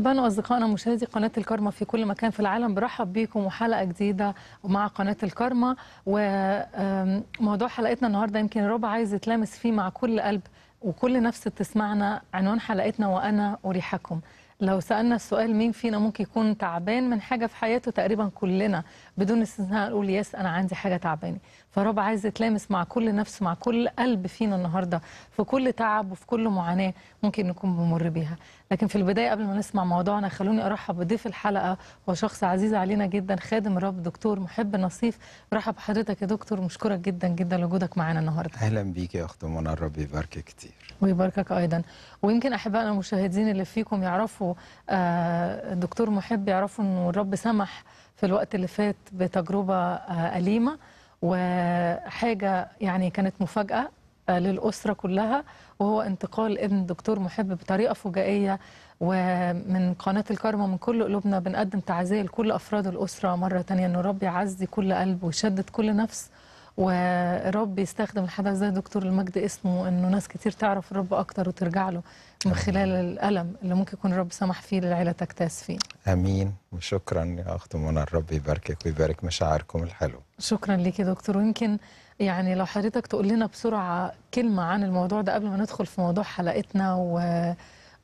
أحبائنا وأصدقائنا مشاهدي قناة الكارما في كل مكان في العالم برحب بيكم وحلقة جديدة مع قناة الكارما وموضوع حلقتنا النهاردة يمكن ربع عايز يتلامس فيه مع كل قلب وكل نفس تسمعنا عنوان حلقتنا وأنا أريحكم لو سألنا السؤال مين فينا ممكن يكون تعبان من حاجة في حياته تقريبا كلنا بدون استثناء اقول يس انا عندي حاجه تعباني فرب عايز يتلامس مع كل نفس مع كل قلب فينا النهارده في كل تعب وفي كل معاناه ممكن نكون بنمر بيها لكن في البدايه قبل ما نسمع موضوعنا خلوني ارحب بضيف الحلقه هو شخص عزيز علينا جدا خادم رب دكتور محب نصيف رحب بحضرتك يا دكتور مشكورك جدا جدا لوجودك معانا النهارده اهلا بيك يا اخت منى الرب يباركك كتير ويباركك ايضا ويمكن احبائنا المشاهدين اللي فيكم يعرفوا آه، دكتور محب يعرفوا انه الرب سمح في الوقت اللي فات بتجربة آه، أليمة وحاجة يعني كانت مفاجأة آه، للأسرة كلها وهو انتقال ابن دكتور محب بطريقة فجائية ومن قناة الكرمة من كل قلوبنا بنقدم تعزية لكل أفراد الأسرة مرة تانية أن ربي يعزي كل قلب ويشدد كل نفس ورب يستخدم الحدث زي دكتور المجد اسمه انه ناس كتير تعرف الرب اكتر وترجع له من خلال الالم اللي ممكن يكون الرب سمح فيه للعيله تكتاس فيه. امين وشكرا يا اخت منى الرب يباركك ويبارك مشاعركم الحلوه. شكرا لك يا دكتور ويمكن يعني لو حضرتك تقول لنا بسرعه كلمه عن الموضوع ده قبل ما ندخل في موضوع حلقتنا و...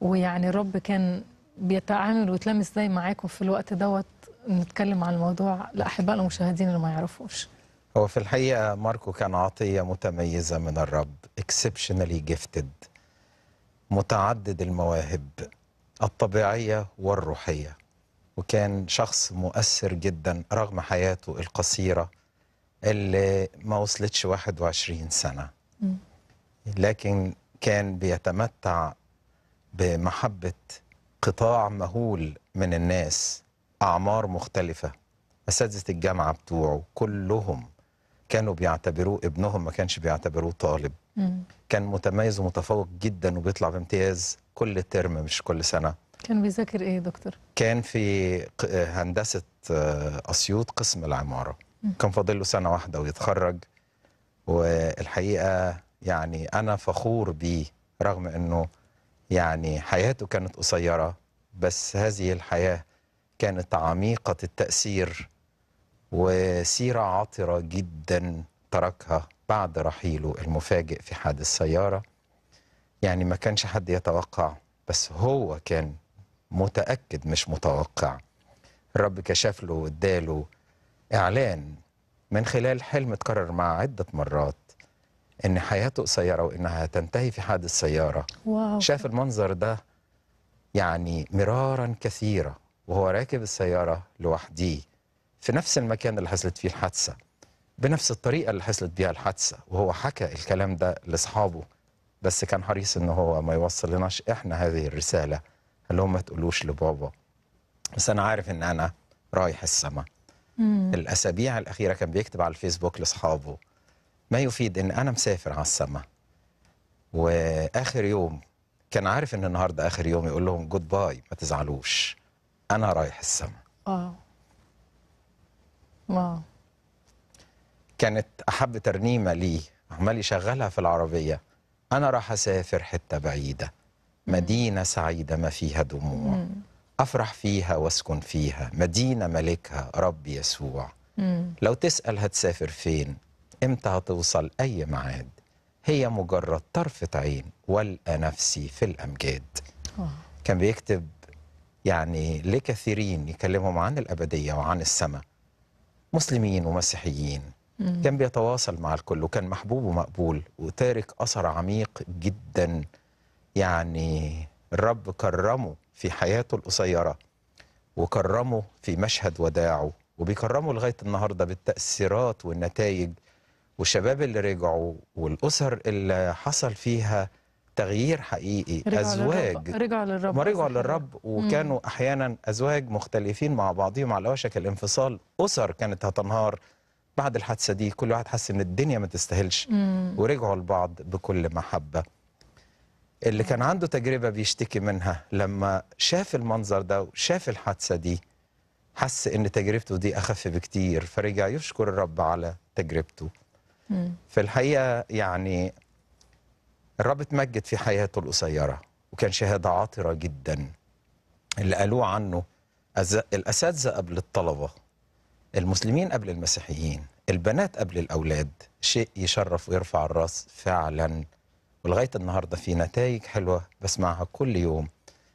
ويعني الرب كان بيتعامل ويتلمس ازاي معاكم في الوقت دوت نتكلم عن الموضوع لاحباء المشاهدين اللي ما يعرفوش. هو في الحقيقة ماركو كان عطية متميزة من الرب exceptionally gifted متعدد المواهب الطبيعية والروحية وكان شخص مؤثر جدا رغم حياته القصيرة اللي ما وصلتش 21 سنة لكن كان بيتمتع بمحبة قطاع مهول من الناس أعمار مختلفة أساتذة الجامعة بتوعه كلهم كانوا بيعتبروه ابنهم ما كانش بيعتبروه طالب مم. كان متميز ومتفوق جدا وبيطلع بامتياز كل ترم مش كل سنه كان بيذاكر ايه يا دكتور كان في هندسه آه، اسيوط قسم العماره مم. كان فاضل له سنه واحده ويتخرج والحقيقه يعني انا فخور بيه رغم انه يعني حياته كانت قصيره بس هذه الحياه كانت عميقه التاثير وسيرة عاطرة جدا تركها بعد رحيله المفاجئ في حادث سيارة يعني ما كانش حد يتوقع بس هو كان متأكد مش متوقع الرب كشف له واداله إعلان من خلال حلم اتكرر مع عدة مرات إن حياته قصيرة وإنها تنتهي في حادث سيارة واو. شاف المنظر ده يعني مرارا كثيرة وهو راكب السيارة لوحديه في نفس المكان اللي حصلت فيه الحادثة بنفس الطريقة اللي حصلت بيها الحادثة وهو حكى الكلام ده لأصحابه بس كان حريص إن هو ما يوصل لناش إحنا هذه الرسالة اللي هم ما تقولوش لبابا بس أنا عارف إن أنا رايح السما الأسابيع الأخيرة كان بيكتب على الفيسبوك لأصحابه ما يفيد إن أنا مسافر على السما وآخر يوم كان عارف إن النهاردة آخر يوم يقول لهم جود باي ما تزعلوش أنا رايح السما آه. كانت احب ترنيمه لي عمال يشغلها في العربيه انا راح اسافر حته بعيده مدينه سعيده ما فيها دموع افرح فيها واسكن فيها مدينه ملكها رب يسوع لو تسال هتسافر فين امتى هتوصل اي معاد هي مجرد طرفه عين والقى نفسي في الامجاد آه. كان بيكتب يعني لكثيرين يكلمهم عن الابديه وعن السماء مسلمين ومسيحيين مم. كان بيتواصل مع الكل وكان محبوب ومقبول وتارك أثر عميق جدا يعني الرب كرمه في حياته القصيرة وكرمه في مشهد وداعه وبيكرمه لغاية النهاردة بالتأثيرات والنتائج والشباب اللي رجعوا والأسر اللي حصل فيها تغيير حقيقي رجع ازواج للرب. رجعوا للرب رجعوا للرب وكانوا احيانا ازواج مختلفين مع بعضهم على وشك الانفصال اسر كانت هتنهار بعد الحادثه دي كل واحد حس ان الدنيا ما تستاهلش ورجعوا لبعض بكل محبه اللي كان عنده تجربه بيشتكي منها لما شاف المنظر ده وشاف الحادثه دي حس ان تجربته دي اخف بكتير فرجع يشكر الرب على تجربته في الحقيقه يعني الرب اتمجد في حياته القصيرة وكان شهادة عاطرة جدا اللي قالوه عنه الأساتذة قبل الطلبة المسلمين قبل المسيحيين البنات قبل الأولاد شيء يشرف ويرفع الراس فعلا ولغاية النهاردة في نتائج حلوة بسمعها كل يوم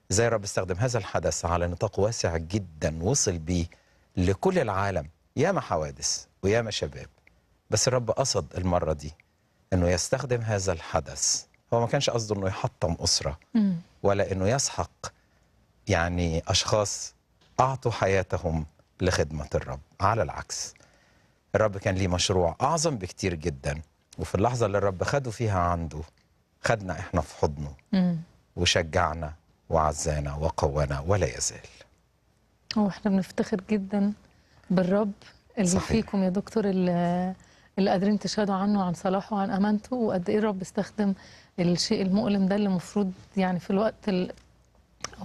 زي رب استخدم هذا الحدث على نطاق واسع جدا وصل بيه لكل العالم ياما حوادث وياما شباب بس الرب قصد المرة دي انه يستخدم هذا الحدث هو ما كانش قصده انه يحطم اسره ولا انه يسحق يعني اشخاص اعطوا حياتهم لخدمه الرب على العكس الرب كان ليه مشروع اعظم بكتير جدا وفي اللحظه اللي الرب خده فيها عنده خدنا احنا في حضنه وشجعنا وعزانا وقوانا ولا يزال هو احنا بنفتخر جدا بالرب اللي صحيح. فيكم يا دكتور اللي قادرين تشهدوا عنه عن صلاحه وعن امانته وقد ايه الرب استخدم الشيء المؤلم ده اللي المفروض يعني في الوقت ال...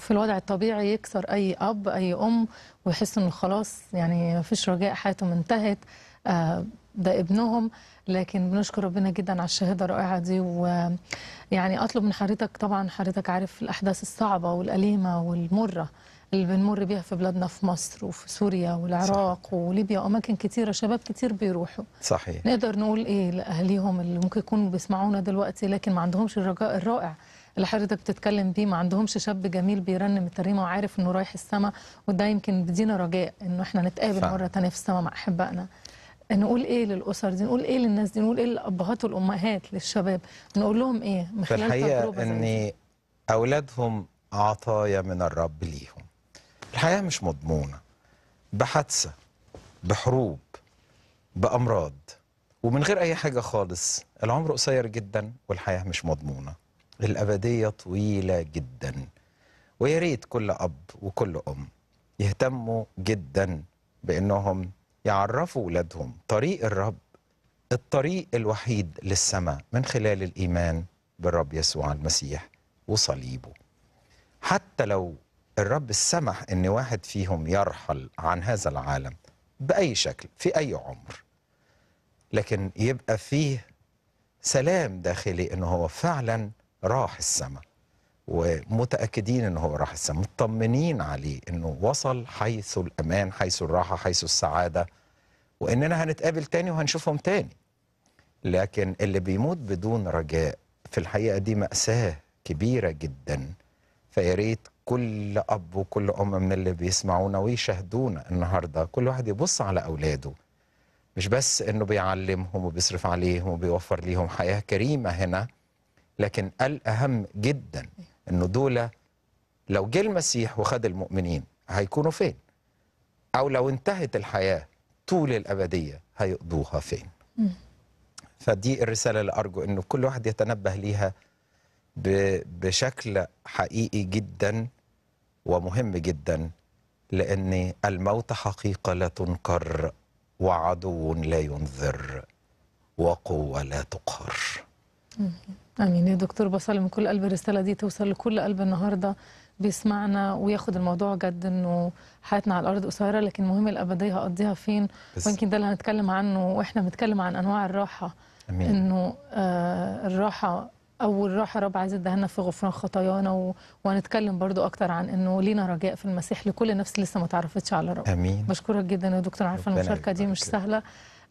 في الوضع الطبيعي يكسر اي اب اي ام ويحس انه خلاص يعني ما فيش رجاء حياتهم انتهت آه، ده ابنهم لكن بنشكر ربنا جدا على الشهاده الرائعه دي ويعني اطلب من حضرتك طبعا حضرتك عارف الاحداث الصعبه والاليمه والمره اللي بنمر بيها في بلادنا في مصر وفي سوريا والعراق صح. وليبيا واماكن كثيره شباب كثير بيروحوا صحيح نقدر نقول ايه لاهاليهم اللي ممكن يكونوا بيسمعونا دلوقتي لكن ما عندهمش الرجاء الرائع اللي حضرتك بتتكلم بيه ما عندهمش شاب جميل بيرنم الترنيمه وعارف انه رايح السما وده يمكن بيدينا رجاء انه احنا نتقابل صح. مره ثانيه في السما مع احبائنا نقول ايه للاسر دي نقول ايه للناس دي نقول ايه للابهات والامهات للشباب نقول لهم ايه من خلال الحقيقه ان اولادهم عطايا من الرب ليهم الحياة مش مضمونة بحادثة بحروب بأمراض ومن غير أي حاجة خالص العمر قصير جدا والحياة مش مضمونة الأبدية طويلة جدا ويا ريت كل أب وكل أم يهتموا جدا بأنهم يعرفوا ولادهم طريق الرب الطريق الوحيد للسماء من خلال الإيمان بالرب يسوع المسيح وصليبه حتى لو الرب سمح ان واحد فيهم يرحل عن هذا العالم باي شكل في اي عمر لكن يبقى فيه سلام داخلي ان هو فعلا راح السماء ومتاكدين ان هو راح السماء مطمنين عليه انه وصل حيث الامان حيث الراحه حيث السعاده واننا هنتقابل تاني وهنشوفهم تاني لكن اللي بيموت بدون رجاء في الحقيقه دي ماساه كبيره جدا فيا ريت كل اب وكل ام من اللي بيسمعونا ويشاهدونا النهارده كل واحد يبص على اولاده مش بس انه بيعلمهم وبيصرف عليهم وبيوفر ليهم حياه كريمه هنا لكن الاهم جدا انه دول لو جه المسيح وخد المؤمنين هيكونوا فين؟ او لو انتهت الحياه طول الابديه هيقضوها فين؟ فدي الرساله اللي ارجو انه كل واحد يتنبه ليها بشكل حقيقي جدا ومهم جدا لأن الموت حقيقة لا تنكر وعدو لا ينذر وقوة لا تقهر امين يا دكتور بصلي من كل قلب الرساله دي توصل لكل قلب النهارده بيسمعنا وياخد الموضوع جد انه حياتنا على الارض قصيره لكن المهم الابديه هقضيها فين ويمكن ده اللي هنتكلم عنه واحنا بنتكلم عن انواع الراحه أمين. انه آه الراحه أول راحة رب عايز يدهنا في غفران خطايانا و... وهنتكلم برضو أكتر عن إنه لينا رجاء في المسيح لكل نفس لسه ما تعرفتش على رب أمين بشكرك جدا يا دكتور عارفة المشاركة دي مش سهلة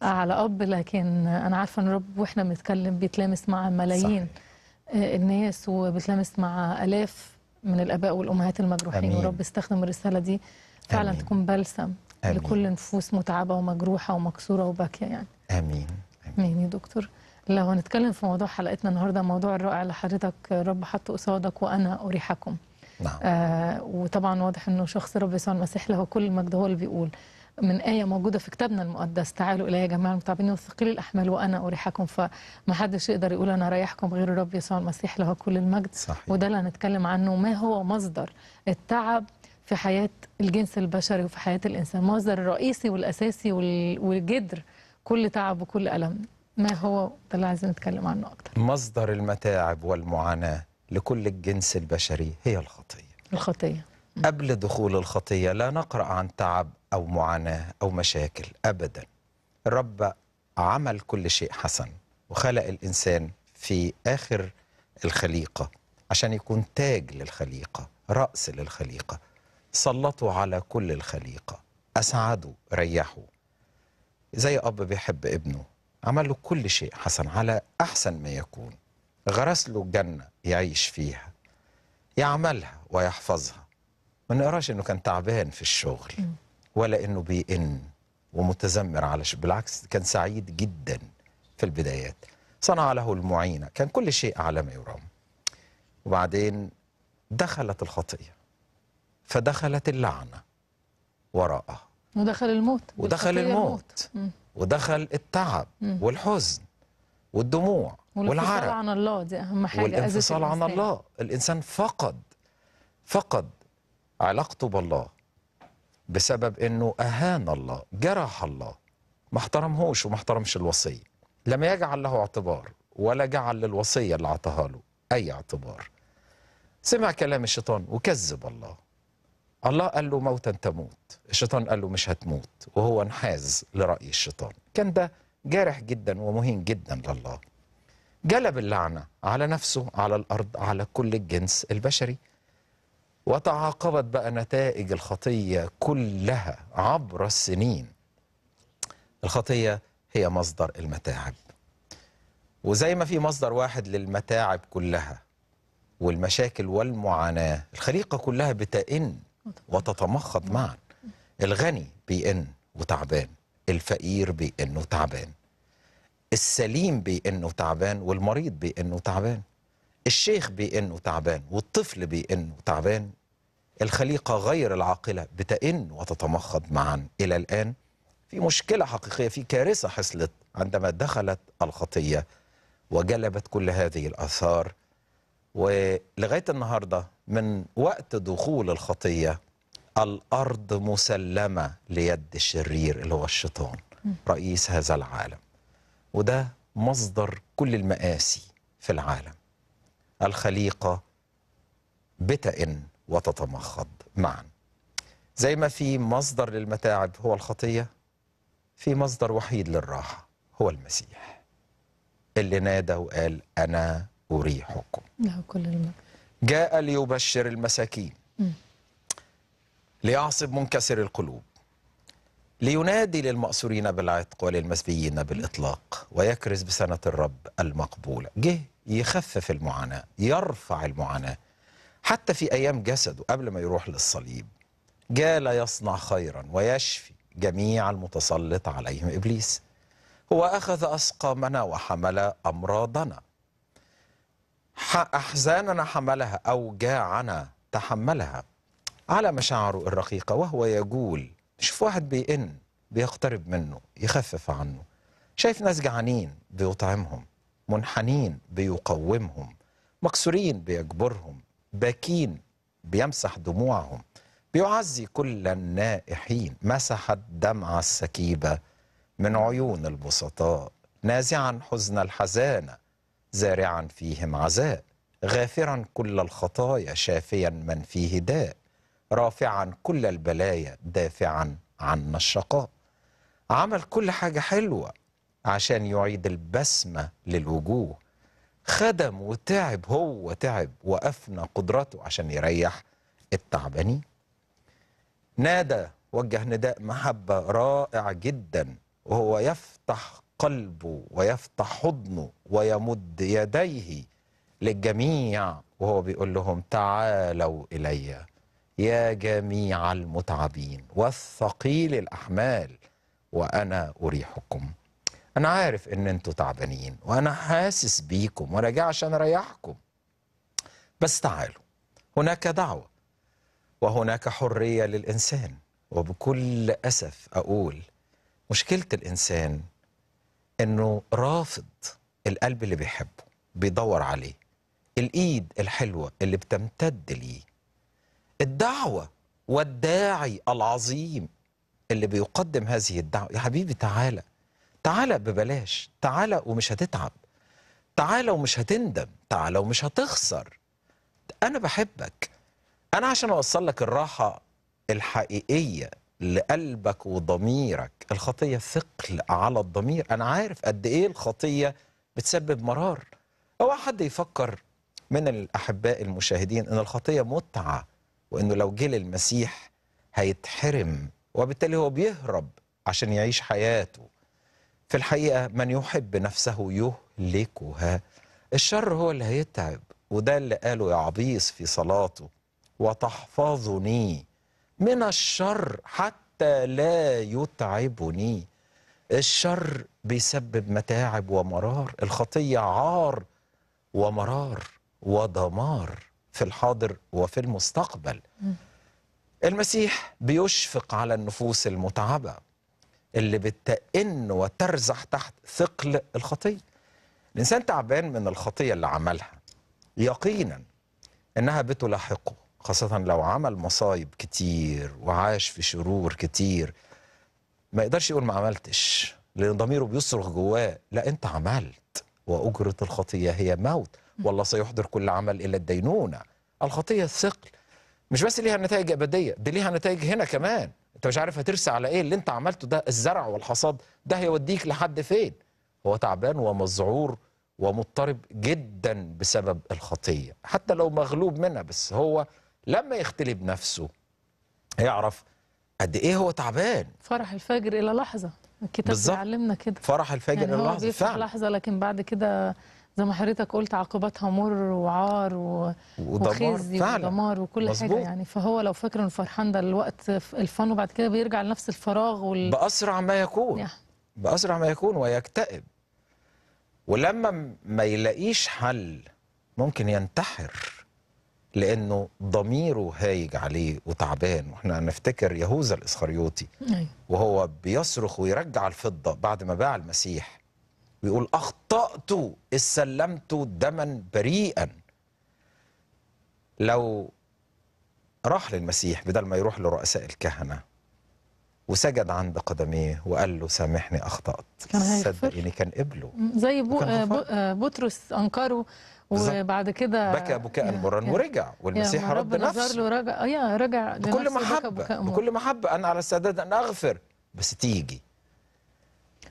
آه، على أب لكن أنا عارفة إن رب وإحنا بنتكلم بيتلامس مع ملايين صحيح. الناس وبيتلامس مع آلاف من الآباء والأمهات المجروحين أمين. ورب استخدم الرسالة دي فعلا أمين. تكون بلسم أمين. لكل نفوس متعبة ومجروحة ومكسورة وباكية يعني آمين آمين, آمين يا دكتور لو هنتكلم في موضوع حلقتنا النهارده موضوع الرائع اللي حضرتك رب حطه قصادك وانا اريحكم نعم. آه وطبعا واضح انه شخص رب يسوع المسيح له كل المجد هو اللي بيقول من آية موجودة في كتابنا المقدس تعالوا إلي يا جماعة المتعبين وثقيل الأحمال وأنا أريحكم فمحدش يقدر يقول أنا أريحكم غير الرب يسوع المسيح له كل المجد صحيح. وده اللي هنتكلم عنه ما هو مصدر التعب في حياة الجنس البشري وفي حياة الإنسان مصدر الرئيسي والأساسي والجدر كل تعب وكل ألم ما هو ده اللي عايزين نتكلم عنه أكتر مصدر المتاعب والمعاناة لكل الجنس البشري هي الخطية الخطية قبل دخول الخطية لا نقرأ عن تعب أو معاناة أو مشاكل أبدا الرب عمل كل شيء حسن وخلق الإنسان في آخر الخليقة عشان يكون تاج للخليقة رأس للخليقة سلطوا على كل الخليقة أسعدوا ريحوا زي أب بيحب ابنه عمل له كل شيء حسن على أحسن ما يكون غرس له جنة يعيش فيها يعملها ويحفظها ما نقراش انه كان تعبان في الشغل ولا انه بيئن ومتذمر على شيء بالعكس كان سعيد جدا في البدايات صنع له المعينة كان كل شيء على ما يرام وبعدين دخلت الخطية فدخلت اللعنة وراءه ودخل الموت ودخل الموت, الموت. ودخل التعب والحزن والدموع والعرق عن الله دي اهم حاجه والانفصال عن الله الانسان فقد فقد علاقته بالله بسبب انه اهان الله جرح الله ما احترمهوش وما احترمش الوصيه لم يجعل له اعتبار ولا جعل للوصيه اللي اعطاها له اي اعتبار سمع كلام الشيطان وكذب الله الله قال له موتا تموت الشيطان قال له مش هتموت وهو انحاز لرأي الشيطان كان ده جارح جدا ومهين جدا لله جلب اللعنة على نفسه على الأرض على كل الجنس البشري وتعاقبت بقى نتائج الخطية كلها عبر السنين الخطية هي مصدر المتاعب وزي ما في مصدر واحد للمتاعب كلها والمشاكل والمعاناة الخليقة كلها بتئن وتتمخض معا الغني بيئن وتعبان الفقير بيئن وتعبان السليم بيئن وتعبان والمريض بيئن وتعبان الشيخ بيئن وتعبان والطفل بيئن وتعبان الخليقة غير العاقلة بتئن وتتمخض معا إلى الآن في مشكلة حقيقية في كارثة حصلت عندما دخلت الخطية وجلبت كل هذه الآثار ولغاية النهاردة من وقت دخول الخطية الأرض مسلمة ليد الشرير اللي هو الشيطان رئيس هذا العالم وده مصدر كل المآسي في العالم الخليقة بتئن وتتمخض معا زي ما في مصدر للمتاعب هو الخطية في مصدر وحيد للراحة هو المسيح اللي نادى وقال أنا أريحكم له كل المجد جاء ليبشر المساكين ليعصب منكسر القلوب لينادي للمأسورين بالعتق وللمسبيين بالإطلاق ويكرز بسنة الرب المقبولة جه يخفف المعاناة يرفع المعاناة حتى في أيام جسده قبل ما يروح للصليب جاء ليصنع خيرا ويشفي جميع المتسلط عليهم إبليس هو أخذ أسقامنا وحمل أمراضنا أحزاننا حملها أو جاعنا تحملها على مشاعره الرقيقة وهو يجول شوف واحد بيئن بيقترب منه يخفف عنه شايف ناس جعانين بيطعمهم منحنين بيقومهم مكسورين بيجبرهم باكين بيمسح دموعهم بيعزي كل النائحين مسحت دمع السكيبة من عيون البسطاء نازعا حزن الحزانة زارعا فيهم عزاء غافرا كل الخطايا شافيا من فيه داء رافعا كل البلايا دافعا عنا الشقاء عمل كل حاجة حلوة عشان يعيد البسمة للوجوه خدم وتعب هو تعب وأفنى قدرته عشان يريح التعبانين نادى وجه نداء محبة رائع جدا وهو يفتح قلبه ويفتح حضنه ويمد يديه للجميع وهو بيقول لهم تعالوا إلي يا جميع المتعبين والثقيل الأحمال وأنا أريحكم أنا عارف إن أنتوا تعبانين وأنا حاسس بيكم وأنا جاي عشان أريحكم بس تعالوا هناك دعوة وهناك حرية للإنسان وبكل أسف أقول مشكلة الإنسان انه رافض القلب اللي بيحبه بيدور عليه الايد الحلوه اللي بتمتد ليه الدعوه والداعي العظيم اللي بيقدم هذه الدعوه يا حبيبي تعالى تعالى ببلاش تعالى ومش هتتعب تعالى ومش هتندم تعالى ومش هتخسر انا بحبك انا عشان اوصل لك الراحه الحقيقيه لقلبك وضميرك الخطية ثقل على الضمير أنا عارف قد إيه الخطية بتسبب مرار أو حد يفكر من الأحباء المشاهدين أن الخطية متعة وأنه لو جه للمسيح هيتحرم وبالتالي هو بيهرب عشان يعيش حياته في الحقيقة من يحب نفسه يهلكها الشر هو اللي هيتعب وده اللي قاله يا عبيس في صلاته وتحفظني من الشر حتى لا يتعبني الشر بيسبب متاعب ومرار الخطية عار ومرار ودمار في الحاضر وفي المستقبل المسيح بيشفق على النفوس المتعبة اللي بتئن وترزح تحت ثقل الخطية الإنسان تعبان من الخطية اللي عملها يقينا إنها بتلاحقه خاصة لو عمل مصايب كتير وعاش في شرور كتير ما يقدرش يقول ما عملتش لأن ضميره بيصرخ جواه لا أنت عملت وأجرة الخطية هي موت والله سيحضر كل عمل إلى الدينونة الخطية الثقل مش بس ليها نتائج أبدية دي ليها نتائج هنا كمان أنت مش عارف هترسى على إيه اللي أنت عملته ده الزرع والحصاد ده هيوديك لحد فين هو تعبان ومذعور ومضطرب جدا بسبب الخطية حتى لو مغلوب منها بس هو لما يختلي بنفسه هيعرف قد ايه هو تعبان فرح الفجر الى لحظه الكتاب بيعلمنا كده فرح الفجر يعني الى لحظه فعلا لحظه لكن بعد كده زي ما حضرتك قلت عقوباتها مر وعار و... وخزي ودمار وكل مزبوط. حاجه يعني فهو لو فاكر انه فرحان ده الوقت الفن وبعد كده بيرجع لنفس الفراغ وال... باسرع ما يكون يعني. باسرع ما يكون ويكتئب ولما ما يلاقيش حل ممكن ينتحر لانه ضميره هايج عليه وتعبان واحنا نفتكر يهوذا الاسخريوطي أيوة. وهو بيصرخ ويرجع الفضه بعد ما باع المسيح ويقول اخطات اسلمت سلمت دما بريئا لو راح للمسيح بدل ما يروح لرؤساء الكهنه وسجد عند قدميه وقال له سامحني اخطات كان صدقني يعني كان قبله زي بو بطرس انكره وبعد كده بكى بكاء مرا ورجع والمسيح رد نفسه له رجع آه، رجع بكل محبه بكل محبه انا على استعداد ان اغفر بس تيجي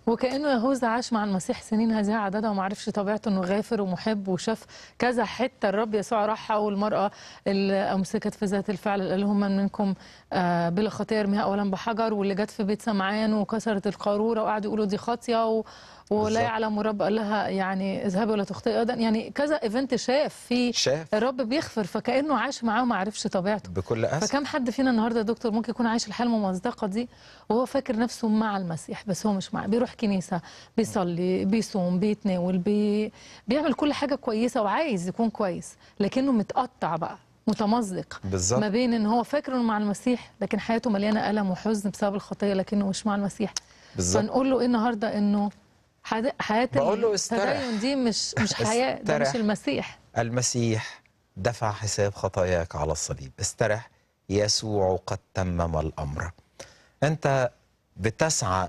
وكانه يهوذا عاش مع المسيح سنين هذه عددها وما عرفش طبيعته انه غافر ومحب وشاف كذا حته الرب يسوع راحها والمراه اللي امسكت في ذات الفعل قال لهم من منكم آه، بلا خطيه ارميها اولا بحجر واللي جت في بيت سمعان وكسرت القاروره وقعدوا يقولوا دي خاطيه ولا يعلم رب قال لها يعني اذهبي ولا تخطئي ابدا يعني كذا ايفنت شاف فيه شاف الرب بيغفر فكانه عاش معاه وما عرفش طبيعته بكل اسف فكم حد فينا النهارده يا دكتور ممكن يكون عايش الحياه الممزقه دي وهو فاكر نفسه مع المسيح بس هو مش معاه بيروح كنيسه بيصلي بيصوم بيتناول بي... بيعمل كل حاجه كويسه وعايز يكون كويس لكنه متقطع بقى متمزق بالزبط. ما بين ان هو فاكر انه مع المسيح لكن حياته مليانه الم وحزن بسبب الخطيه لكنه مش مع المسيح بالظبط فنقول له ايه النهارده انه حياه بقول له استرح دي مش مش حياه ده مش المسيح المسيح دفع حساب خطاياك على الصليب استرح يسوع قد تمم الامر انت بتسعى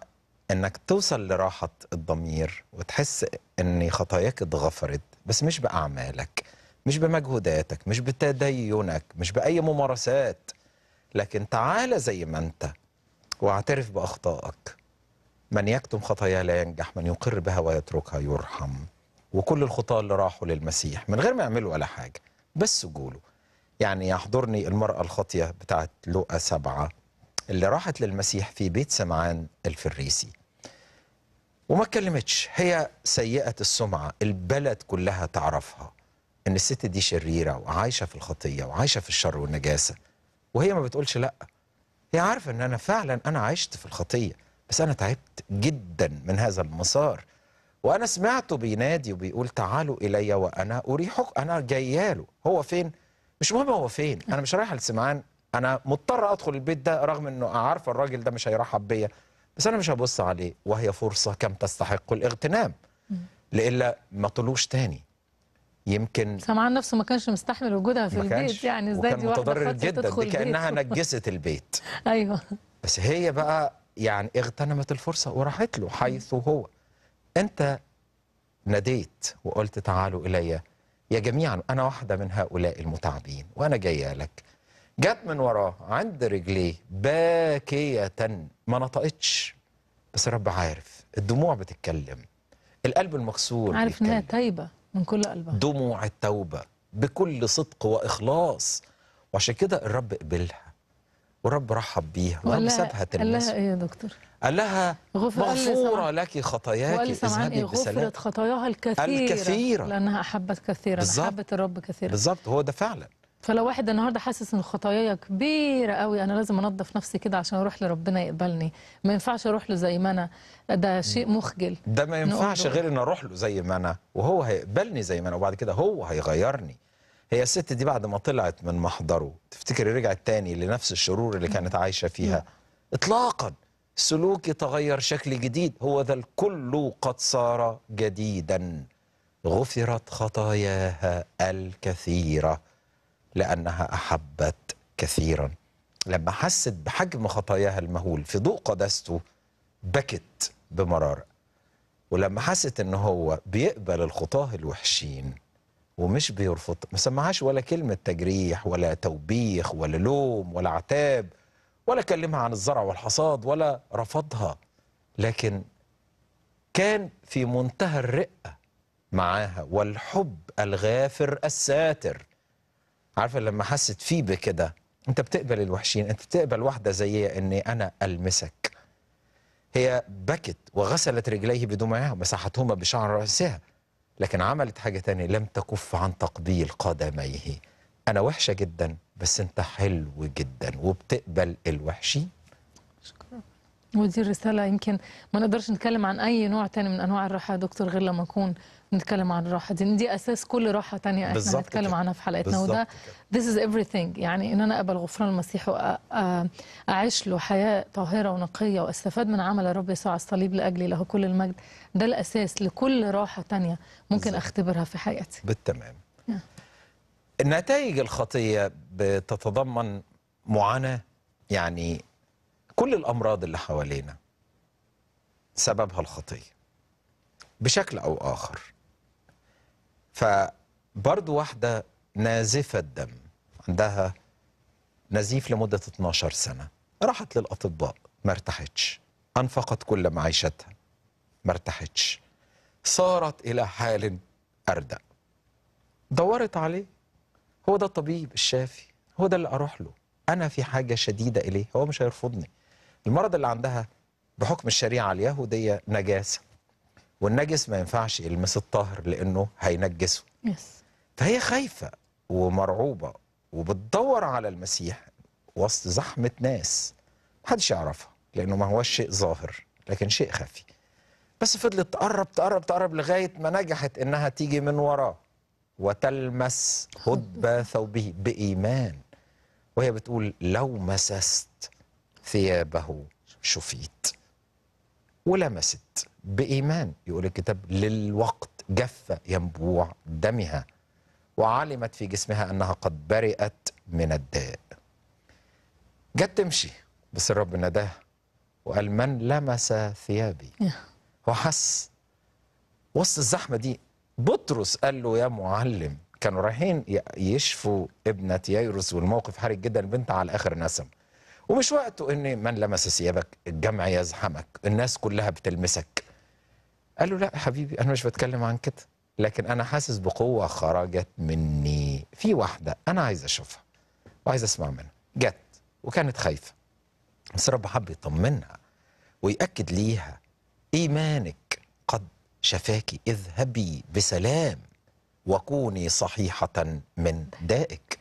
انك توصل لراحه الضمير وتحس ان خطاياك اتغفرت بس مش باعمالك مش بمجهوداتك مش بتدينك مش باي ممارسات لكن تعالى زي ما انت واعترف باخطائك من يكتم خطايا لا ينجح من يقر بها ويتركها يرحم وكل الخطاة اللي راحوا للمسيح من غير ما يعملوا ولا حاجة بس قولوا يعني يحضرني المرأة الخاطية بتاعت لقى سبعة اللي راحت للمسيح في بيت سمعان الفريسي وما اتكلمتش هي سيئة السمعة البلد كلها تعرفها ان الست دي شريرة وعايشة في الخطية وعايشة في الشر والنجاسة وهي ما بتقولش لأ هي عارفة ان انا فعلا انا عشت في الخطية بس أنا تعبت جدا من هذا المسار وأنا سمعته بينادي وبيقول تعالوا إلي وأنا أريحك أنا جياله هو فين؟ مش مهم هو فين أنا مش رايح لسمعان أنا مضطر أدخل البيت ده رغم أنه عارفة الراجل ده مش هيرحب بيا بس أنا مش هبص عليه وهي فرصة كم تستحق الاغتنام لإلا ما طلوش تاني يمكن سمعان نفسه ما كانش مستحمل وجودها في البيت يعني ازاي دي واحده متضرر جدا دي كانها نجست البيت ايوه بس هي بقى يعني اغتنمت الفرصة وراحت له حيث هو أنت ناديت وقلت تعالوا إلي يا جميعا أنا واحدة من هؤلاء المتعبين وأنا جاية لك جت من وراه عند رجليه باكية ما نطقتش بس رب عارف الدموع بتتكلم القلب المكسور عارف انها تايبه من كل قلبها دموع التوبه بكل صدق واخلاص وعشان كده الرب قبلها والرب رحب بيها والرب سابها تلمسه قال لها ايه يا دكتور؟ قال لها مغفورة لك خطاياك اذهبي بسلام غفرت خطاياها الكثيرة الكثيرة لأنها أحبت كثيرا أحبت الرب كثيرا بالظبط هو ده فعلا فلو واحد النهارده حاسس ان خطاياي كبيره قوي انا لازم انظف نفسي كده عشان اروح لربنا يقبلني ما ينفعش اروح له زي ما انا ده شيء مخجل ده ما ينفعش غير ان اروح له زي ما انا وهو هيقبلني زي ما انا وبعد كده هو هيغيرني هي الست دي بعد ما طلعت من محضره تفتكر رجعت تاني لنفس الشرور اللي كانت عايشه فيها اطلاقا سلوكي تغير شكل جديد هو ذا الكل قد صار جديدا غفرت خطاياها الكثيره لانها احبت كثيرا لما حست بحجم خطاياها المهول في ضوء قداسته بكت بمراره ولما حست ان هو بيقبل الخطاه الوحشين ومش بيرفض ما سمعهاش ولا كلمة تجريح ولا توبيخ ولا لوم ولا عتاب ولا كلمها عن الزرع والحصاد ولا رفضها لكن كان في منتهى الرقة معاها والحب الغافر الساتر عارفة لما حست فيه بكده انت بتقبل الوحشين انت بتقبل واحدة زيي اني انا المسك هي بكت وغسلت رجليه بدمعها ومسحتهما بشعر رأسها لكن عملت حاجة تانية لم تكف عن تقبيل قدميه أنا وحشة جدا بس أنت حلو جدا وبتقبل الوحشين شكرا ودي الرسالة يمكن ما نقدرش نتكلم عن أي نوع تاني من أنواع الراحة يا دكتور غير لما أكون نتكلم عن الراحه دي دي اساس كل راحه تانية احنا هنتكلم عنها في حلقتنا وده this is everything يعني ان انا اقبل غفران المسيح واعيش له حياه طاهره ونقيه واستفاد من عمل الرب يسوع على الصليب لاجلي له كل المجد ده الاساس لكل راحه تانية ممكن بالزبط. اختبرها في حياتي بالتمام yeah. نعم. الخطيه بتتضمن معاناه يعني كل الامراض اللي حوالينا سببها الخطيه بشكل او اخر فبرضو واحدة نازفة الدم عندها نزيف لمدة 12 سنة راحت للأطباء ما ارتاحتش أنفقت كل معيشتها ما ارتاحتش صارت إلى حال أردأ دورت عليه هو ده الطبيب الشافي هو ده اللي أروح له أنا في حاجة شديدة إليه هو مش هيرفضني المرض اللي عندها بحكم الشريعة اليهودية نجاسة والنجس ما ينفعش يلمس الطاهر لانه هينجسه يس فهي خايفه ومرعوبه وبتدور على المسيح وسط زحمه ناس محدش يعرفها لانه ما هوش شيء ظاهر لكن شيء خفي بس فضلت تقرب تقرب تقرب لغايه ما نجحت انها تيجي من وراه وتلمس هدب ثوبه بايمان وهي بتقول لو مسست ثيابه شفيت ولمست بإيمان يقول الكتاب للوقت جف ينبوع دمها وعلمت في جسمها أنها قد برئت من الداء جت تمشي بس الرب نداها وقال من لمس ثيابي وحس وسط الزحمة دي بطرس قال له يا معلم كانوا رايحين يشفوا ابنة ييروس والموقف حرج جدا البنت على آخر نسم ومش وقته ان من لمس ثيابك الجمع يزحمك الناس كلها بتلمسك قال له لا حبيبي انا مش بتكلم عن كده لكن انا حاسس بقوه خرجت مني في واحده انا عايز اشوفها وعايز اسمع منها جت وكانت خايفه بس رب حب يطمنها ويأكد ليها إيمانك قد شفاك اذهبي بسلام وكوني صحيحة من دائك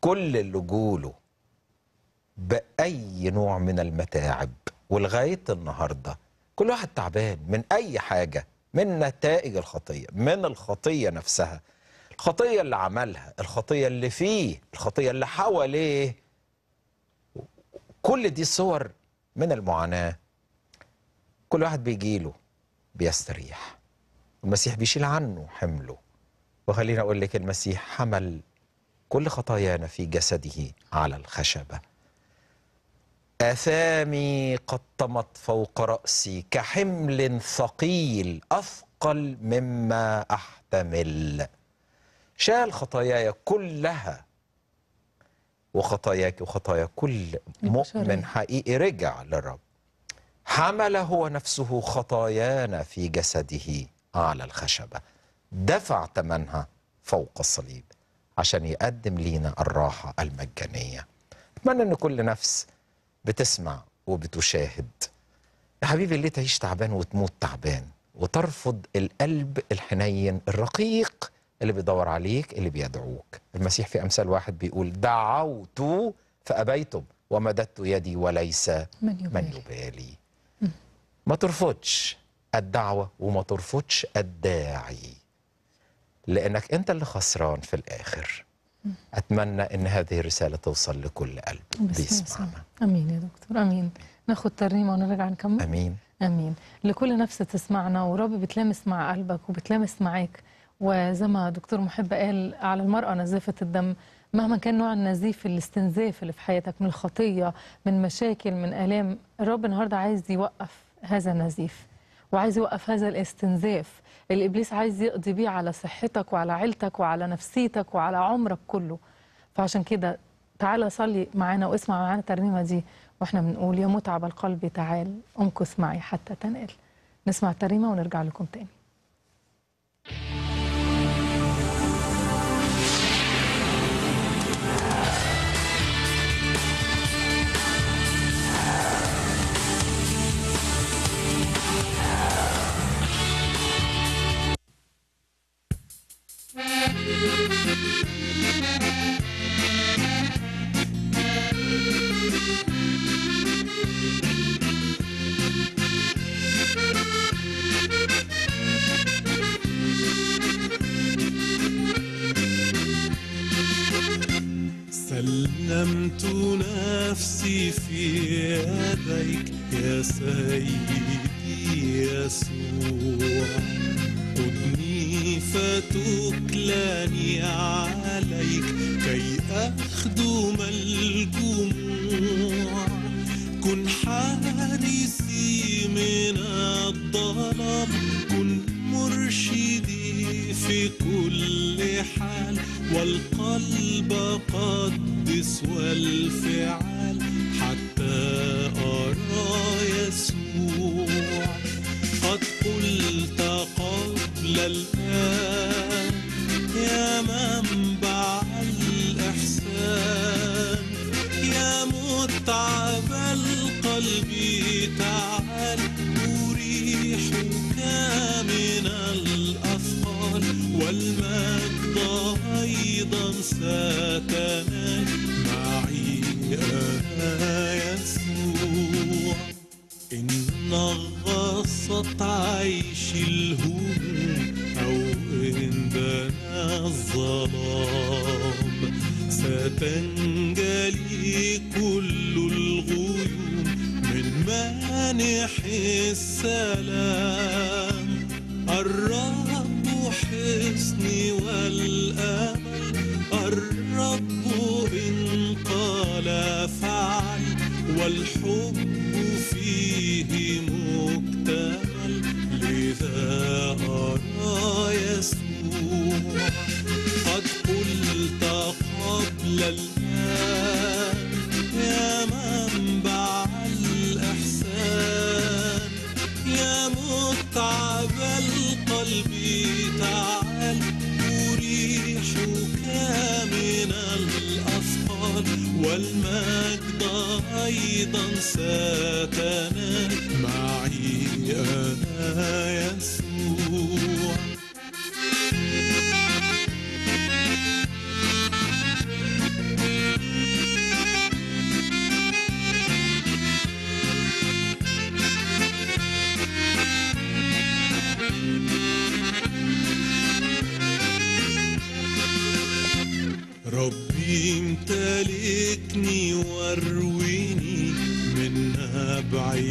كل اللي جوله بأي نوع من المتاعب ولغاية النهارده كل واحد تعبان من أي حاجة من نتائج الخطية من الخطية نفسها الخطية اللي عملها الخطية اللي فيه الخطية اللي حواليه كل دي صور من المعاناة كل واحد بيجيله بيستريح المسيح بيشيل عنه حمله وخلينا أقول لك المسيح حمل كل خطايانا في جسده على الخشبة آثامي قد طمت فوق رأسي كحمل ثقيل أثقل مما أحتمل شال خطاياي كلها وخطاياك وخطايا كل مؤمن حقيقي رجع للرب حمل هو نفسه خطايانا في جسده على الخشبة دفع ثمنها فوق الصليب عشان يقدم لينا الراحة المجانية أتمنى أن كل نفس بتسمع وبتشاهد يا حبيبي ليه تعيش تعبان وتموت تعبان وترفض القلب الحنين الرقيق اللي بيدور عليك اللي بيدعوك المسيح في أمثال واحد بيقول دعوت فأبيتم ومددت يدي وليس من يبالي, من يبالي. ما ترفضش الدعوة وما ترفضش الداعي لأنك أنت اللي خسران في الآخر أتمنى أن هذه الرسالة توصل لكل قلب بيسمعنا أمين يا دكتور أمين ناخد ترنيمة ونرجع نكمل أمين أمين لكل نفس تسمعنا ورب بتلامس مع قلبك وبتلامس معاك وزي ما دكتور محب قال على المرأة نزيفة الدم مهما كان نوع النزيف الاستنزاف اللي في حياتك من الخطية من مشاكل من آلام الرب النهاردة عايز يوقف هذا النزيف وعايز يوقف هذا الاستنزاف اللي إبليس عايز يقضي بيه على صحتك وعلى عيلتك وعلى نفسيتك وعلى عمرك كله فعشان كده تعالى صلي معانا واسمع معانا الترنيمة دي واحنا بنقول يا متعب القلب تعال امكث معي حتى تنقل نسمع الترنيمة ونرجع لكم تاني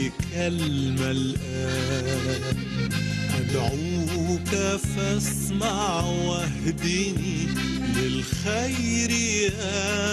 بكلمة الآن أدعوك فاسمع واهدني للخير يا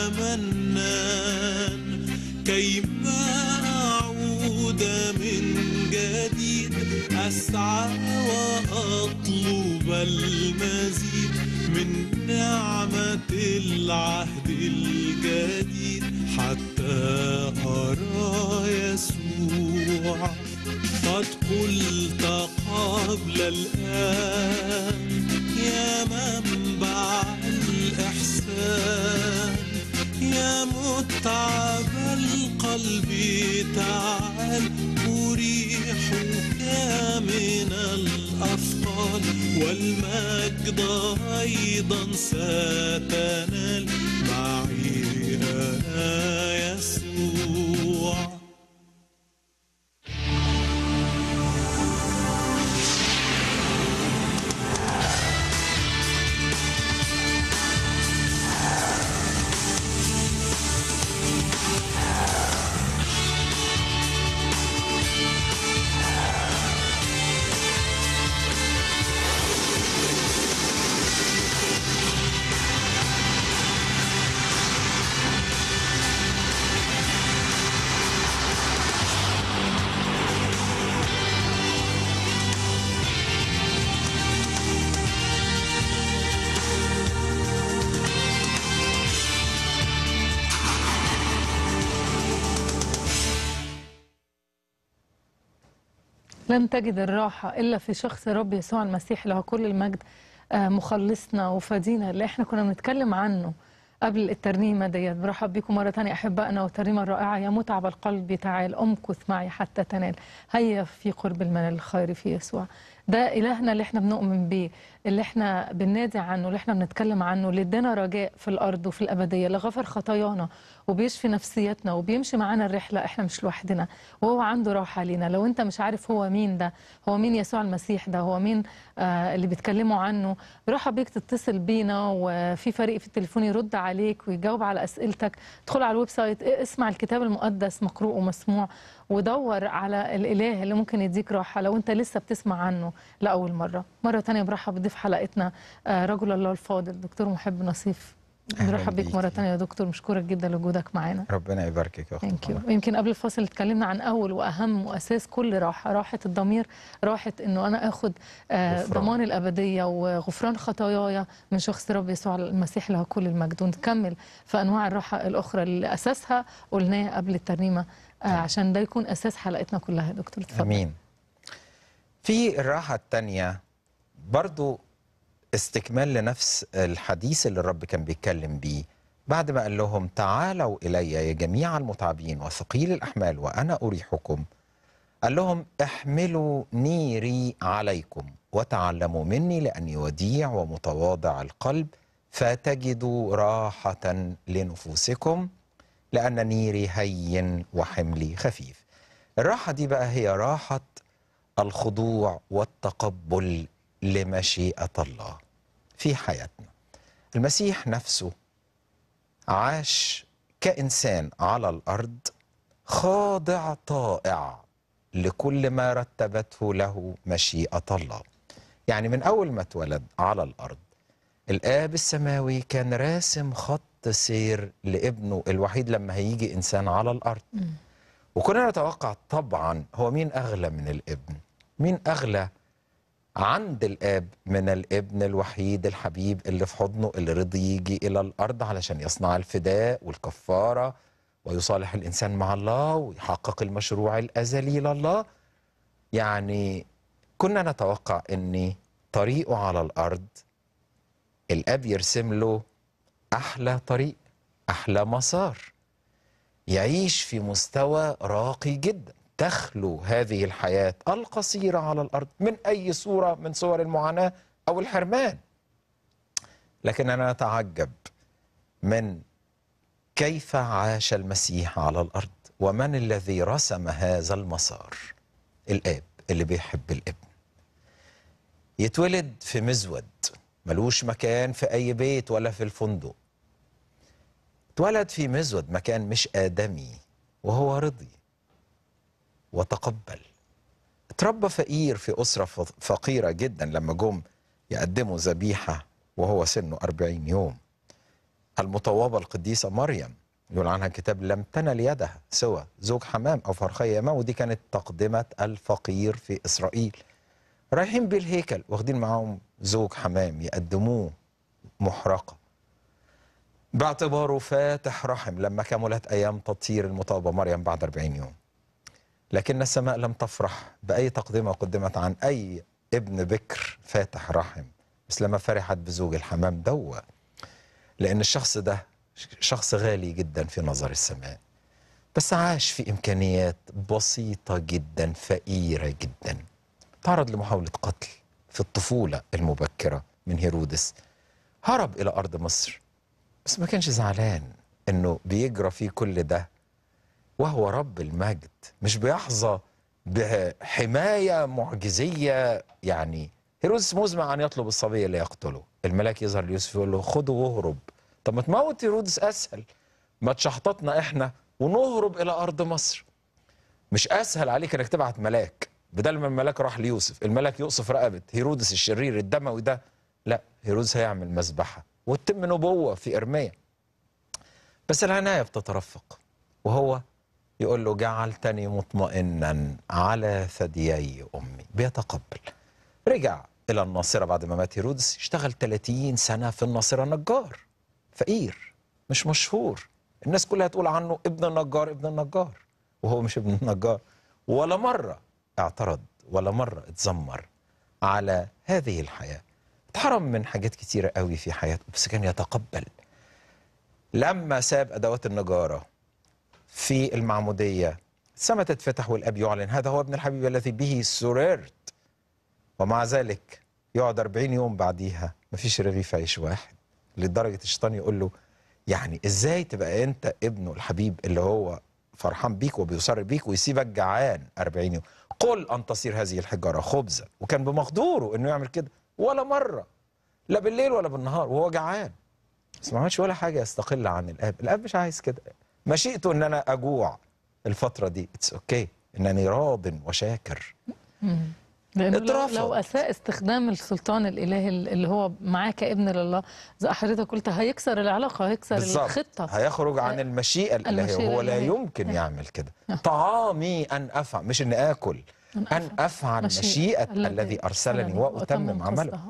لن تجد الراحة إلا في شخص رب يسوع المسيح له كل المجد آه، مخلصنا وفدينا اللي احنا كنا بنتكلم عنه قبل الترنيمة ديت برحب بكم مرة تانية أحبائنا والترنيمة الرائعة يا متعب القلب تعال أمكث معي حتى تنال هيا في قرب المنال الخير في يسوع ده إلهنا اللي احنا بنؤمن بيه اللي احنا بننادي عنه اللي احنا بنتكلم عنه اللي ادانا رجاء في الأرض وفي الأبدية اللي غفر خطايانا وبيشفي نفسيتنا وبيمشي معانا الرحله احنا مش لوحدنا وهو عنده راحه لينا لو انت مش عارف هو مين ده هو مين يسوع المسيح ده هو مين آه اللي بيتكلموا عنه روح بيك تتصل بينا وفي فريق في التليفون يرد عليك ويجاوب على اسئلتك ادخل على الويب سايت اسمع الكتاب المقدس مقروء ومسموع ودور على الاله اللي ممكن يديك راحه لو انت لسه بتسمع عنه لاول مره مره ثانيه برحب بضيف حلقتنا آه، رجل الله الفاضل دكتور محب نصيف نرحب بيك مره ثانيه يا دكتور مشكورك جدا لوجودك معانا ربنا يباركك يا اختي يمكن قبل الفاصل اتكلمنا عن اول واهم واساس كل راحه راحه الضمير راحه انه انا اخد آه، ضمان الابديه وغفران خطاياي من شخص رب يسوع المسيح له كل المجد ونكمل في انواع الراحه الاخرى اللي اساسها قلناها قبل الترنيمه آه أيوة. عشان ده يكون اساس حلقتنا كلها يا دكتور تفضل امين في الراحه الثانيه برضو استكمال لنفس الحديث اللي الرب كان بيتكلم بيه بعد ما قال لهم تعالوا إلي يا جميع المتعبين وثقيل الأحمال وأنا أريحكم قال لهم احملوا نيري عليكم وتعلموا مني لأني وديع ومتواضع القلب فتجدوا راحة لنفوسكم لأن نيري هين وحملي خفيف الراحة دي بقى هي راحة الخضوع والتقبل لمشيئة الله في حياتنا المسيح نفسه عاش كإنسان على الأرض خاضع طائع لكل ما رتبته له مشيئة الله يعني من أول ما اتولد على الأرض الآب السماوي كان راسم خط سير لابنه الوحيد لما هيجي إنسان على الأرض وكنا نتوقع طبعا هو مين أغلى من الابن مين أغلى عند الاب من الابن الوحيد الحبيب اللي في حضنه اللي رضي يجي الى الارض علشان يصنع الفداء والكفاره ويصالح الانسان مع الله ويحقق المشروع الازلي لله يعني كنا نتوقع ان طريقه على الارض الاب يرسم له احلى طريق احلى مسار يعيش في مستوى راقي جدا تخلو هذه الحياة القصيرة على الأرض من أي صورة من صور المعاناة أو الحرمان لكن أنا أتعجب من كيف عاش المسيح على الأرض ومن الذي رسم هذا المسار الآب اللي بيحب الابن يتولد في مزود ملوش مكان في أي بيت ولا في الفندق اتولد في مزود مكان مش آدمي وهو رضي وتقبل اتربى فقير في أسرة فقيرة جدا لما جم يقدموا ذبيحة وهو سنه أربعين يوم المطوبة القديسة مريم يقول عنها الكتاب لم تنل يدها سوى زوج حمام أو فرخية ما ودي كانت تقدمة الفقير في إسرائيل رايحين بالهيكل واخدين معاهم زوج حمام يقدموه محرقة باعتباره فاتح رحم لما كملت أيام تطهير المطوبة مريم بعد 40 يوم لكن السماء لم تفرح بأي تقدمة قدمت عن أي ابن بكر فاتح رحم مثلما فرحت بزوج الحمام دوا لأن الشخص ده شخص غالي جدا في نظر السماء بس عاش في إمكانيات بسيطة جدا فقيرة جدا تعرض لمحاولة قتل في الطفولة المبكرة من هيرودس هرب إلى أرض مصر بس ما كانش زعلان إنه بيجرى فيه كل ده وهو رب المجد مش بيحظى بحماية معجزية يعني هيرودس مزمع أن يطلب الصبي ليقتله الملاك يظهر ليوسف يقول له خده واهرب طب ما تموت هيرودس أسهل ما تشحططنا إحنا ونهرب إلى أرض مصر مش أسهل عليك أنك تبعت ملاك بدل ما الملاك راح ليوسف الملاك يقصف رقبة هيرودس الشرير الدموي ده لا هيرودس هيعمل مذبحة وتتم نبوة في إرمية بس العناية بتترفق وهو يقول له جعلتني مطمئنا على ثديي أمي بيتقبل رجع إلى الناصرة بعد ما مات هيرودس اشتغل 30 سنة في الناصرة نجار فقير مش مشهور الناس كلها تقول عنه ابن النجار ابن النجار وهو مش ابن النجار ولا مرة اعترض ولا مرة اتذمر على هذه الحياة اتحرم من حاجات كتيرة قوي في حياته بس كان يتقبل لما ساب أدوات النجارة في المعمودية السماء تتفتح والأب يعلن هذا هو ابن الحبيب الذي به سررت ومع ذلك يقعد 40 يوم بعديها مفيش رغيف عيش واحد لدرجة الشيطان يقول له يعني ازاي تبقى انت ابنه الحبيب اللي هو فرحان بيك وبيصر بيك ويسيبك جعان 40 يوم قل ان تصير هذه الحجاره خبزا وكان بمقدوره انه يعمل كده ولا مره لا بالليل ولا بالنهار وهو جعان بس ما عملش ولا حاجه يستقل عن الاب الاب مش عايز كده مشيئته ان انا اجوع الفتره دي اتس اوكي okay. انني راض وشاكر لانه اترفض. لو اساء استخدام السلطان الالهي اللي هو معاه كابن لله زي حضرتك قلت هيكسر العلاقه هيكسر بالزبط. الخطه هيخرج عن المشيئه الالهيه وهو لا يمكن هي. إيه. يعمل كده إيه. طعامي ان افعل مش ان اكل ان, أن افعل مشيئه الذي ارسلني واتمم عمله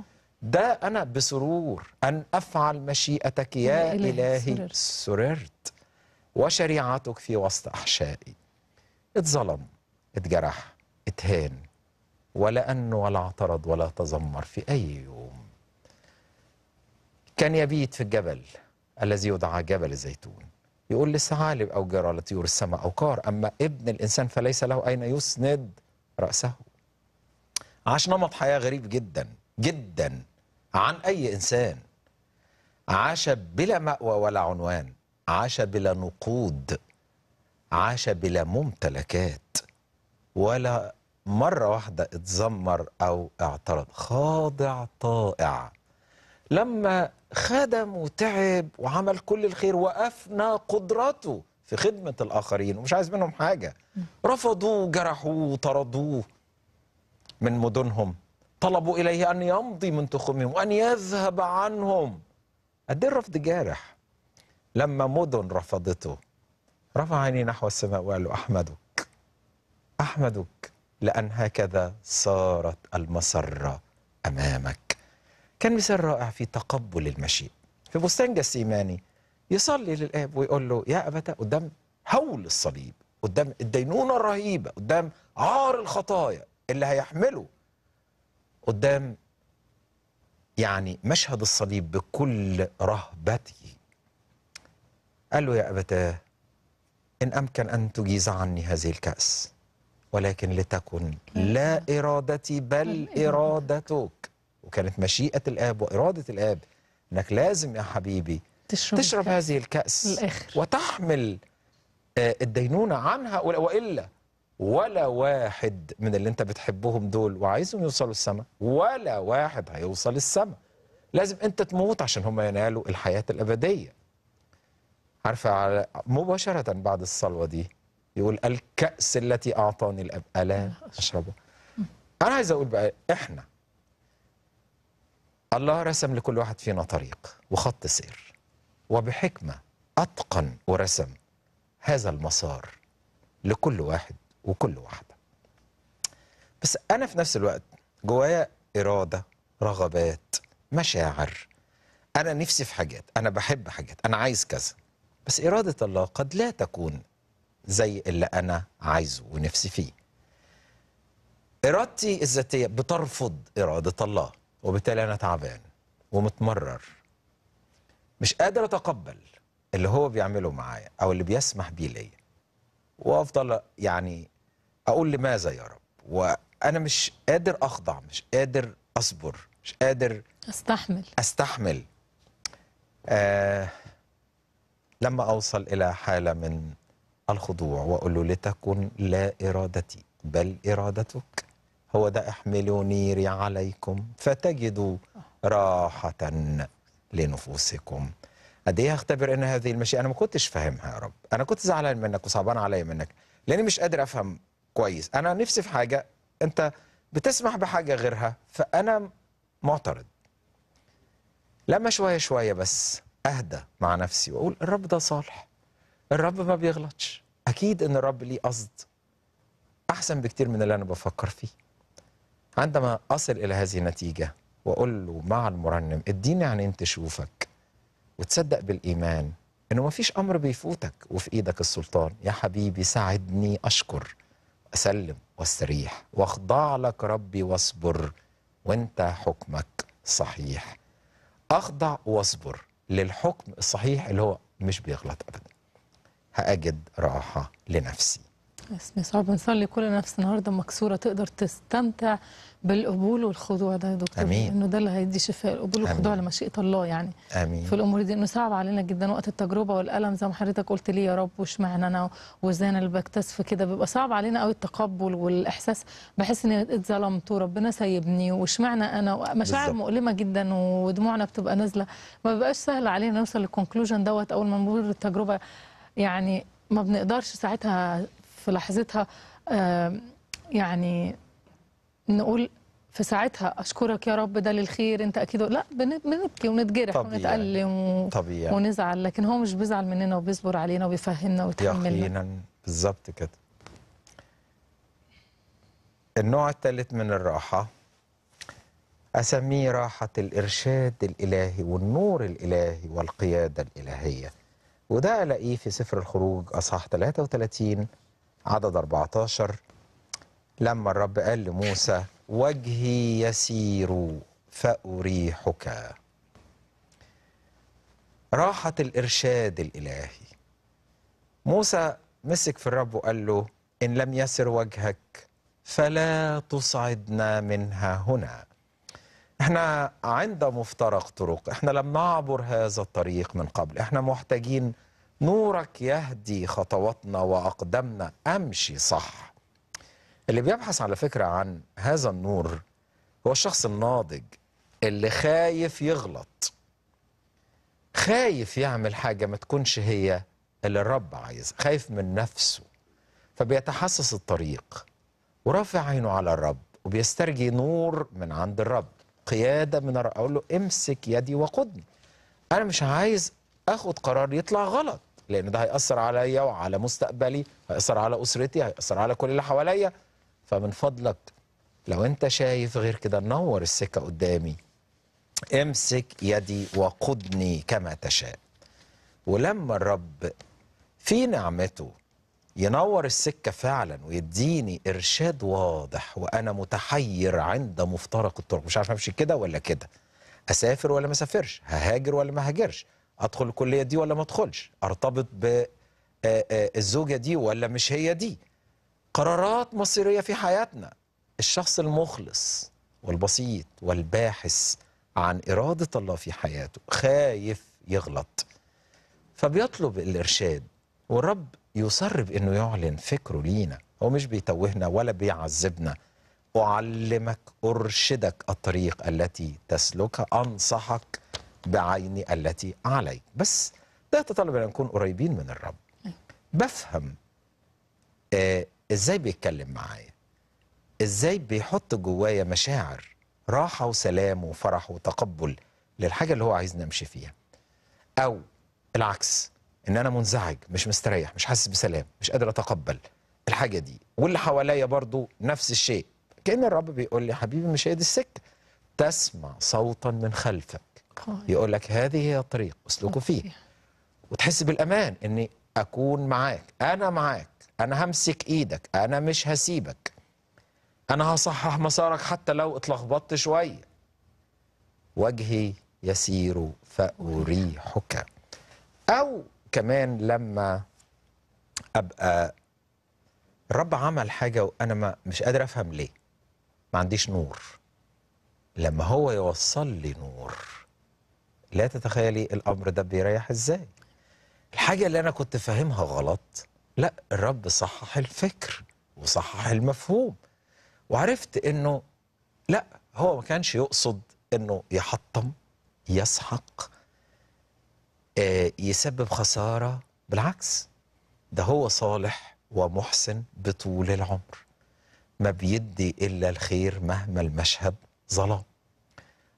ده انا بسرور ان افعل مشيئتك يا الهي, إلهي سررت وشريعتك في وسط أحشائي اتظلم اتجرح اتهان ولا أن ولا اعترض ولا تذمر في أي يوم كان يبيت في الجبل الذي يدعى جبل الزيتون يقول للثعالب أو جرى لطيور السماء أو كار أما ابن الإنسان فليس له أين يسند رأسه عاش نمط حياة غريب جدا جدا عن أي إنسان عاش بلا مأوى ولا عنوان عاش بلا نقود عاش بلا ممتلكات ولا مرة واحدة اتذمر أو اعترض خاضع طائع لما خدم وتعب وعمل كل الخير وأفنى قدرته في خدمة الآخرين ومش عايز منهم حاجة رفضوه جرحوه وطردوه من مدنهم طلبوا إليه أن يمضي من تخمهم وأن يذهب عنهم قد إيه الرفض جارح لما مدن رفضته رفع عيني نحو السماء وقال له أحمدك أحمدك لأن هكذا صارت المسرة أمامك كان مثال رائع في تقبل المشيء في بستان جسيماني يصلي للآب ويقول له يا أبتا قدام هول الصليب قدام الدينونة الرهيبة قدام عار الخطايا اللي هيحمله قدام يعني مشهد الصليب بكل رهبتي قال له يا أبتاه إن أمكن أن تجيز عني هذه الكأس ولكن لتكن لا إرادتي بل إرادتك وكانت مشيئة الآب وإرادة الآب أنك لازم يا حبيبي تشرب, تشرب هذه الكأس الآخر. وتحمل آه، الدينونة عن هؤلاء وإلا ولا واحد من اللي أنت بتحبهم دول وعايزهم يوصلوا السماء ولا واحد هيوصل السماء لازم أنت تموت عشان هم ينالوا الحياة الأبدية عارفه على مباشره بعد الصلوه دي يقول الكأس التي أعطاني الأب ألا أشربه أنا عايز أقول بقى إحنا الله رسم لكل واحد فينا طريق وخط سير وبحكمة أتقن ورسم هذا المسار لكل واحد وكل واحدة بس أنا في نفس الوقت جوايا إرادة رغبات مشاعر أنا نفسي في حاجات أنا بحب حاجات أنا عايز كذا بس إرادة الله قد لا تكون زي اللي أنا عايزه ونفسي فيه إرادتي الذاتية بترفض إرادة الله وبالتالي أنا تعبان ومتمرر مش قادر أتقبل اللي هو بيعمله معايا أو اللي بيسمح بيه ليا وأفضل يعني أقول لماذا يا رب وأنا مش قادر أخضع مش قادر أصبر مش قادر أستحمل أستحمل آه لما أوصل إلى حالة من الخضوع وأقول له لتكن لا إرادتي بل إرادتك هو ده احملوا نيري عليكم فتجدوا راحة لنفوسكم قد ايه اختبر ان هذه المشيئه انا ما كنتش فاهمها يا رب انا كنت زعلان منك وصعبان عليا منك لاني مش قادر افهم كويس انا نفسي في حاجه انت بتسمح بحاجه غيرها فانا معترض لما شويه شويه بس اهدى مع نفسي واقول الرب ده صالح الرب ما بيغلطش اكيد ان الرب ليه قصد احسن بكتير من اللي انا بفكر فيه عندما اصل الى هذه النتيجه واقول له مع المرنم اديني عينين تشوفك وتصدق بالايمان انه ما فيش امر بيفوتك وفي ايدك السلطان يا حبيبي ساعدني اشكر اسلم واستريح واخضع لك ربي واصبر وانت حكمك صحيح اخضع واصبر للحكم الصحيح اللي هو مش بيغلط أبدا هأجد راحة لنفسي بس صعب نصلي كل نفس النهارده مكسوره تقدر تستمتع بالقبول والخضوع ده يا دكتور امين انه ده اللي هيدي شفاء القبول والخضوع لمشيئه الله يعني امين في الامور دي انه صعب علينا جدا وقت التجربه والالم زي ما حضرتك قلت لي يا رب واشمعنى انا وازاي انا اللي بكتسف كده بيبقى صعب علينا قوي التقبل والاحساس بحس اني اتظلمت وربنا سايبني واشمعنى انا مشاعر مؤلمه جدا ودموعنا بتبقى نازله ما بيبقاش سهل علينا نوصل للكونكلوجن دوت اول ما نمر التجربه يعني ما بنقدرش ساعتها في لحظتها يعني نقول في ساعتها اشكرك يا رب ده للخير انت اكيد لا بنبكي ونتجرح طبيعي. ونتالم و... طبيعي. ونزعل لكن هو مش بيزعل مننا وبيصبر علينا وبيفهمنا ويتحملنا يقينا بالظبط كده النوع الثالث من الراحه اسميه راحه الارشاد الالهي والنور الالهي والقياده الالهيه وده الاقيه في سفر الخروج اصحاح 33 عدد 14 لما الرب قال لموسى وجهي يسير فأريحك راحة الإرشاد الإلهي موسى مسك في الرب وقال له إن لم يسر وجهك فلا تصعدنا منها هنا احنا عند مفترق طرق احنا لم نعبر هذا الطريق من قبل احنا محتاجين نورك يهدي خطواتنا وأقدامنا أمشي صح اللي بيبحث على فكرة عن هذا النور هو الشخص الناضج اللي خايف يغلط خايف يعمل حاجة ما تكونش هي اللي الرب عايزها خايف من نفسه فبيتحسس الطريق ورافع عينه على الرب وبيسترجي نور من عند الرب قيادة من الرب أقول له امسك يدي وقودني أنا مش عايز اخد قرار يطلع غلط لان ده هياثر عليا وعلى مستقبلي هياثر على اسرتي هياثر على كل اللي حواليا فمن فضلك لو انت شايف غير كده نور السكه قدامي امسك يدي وقدني كما تشاء ولما الرب في نعمته ينور السكه فعلا ويديني ارشاد واضح وانا متحير عند مفترق الطرق مش عارف امشي كده ولا كده اسافر ولا ما اسافرش ههاجر ولا ما هاجرش ادخل الكليه دي ولا ما ادخلش ارتبط بالزوجه آه، آه، دي ولا مش هي دي قرارات مصيريه في حياتنا الشخص المخلص والبسيط والباحث عن اراده الله في حياته خايف يغلط فبيطلب الارشاد والرب يصر بانه يعلن فكره لينا هو مش بيتوهنا ولا بيعذبنا أعلمك أرشدك الطريق التي تسلكها أنصحك بعيني التي علي بس ده يتطلب ان نكون قريبين من الرب بفهم آه، ازاي بيتكلم معايا ازاي بيحط جوايا مشاعر راحه وسلام وفرح وتقبل للحاجه اللي هو عايزني امشي فيها او العكس ان انا منزعج مش مستريح مش حاسس بسلام مش قادر اتقبل الحاجه دي واللي حواليا برضو نفس الشيء كان الرب بيقول لي حبيبي مش هي دي السكه تسمع صوتا من خلفك يقول لك هذه هي الطريق اسلكوا فيه وتحس بالامان اني اكون معاك انا معاك انا همسك ايدك انا مش هسيبك انا هصحح مسارك حتى لو اتلخبطت شويه وجهي يسير فاريحك او كمان لما ابقى الرب عمل حاجه وانا ما مش قادر افهم ليه ما عنديش نور لما هو يوصل لي نور لا تتخيلي الامر ده بيريح ازاي الحاجه اللي انا كنت فاهمها غلط لا الرب صحح الفكر وصحح المفهوم وعرفت انه لا هو ما كانش يقصد انه يحطم يسحق آه، يسبب خساره بالعكس ده هو صالح ومحسن بطول العمر ما بيدي الا الخير مهما المشهد ظلام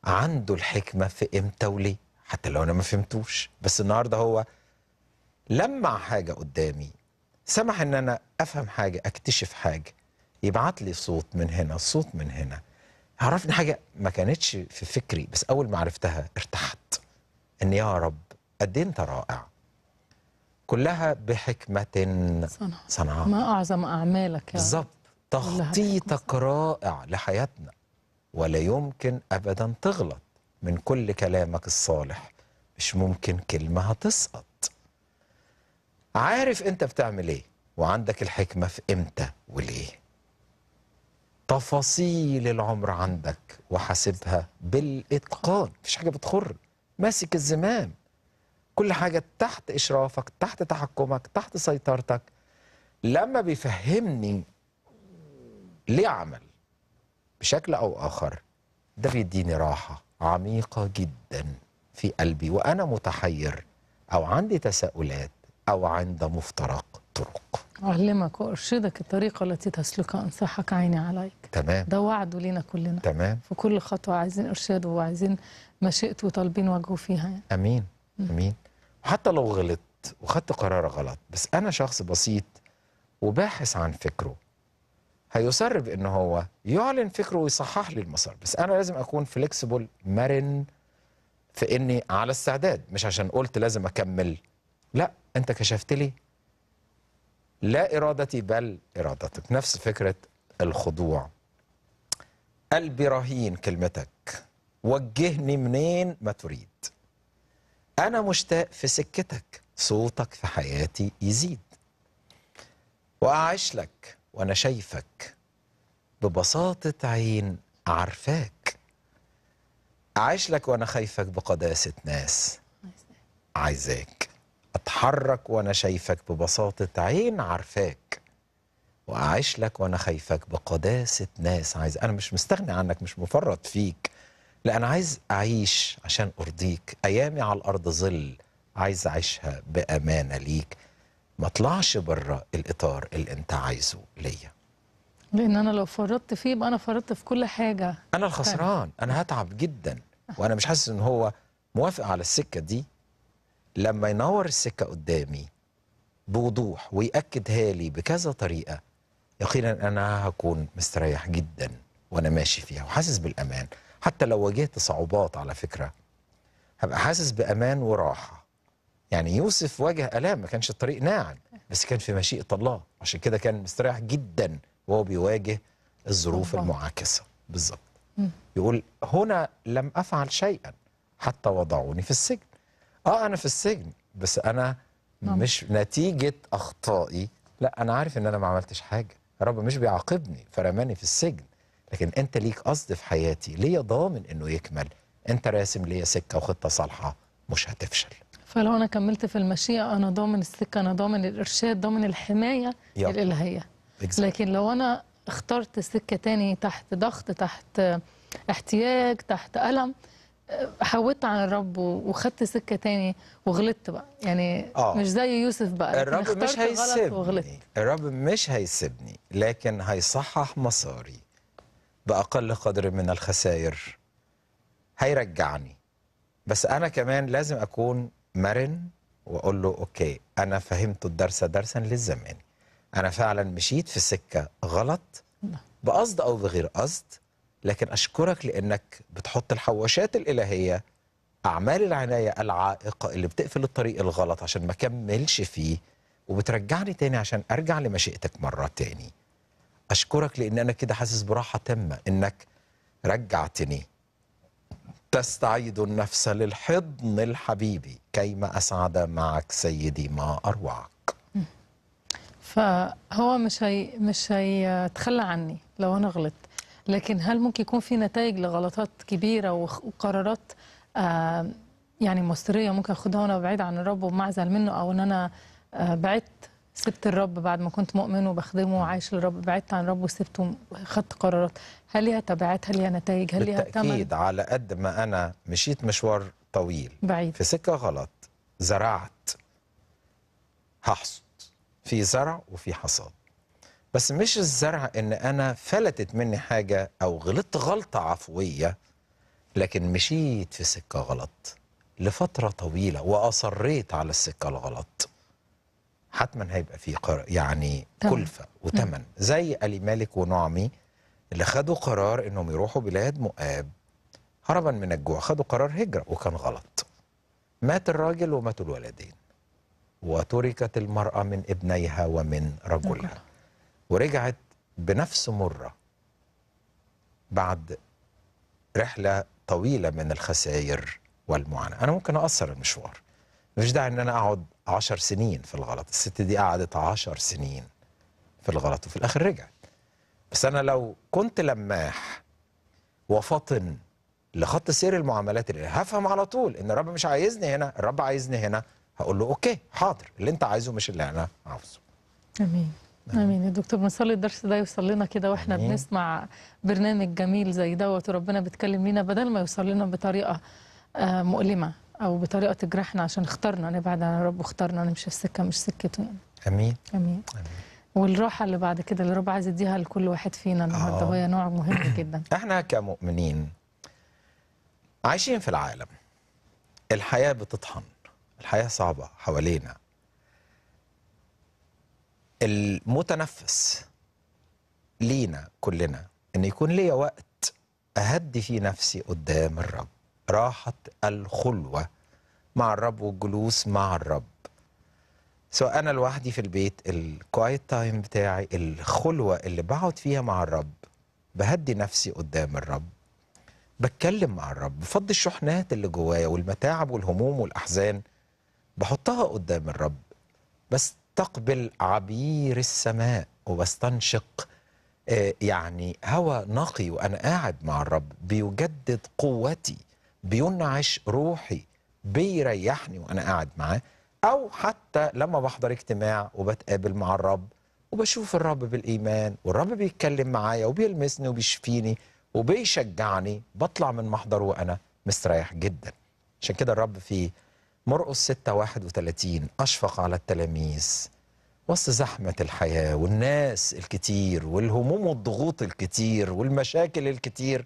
عنده الحكمه في امتى وليه حتى لو انا ما فهمتوش بس النهارده هو لمع حاجه قدامي سمح ان انا افهم حاجه اكتشف حاجه يبعت لي صوت من هنا صوت من هنا عرفني حاجه ما كانتش في فكري بس اول ما عرفتها ارتحت ان يا رب قد إيه انت رائع كلها بحكمه صنع ما اعظم اعمالك يا بالظبط تخطيطك رائع لحياتنا ولا يمكن ابدا تغلط من كل كلامك الصالح مش ممكن كلمة هتسقط عارف انت بتعمل ايه وعندك الحكمة في امتى وليه تفاصيل العمر عندك وحاسبها بالاتقان مفيش حاجة بتخر ماسك الزمام كل حاجة تحت إشرافك تحت تحكمك تحت سيطرتك لما بيفهمني ليه عمل بشكل أو آخر ده بيديني راحة عميقة جدا في قلبي وأنا متحير أو عندي تساؤلات أو عند مفترق طرق أعلمك وأرشدك الطريقة التي تسلكها أنصحك عيني عليك تمام ده وعده لينا كلنا تمام في كل خطوة عايزين إرشاد وعايزين مشيئته وطالبين وجهه فيها يعني. أمين م. أمين وحتى لو غلطت وخدت قرار غلط بس أنا شخص بسيط وباحث عن فكره هيصر بان هو يعلن فكره ويصحح لي المسار بس انا لازم اكون فليكسبل مرن في اني على استعداد مش عشان قلت لازم اكمل لا انت كشفت لي لا ارادتي بل ارادتك نفس فكره الخضوع قلبي رهين كلمتك وجهني منين ما تريد انا مشتاق في سكتك صوتك في حياتي يزيد واعيش لك وأنا شايفك ببساطة عين عارفاك أعيش لك وأنا خايفك بقداسة ناس عايزاك أتحرك وأنا شايفك ببساطة عين عارفاك وأعيش لك وأنا خايفك بقداسة ناس عايز أنا مش مستغني عنك مش مفرط فيك لا أنا عايز أعيش عشان أرضيك أيامي على الأرض ظل عايز أعيشها بأمانة ليك ما اطلعش بره الاطار اللي انت عايزه ليا لان انا لو فرطت فيه يبقى انا فرطت في كل حاجه انا الخسران انا هتعب جدا وانا مش حاسس ان هو موافق على السكه دي لما ينور السكه قدامي بوضوح وياكدها لي بكذا طريقه يقينا انا هكون مستريح جدا وانا ماشي فيها وحاسس بالامان حتى لو واجهت صعوبات على فكره هبقى حاسس بامان وراحه يعني يوسف واجه الام ما كانش الطريق ناعم بس كان في مشيئه الله عشان كده كان مستريح جدا وهو بيواجه الظروف المعاكسه بالظبط يقول هنا لم افعل شيئا حتى وضعوني في السجن اه انا في السجن بس انا آه. مش نتيجه اخطائي لا انا عارف ان انا ما عملتش حاجه رب مش بيعاقبني فرماني في السجن لكن انت ليك قصد في حياتي ليا ضامن انه يكمل انت راسم ليا سكه وخطه صالحه مش هتفشل فلو انا كملت في المشيئه انا ضامن السكه انا ضامن الارشاد ضامن الحمايه الالهيه exactly. لكن لو انا اخترت سكه تاني تحت ضغط تحت احتياج تحت الم حودت عن الرب وخدت سكه تاني وغلطت بقى يعني أوه. مش زي يوسف بقى الرب مش هيسيبني الرب مش هيسيبني لكن هيصحح مساري باقل قدر من الخسائر هيرجعني بس انا كمان لازم اكون مرن واقول له اوكي انا فهمت الدرس درسا للزمان انا فعلا مشيت في سكه غلط بقصد او بغير قصد لكن اشكرك لانك بتحط الحواشات الالهيه اعمال العنايه العائقه اللي بتقفل الطريق الغلط عشان ما كملش فيه وبترجعني تاني عشان ارجع لمشيئتك مره تاني اشكرك لان انا كده حاسس براحه تامه انك رجعتني تستعيد النفس للحضن الحبيبي كيما أسعد معك سيدي ما أروعك فهو مش هي مش هيتخلى عني لو أنا غلطت لكن هل ممكن يكون في نتائج لغلطات كبيرة وقرارات آه، يعني مصيرية ممكن أخدها وأنا بعيد عن الرب ومعزل منه أو أن أنا آه، بعدت سبت الرب بعد ما كنت مؤمن وبخدمه وعايش للرب بعدت عن الرب وسبته وخدت قرارات هل ليها تبعات هل ليها نتائج هل ليها تمام بالتأكيد على قد ما أنا مشيت مشوار طويل بعيد في سكة غلط زرعت هحصد في زرع وفي حصاد بس مش الزرع ان انا فلتت مني حاجة او غلطت غلطة عفوية لكن مشيت في سكة غلط لفترة طويلة واصريت على السكة الغلط حتما هيبقى في قرار يعني طبعا. كلفه وثمن زي ألي مالك ونعمي اللي خدوا قرار انهم يروحوا بلاد مؤاب هربا من الجوع خدوا قرار هجره وكان غلط مات الراجل وماتوا الولدين وتركت المراه من ابنيها ومن رجلها ورجعت بنفس مره بعد رحله طويله من الخسائر والمعاناه انا ممكن اقصر المشوار مفيش داعي ان انا اقعد عشر سنين في الغلط الست دي قعدت عشر سنين في الغلط وفي الآخر رجعت بس أنا لو كنت لماح وفطن لخط سير المعاملات اللي هفهم على طول ان الرب مش عايزني هنا الرب عايزني هنا هقول له اوكي حاضر اللي انت عايزه مش اللي انا عاوزه امين امين يا دكتور بنصلي الدرس ده يوصل لنا كده واحنا أمين. بنسمع برنامج جميل زي دوت وربنا بيتكلم لينا بدل ما يوصل لنا بطريقه آه، مؤلمه او بطريقه تجرحنا عشان اخترنا نبعد يعني عن الرب واخترنا نمشي في سكه مش سكته يعني امين امين, أمين. والراحه اللي بعد كده اللي الرب عايز يديها لكل واحد فينا النهارده آه. وهي نوع مهم جدا احنا كمؤمنين عايشين في العالم الحياه بتطحن الحياه صعبه حوالينا المتنفس لينا كلنا ان يكون ليا وقت اهدي فيه نفسي قدام الرب راحة الخلوة مع الرب والجلوس مع الرب سواء أنا لوحدي في البيت الكوايت تايم بتاعي الخلوة اللي بقعد فيها مع الرب بهدي نفسي قدام الرب بتكلم مع الرب بفضي الشحنات اللي جوايا والمتاعب والهموم والأحزان بحطها قدام الرب بستقبل عبير السماء وبستنشق آه، يعني هوى نقي وأنا قاعد مع الرب بيجدد قوتي بينعش روحي بيريحني وانا قاعد معاه او حتى لما بحضر اجتماع وبتقابل مع الرب وبشوف الرب بالايمان والرب بيتكلم معايا وبيلمسني وبيشفيني وبيشجعني بطلع من محضر وانا مستريح جدا عشان كده الرب في مرقس 6 31 اشفق على التلاميذ وسط زحمة الحياة والناس الكتير والهموم والضغوط الكتير والمشاكل الكتير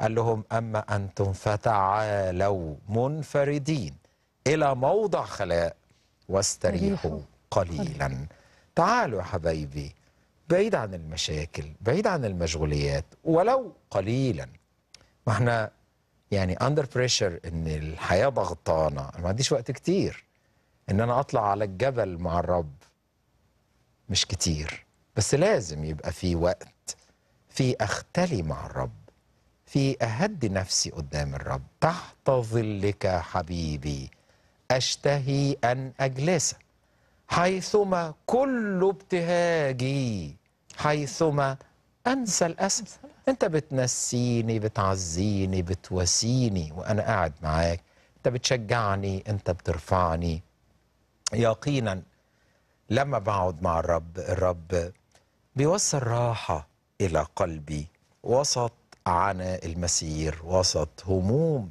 قال لهم أما أنتم فتعالوا منفردين إلى موضع خلاء واستريحوا قليلا تعالوا يا حبايبي بعيد عن المشاكل بعيد عن المشغوليات ولو قليلا ما احنا يعني اندر بريشر ان الحياه ضغطانه ما عنديش وقت كتير ان انا اطلع على الجبل مع الرب مش كتير بس لازم يبقى في وقت في اختلي مع الرب في أهد نفسي قدام الرب تحت ظلك حبيبي أشتهي أن أجلسك حيثما كل ابتهاجي حيثما أنسى الأسف أنت بتنسيني بتعزيني بتواسيني وأنا قاعد معاك أنت بتشجعني أنت بترفعني يقينا لما بقعد مع الرب الرب بيوصل راحة إلى قلبي وسط عن المسير وسط هموم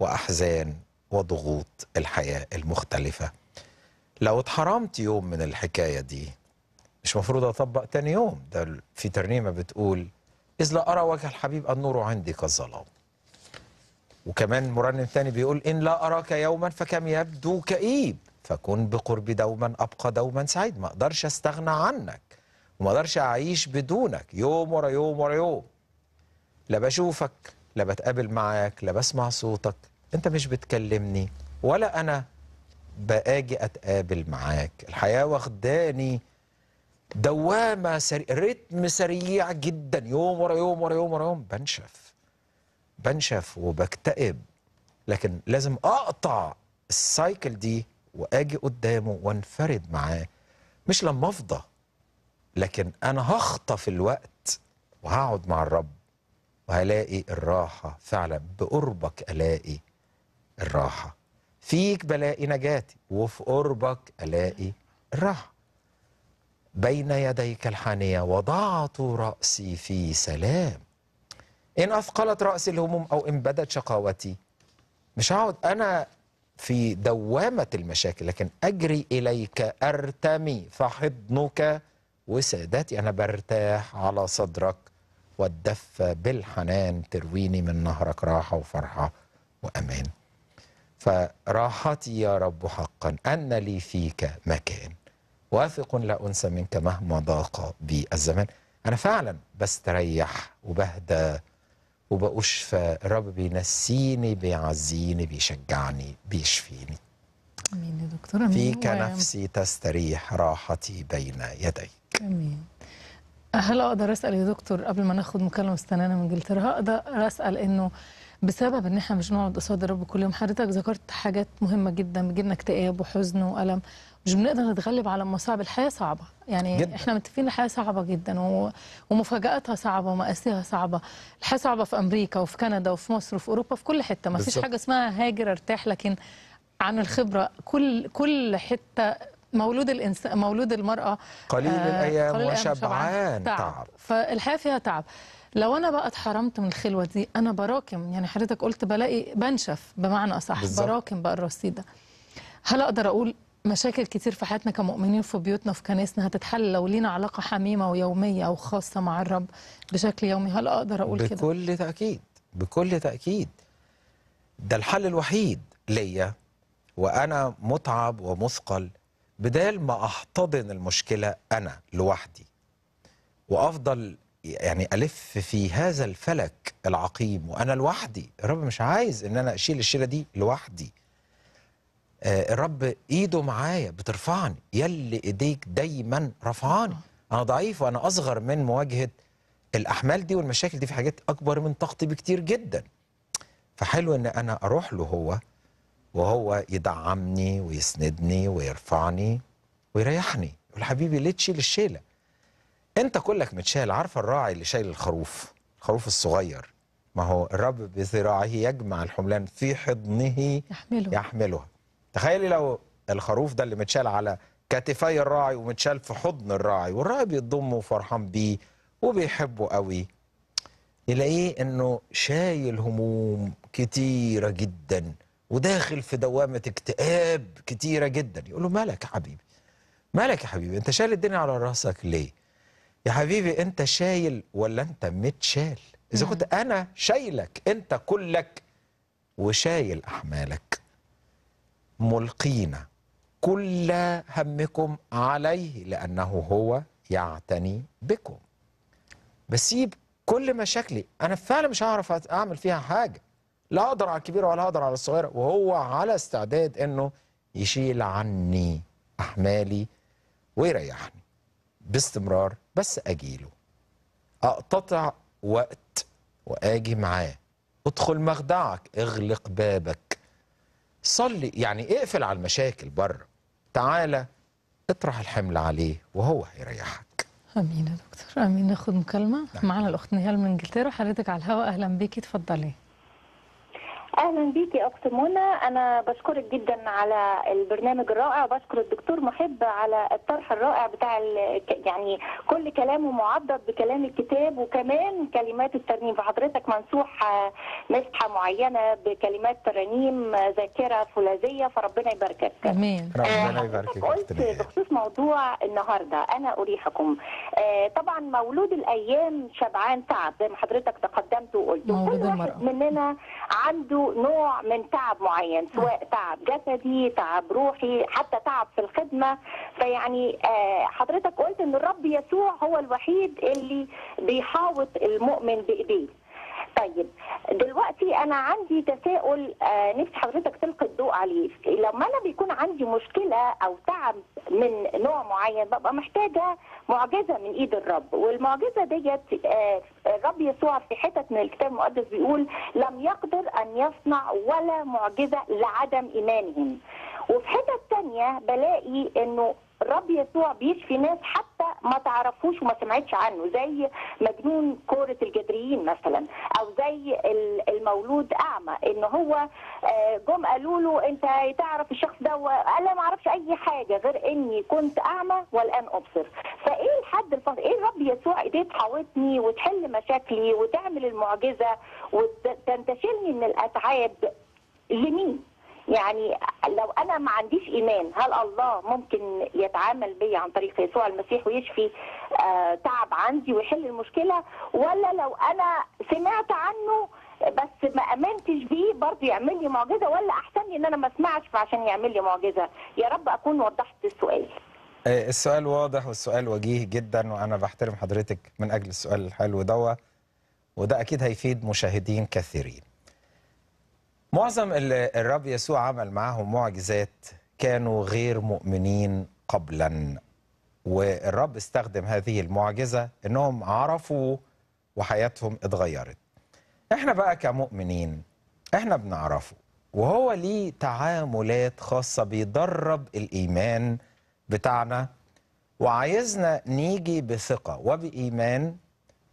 واحزان وضغوط الحياه المختلفه لو اتحرمت يوم من الحكايه دي مش مفروض اطبق تاني يوم ده في ترنيمه بتقول اذ لا ارى وجه الحبيب النور عندي كالظلام وكمان مرنم تاني بيقول ان لا اراك يوما فكم يبدو كئيب فكن بقربي دوما ابقى دوما سعيد ما اقدرش استغنى عنك وما اقدرش اعيش بدونك يوم ورا يوم ورا يوم لا بشوفك لا بتقابل معاك لا بسمع صوتك انت مش بتكلمني ولا انا باجي اتقابل معاك الحياه واخداني دوامه سري... رتم سريع جدا يوم ورا يوم ورا يوم ورا يوم بنشف بنشف وبكتئب لكن لازم اقطع السايكل دي واجي قدامه وانفرد معاه مش لما افضى لكن انا هخطف الوقت وهقعد مع الرب وهلاقي الراحة فعلا بقربك ألاقي الراحة فيك بلاقي نجاتي وفي قربك ألاقي الراحة بين يديك الحانية وضعت رأسي في سلام إن أثقلت رأسي الهموم أو إن بدت شقاوتي مش هقعد أنا في دوامة المشاكل لكن أجري إليك أرتمي فحضنك وسادتي أنا برتاح على صدرك والدف بالحنان ترويني من نهرك راحة وفرحة وأمان فراحتي يا رب حقا أن لي فيك مكان واثق لا أنسى منك مهما ضاق بي الزمان أنا فعلا بستريح وبهدى وبأشفى الرب بينسيني بيعزيني بيشجعني بيشفيني أمين يا دكتورة فيك نفسي تستريح راحتي بين يديك أمين هل اقدر اسال يا دكتور قبل ما ناخد مكالمه مستنانه من انجلترا هقدر اسال انه بسبب ان احنا مش بنقعد قصاد الرب كل يوم حضرتك ذكرت حاجات مهمه جدا بيجي لنا اكتئاب وحزن والم مش بنقدر نتغلب على مصاعب الحياه صعبه يعني جدا. احنا متفقين الحياه صعبه جدا ومفاجاتها صعبه ومآسيها صعبه الحياه صعبه في امريكا وفي كندا وفي مصر وفي اوروبا في كل حته ما فيش حاجه اسمها هاجر ارتاح لكن عن الخبره كل كل حته مولود الإنس... مولود المرأة قليل آه... الأيام قليل وشبعان تعب. تعب فالحياة فيها تعب لو انا بقى اتحرمت من الخلوه دي انا براكم يعني حضرتك قلت بلاقي بنشف بمعنى اصح بالزبط. براكم بقى الرصيد ده هل اقدر اقول مشاكل كتير في حياتنا كمؤمنين في بيوتنا في كنايسنا هتتحل لو لينا علاقه حميمه ويوميه وخاصه مع الرب بشكل يومي هل اقدر اقول كده بكل تاكيد بكل تاكيد ده الحل الوحيد ليا وانا متعب ومثقل بدال ما احتضن المشكله انا لوحدي وافضل يعني الف في هذا الفلك العقيم وانا لوحدي الرب مش عايز ان انا اشيل الشيله دي لوحدي آه، الرب ايده معايا بترفعني يلي ايديك دايما رفعاني انا ضعيف وانا اصغر من مواجهه الاحمال دي والمشاكل دي في حاجات اكبر من طاقتي بكتير جدا فحلو ان انا اروح له هو وهو يدعمني ويسندني ويرفعني ويريحني يقول حبيبي ليه تشيل الشيله انت كلك متشال عارفه الراعي اللي شايل الخروف الخروف الصغير ما هو الرب بذراعه يجمع الحملان في حضنه يحمله. يحملها تخيلي لو الخروف ده اللي متشال على كتفي الراعي ومتشال في حضن الراعي والراعي بيضمه وفرحان بيه وبيحبه قوي يلاقيه انه شايل هموم كتيره جدا وداخل في دوامه اكتئاب كتيره جدا يقول له مالك يا حبيبي مالك يا حبيبي انت شايل الدنيا على راسك ليه يا حبيبي انت شايل ولا انت متشال اذا كنت نعم. انا شايلك انت كلك وشايل احمالك ملقين كل همكم عليه لانه هو يعتني بكم بسيب كل مشاكلي انا فعلا مش هعرف اعمل فيها حاجه لا اقدر على الكبيره ولا اقدر على الصغيره وهو على استعداد انه يشيل عني احمالي ويريحني باستمرار بس اجيله اقتطع وقت واجي معاه ادخل مخدعك اغلق بابك صلي يعني اقفل على المشاكل بره تعالى اطرح الحمل عليه وهو هيريحك امين يا دكتور امين ناخد مكالمه نعم. معانا الاخت نهال من انجلترا حضرتك على الهواء اهلا بيكي اتفضلي اهلا بيكي اخت منى انا بشكرك جدا على البرنامج الرائع وبشكر الدكتور محب على الطرح الرائع بتاع يعني كل كلامه معضد بكلام الكتاب وكمان كلمات الترنيم فحضرتك منسوح مسحه آه، معينه بكلمات ترانيم آه، ذاكره فولاذيه فربنا يباركك امين ربنا آه، يباركك قلت بخصوص موضوع النهارده انا اريحكم طبعا مولود الايام شبعان تعب زي ما حضرتك تقدمت وقلت كل واحد مننا عنده عنده نوع من تعب معين سواء نعم. تعب جسدي تعب روحي حتى تعب في الخدمه فيعني آه، حضرتك قلت ان الرب يسوع هو الوحيد اللي بيحاوط المؤمن بايديه طيب دلوقتي انا عندي تساؤل آه نفسي حضرتك تلقي الضوء عليه لما انا بيكون عندي مشكله او تعب من نوع معين ببقى محتاجه معجزه من ايد الرب والمعجزه ديت آه الرب يسوع في حتت من الكتاب المقدس بيقول لم يقدر ان يصنع ولا معجزه لعدم ايمانهم وفي حتت تانية بلاقي انه الرب يسوع بيشفي ناس حتى ما تعرفوش وما سمعتش عنه زي مجنون كورة الجدريين مثلا أو زي المولود أعمى إن هو آه، جم قالوا له أنت تعرف الشخص ده وقال لا ما أعرفش أي حاجة غير إني كنت أعمى والآن أبصر فإيه الحد الفضل إيه الرب يسوع إيديه تحاوطني وتحل مشاكلي وتعمل المعجزة وتنتشلني من الأتعاب لمين؟ يعني لو انا ما عنديش ايمان هل الله ممكن يتعامل بي عن طريق يسوع المسيح ويشفي آه تعب عندي ويحل المشكله ولا لو انا سمعت عنه بس ما امنتش بيه برضه يعمل لي معجزه ولا احسن لي ان انا ما اسمعش عشان يعمل لي معجزه يا رب اكون وضحت السؤال آه، السؤال واضح والسؤال وجيه جدا وانا بحترم حضرتك من اجل السؤال الحلو دوت وده اكيد هيفيد مشاهدين كثيرين معظم اللي الرب يسوع عمل معاهم معجزات كانوا غير مؤمنين قبلا والرب استخدم هذه المعجزة انهم عرفوا وحياتهم اتغيرت احنا بقى كمؤمنين احنا بنعرفه وهو ليه تعاملات خاصة بيدرب الإيمان بتاعنا وعايزنا نيجي بثقة وبإيمان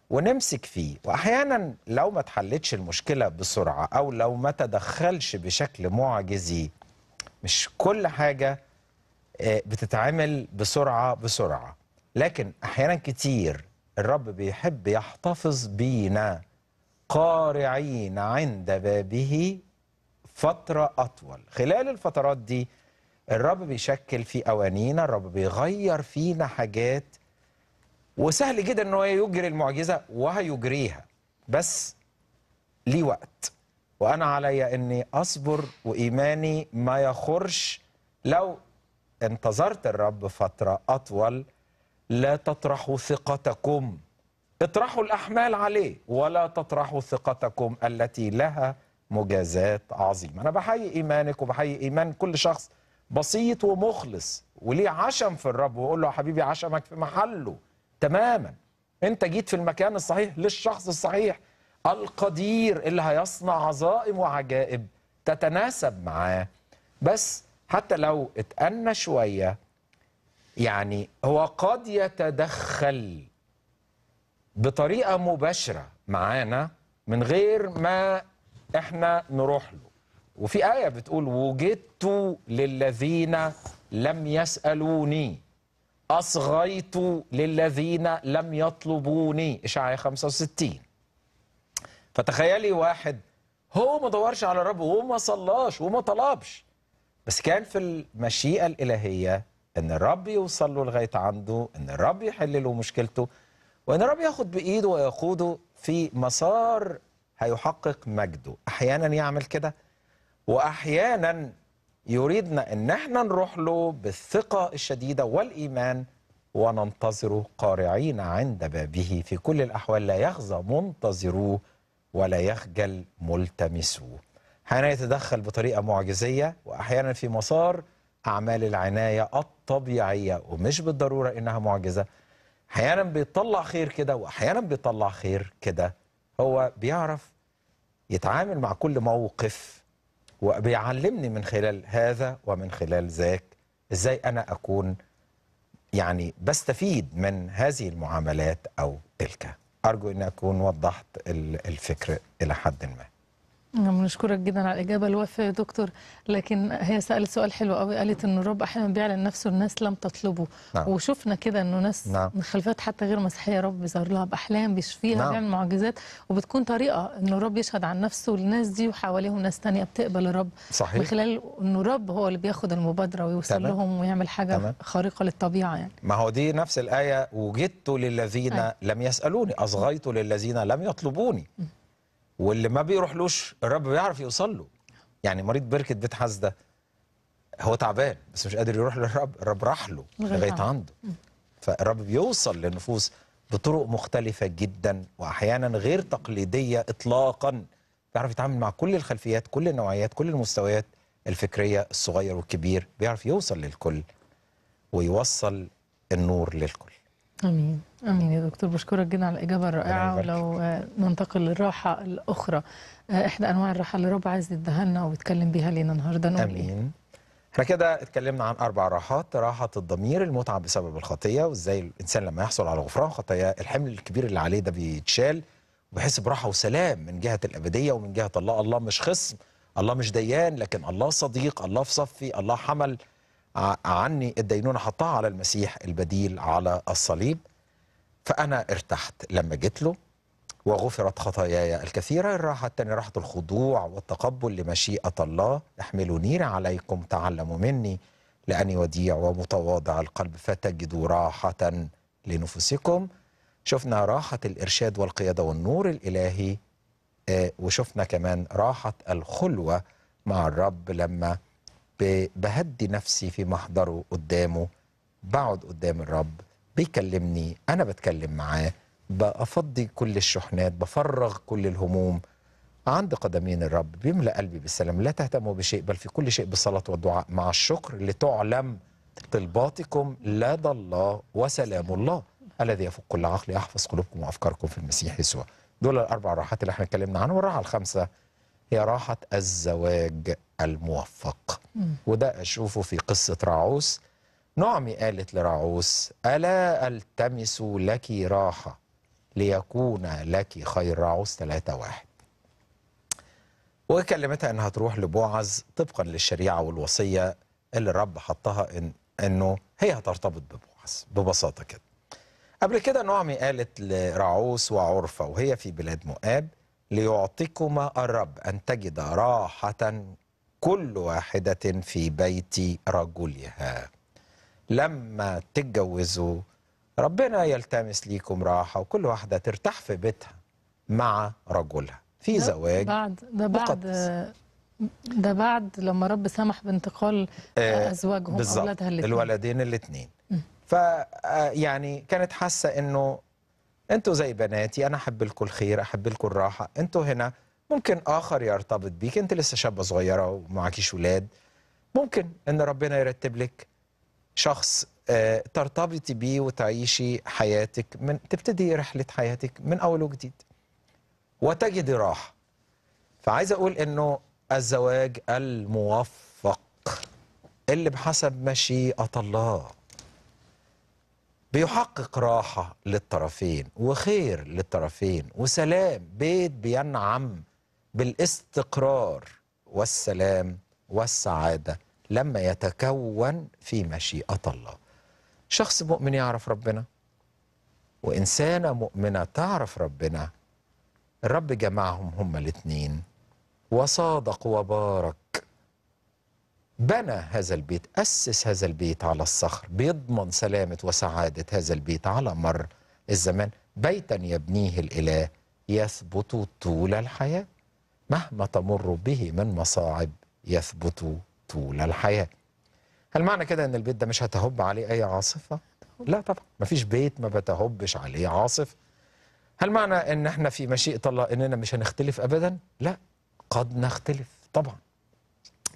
ونمسك فيه واحيانا لو ما اتحلتش المشكله بسرعه او لو ما تدخلش بشكل معجزي مش كل حاجه آه، بتتعمل بسرعه بسرعه لكن احيانا كتير الرب بيحب يحتفظ بينا قارعين عند بابه فتره اطول خلال الفترات دي الرب بيشكل في قوانينا الرب بيغير فينا حاجات وسهل جدا ان هو يجري المعجزه وهيجريها بس ليه وقت وانا علي اني اصبر وايماني ما يخرش لو انتظرت الرب فتره اطول لا تطرحوا ثقتكم اطرحوا الاحمال عليه ولا تطرحوا ثقتكم التي لها مجازات عظيمه انا بحيي ايمانك وبحيي ايمان كل شخص بسيط ومخلص وليه عشم في الرب واقول له يا حبيبي عشمك في محله تماما انت جيت في المكان الصحيح للشخص الصحيح القدير اللي هيصنع عظائم وعجائب تتناسب معاه بس حتى لو اتأنى شوية يعني هو قد يتدخل بطريقة مباشرة معانا من غير ما احنا نروح له وفي آية بتقول وجدت للذين لم يسألوني أصغيت للذين لم يطلبوني إشعيا 65 فتخيلي واحد هو ما دورش على ربه وهو ما صلاش وما طلبش بس كان في المشيئة الإلهية إن الرب يوصل له لغاية عنده إن الرب يحل له مشكلته وإن الرب ياخد بإيده ويقوده في مسار هيحقق مجده أحيانا يعمل كده وأحيانا يريدنا ان احنا نروح له بالثقه الشديده والايمان وننتظره قارعين عند بابه في كل الاحوال لا يخزى منتظروه ولا يخجل ملتمسوه. احيانا يتدخل بطريقه معجزيه واحيانا في مسار اعمال العنايه الطبيعيه ومش بالضروره انها معجزه. احيانا بيطلع خير كده واحيانا بيطلع خير كده. هو بيعرف يتعامل مع كل موقف وبيعلمني من خلال هذا ومن خلال ذاك ازاي انا اكون يعني بستفيد من هذه المعاملات او تلك ارجو ان اكون وضحت الفكر الى حد ما بنشكرك جدا على الاجابه الوافيه يا دكتور لكن هي سالت سؤال حلو قوي قالت ان الرب احيانا بيعلن نفسه الناس لم تطلبه نعم. وشفنا كده انه ناس نعم. من خلفيات حتى غير مسيحيه رب بيظهر لها باحلام بيشفيها نعم. بيعمل معجزات وبتكون طريقه ان الرب يشهد عن نفسه للناس دي وحواليهم ناس ثانيه بتقبل الرب صحيح من خلال انه الرب هو اللي بياخد المبادره ويوصل تمام. لهم ويعمل حاجه تمام. خارقه للطبيعه يعني ما هو دي نفس الايه وجدت للذين أي. طيب. لم يسالوني اصغيت للذين لم يطلبوني م. واللي ما بيروحلوش الرب بيعرف يوصل له يعني مريض بركه بيت حزده هو تعبان بس مش قادر يروح للرب الرب راح له لغايه عنده فالرب بيوصل للنفوس بطرق مختلفه جدا واحيانا غير تقليديه اطلاقا بيعرف يتعامل مع كل الخلفيات كل النوعيات كل المستويات الفكريه الصغير والكبير بيعرف يوصل للكل ويوصل النور للكل امين امين يا دكتور بشكرك جدا على الاجابه الرائعه ولو آه، ننتقل للراحه الاخرى آه، احدى انواع الراحه اللي رب عايز يديها لنا ويتكلم بيها لينا النهارده نقول إيه؟ امين احنا كده اتكلمنا عن اربع راحات راحه الضمير المتعه بسبب الخطيه وازاي الانسان لما يحصل على غفران خطاياه الحمل الكبير اللي عليه ده بيتشال وبيحس براحه وسلام من جهه الابديه ومن جهه الله الله مش خصم الله مش ديان لكن الله صديق الله في صفي الله حمل عني الدينونة حطها على المسيح البديل على الصليب فأنا ارتحت لما جيت له وغفرت خطاياي الكثيرة الراحة التانية راحة الخضوع والتقبل لمشيئة الله احملوا نير عليكم تعلموا مني لأني وديع ومتواضع القلب فتجدوا راحة لنفوسكم شفنا راحة الإرشاد والقيادة والنور الإلهي آه، وشفنا كمان راحة الخلوة مع الرب لما بهدي نفسي في محضره قدامه بقعد قدام الرب بيكلمني انا بتكلم معاه بفضي كل الشحنات بفرغ كل الهموم عند قدمين الرب بيملا قلبي بالسلام لا تهتموا بشيء بل في كل شيء بالصلاه والدعاء مع الشكر لتعلم طلباتكم لدى الله وسلام الله الذي يفوق كل عقل يحفظ قلوبكم وافكاركم في المسيح يسوع دول الاربع راحات اللي احنا اتكلمنا عنهم والراحه الخامسه هي راحه الزواج الموفق وده أشوفه في قصة راعوس نعمي قالت لراعوس ألا ألتمس لك راحة ليكون لك خير راعوس ثلاثة واحد وكلمتها انها تروح لبوعز طبقا للشريعه والوصيه اللي الرب حطها إن انه هي هترتبط ببوعز ببساطه كده. قبل كده نعمي قالت لرعوس وعرفه وهي في بلاد مؤاب ليعطيكما الرب ان تجد راحه كل واحدة في بيت رجلها لما تتجوزوا ربنا يلتمس ليكم راحة وكل واحدة ترتاح في بيتها مع رجلها في زواج بعد ده بعد مقدس. ده بعد لما رب سمح بانتقال آه، أزواجهم أولادها الاثنين الولدين الاثنين ف آه، يعني كانت حاسة أنه أنتوا زي بناتي أنا أحب لكم الخير أحب لكم الراحة أنتوا هنا ممكن اخر يرتبط بيك انت لسه شابه صغيره ومعكيش ولاد ممكن ان ربنا يرتب لك شخص آه، ترتبطي بيه وتعيشي حياتك من تبتدي رحله حياتك من اول وجديد وتجدي راحه فعايز اقول انه الزواج الموفق اللي بحسب مشيئه الله بيحقق راحه للطرفين وخير للطرفين وسلام بيت بينعم بالاستقرار والسلام والسعاده لما يتكون في مشيئه الله. شخص مؤمن يعرف ربنا وانسانه مؤمنه تعرف ربنا الرب جمعهم هما الاثنين وصادق وبارك بنى هذا البيت أسس هذا البيت على الصخر بيضمن سلامة وسعادة هذا البيت على مر الزمان بيتا يبنيه الإله يثبت طول الحياة مهما تمر به من مصاعب يثبت طول الحياة هل معنى كده ان البيت ده مش هتهب عليه اي عاصفة؟ لا طبعا مفيش بيت ما بتهبش عليه عاصفة هل معنى ان احنا في مشيئة الله اننا مش هنختلف ابدا؟ لا قد نختلف طبعا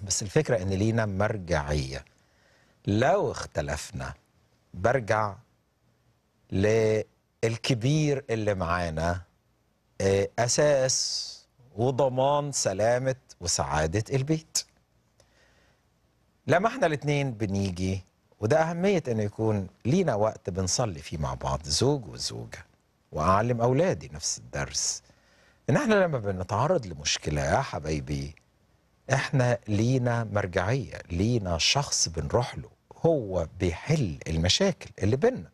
بس الفكرة ان لينا مرجعية لو اختلفنا برجع للكبير اللي معانا آه، اساس وضمان سلامة وسعادة البيت لما احنا الاتنين بنيجي وده أهمية أن يكون لينا وقت بنصلي فيه مع بعض زوج وزوجة وأعلم أولادي نفس الدرس إن احنا لما بنتعرض لمشكلة يا حبايبي احنا لينا مرجعية لينا شخص بنروح له هو بيحل المشاكل اللي بيننا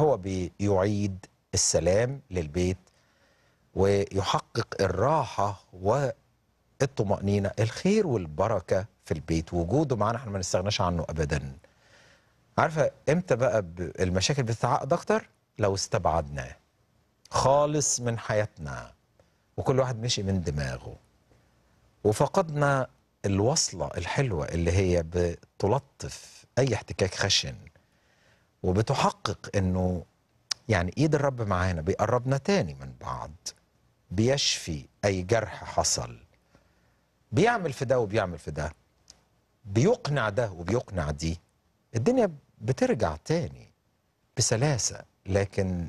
هو بيعيد السلام للبيت ويحقق الراحة والطمأنينة الخير والبركة في البيت وجوده معانا احنا ما نستغناش عنه أبدا عارفة امتى بقى المشاكل بتتعقد أكتر لو استبعدناه خالص من حياتنا وكل واحد مشي من دماغه وفقدنا الوصلة الحلوة اللي هي بتلطف أي احتكاك خشن وبتحقق أنه يعني إيد الرب معانا بيقربنا تاني من بعض بيشفي أي جرح حصل بيعمل في ده وبيعمل في ده بيقنع ده وبيقنع دي الدنيا بترجع تاني بسلاسة لكن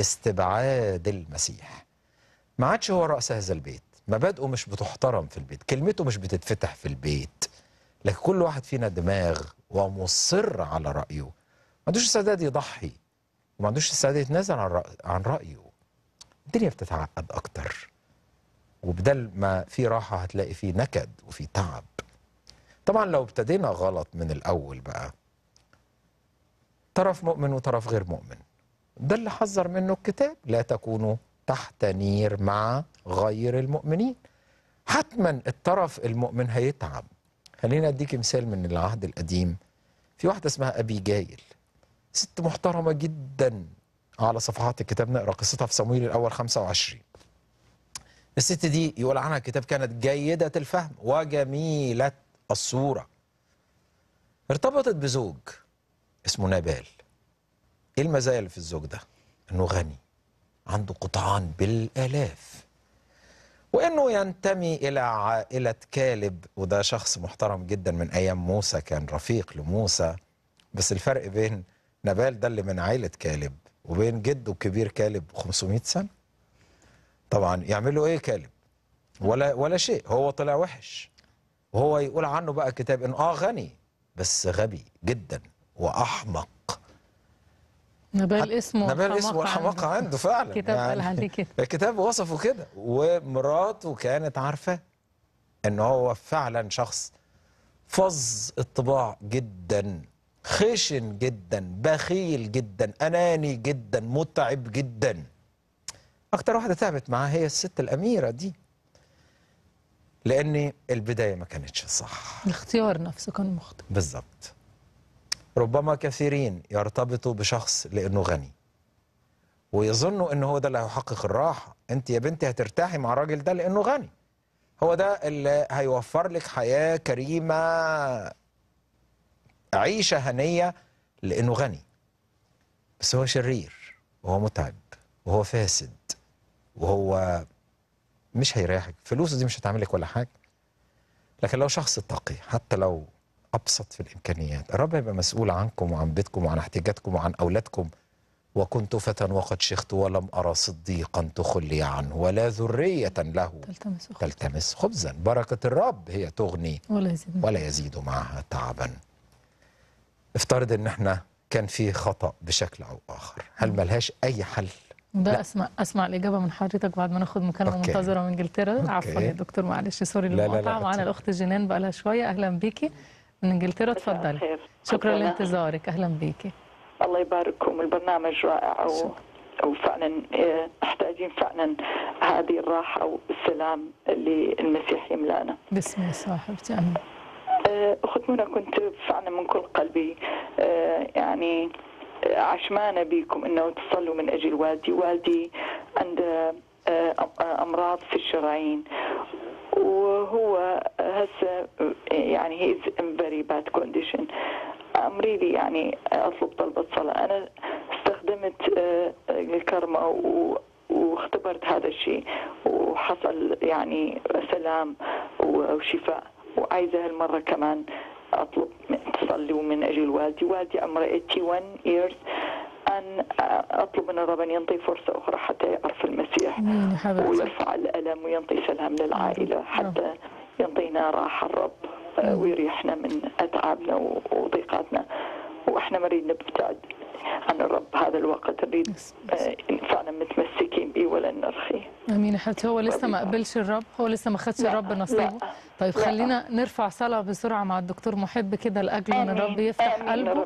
استبعاد المسيح ما عادش هو رأس هذا البيت مبادئه مش بتحترم في البيت كلمته مش بتتفتح في البيت لكن كل واحد فينا دماغ ومصر على رأيه ما عندوش استعداد يضحي وما عندوش استعداد يتنازل عن رأيه الدنيا بتتعقد اكتر وبدل ما في راحه هتلاقي في نكد وفي تعب طبعا لو ابتدينا غلط من الاول بقى طرف مؤمن وطرف غير مؤمن ده اللي حذر منه الكتاب لا تكونوا تحت نير مع غير المؤمنين حتما الطرف المؤمن هيتعب خلينا اديك مثال من العهد القديم في واحده اسمها ابي جايل ست محترمه جدا على صفحات الكتاب نقرا قصتها في صمويل الاول 25 الست دي يقول عنها الكتاب كانت جيدة الفهم وجميلة الصورة ارتبطت بزوج اسمه نبال ايه المزايا اللي في الزوج ده انه غني عنده قطعان بالالاف وانه ينتمي الى عائلة كالب وده شخص محترم جدا من ايام موسى كان رفيق لموسى بس الفرق بين نبال ده اللي من عائلة كالب وبين جد وكبير كالب 500 سنه طبعا يعمل له ايه كالب ولا ولا شيء هو طلع وحش وهو يقول عنه بقى كتاب ان اه غني بس غبي جدا واحمق نبال اسمه نبال اسمه والحماقه عنده, عنده فعلا الكتاب يعني قال عليه كده الكتاب وصفه كده ومراته كانت عارفه ان هو فعلا شخص فظ الطباع جدا خشن جدا بخيل جدا اناني جدا متعب جدا اكتر واحده تعبت معاه هي الست الاميره دي لان البدايه ما كانتش صح الاختيار نفسه كان مخطئ بالظبط ربما كثيرين يرتبطوا بشخص لانه غني ويظنوا ان هو ده اللي هيحقق الراحه انت يا بنتي هترتاحي مع الراجل ده لانه غني هو ده اللي هيوفر لك حياه كريمه عيشة هنية لأنه غني بس هو شرير وهو متعب وهو فاسد وهو مش هيريحك فلوسه دي مش هتعملك ولا حاجة لكن لو شخص تقي حتى لو أبسط في الإمكانيات الرب هيبقى مسؤول عنكم وعن بيتكم وعن احتياجاتكم وعن أولادكم وكنت فتى وقد شخت ولم أرى صديقا تخلي عنه ولا ذرية له تلتمس, تلتمس خبزا بركة الرب هي تغني ولا يزيد, ولا يزيد معها تعبا افترض ان احنا كان في خطا بشكل او اخر هل ملهاش اي حل ده لا. اسمع اسمع الاجابه من حضرتك بعد ما ناخد مكالمه منتظره من انجلترا عفوا يا دكتور معلش سوري للمقاطعه معانا الاخت جنان بقى لها شويه اهلا بيكي من انجلترا اتفضلي شكرا لانتظارك اهلا بيكي الله يبارككم البرنامج رائع و... وفعلا محتاجين آه، فعلا هذه الراحه والسلام اللي المسيح يملانا بسم الله صاحبتي امين أخت آه، منى كنت فعلا من كل قلبي آه، يعني آه، عشمانة بكم أنه تصلوا من أجل والدي والدي عنده أمراض في الشرايين وهو هسه يعني هيز ان فيري باد كونديشن مريضي يعني اطلب طلبة صلاة انا استخدمت الكرمة واختبرت هذا الشيء وحصل يعني سلام وشفاء وعايزة هالمرة كمان أطلب تصلوا من أجل والدي والدي عمره 81 years أن أطلب من الرب أن ينطي فرصة أخرى حتى يعرف المسيح ويرفع الألم وينطي سلام للعائلة حتى ينطينا راحة الرب ويريحنا من أتعابنا وضيقاتنا وإحنا مريض نبتعد عن الرب هذا الوقت أريد فعلا آه، متمسكين به ولن نرخي امين حتى هو لسه ما قبلش الرب هو لسه ما خدش الرب نصيبه طيب خلينا نرفع صلاه بسرعه مع الدكتور محب كده لاجل ان الرب يفتح آمين. قلبه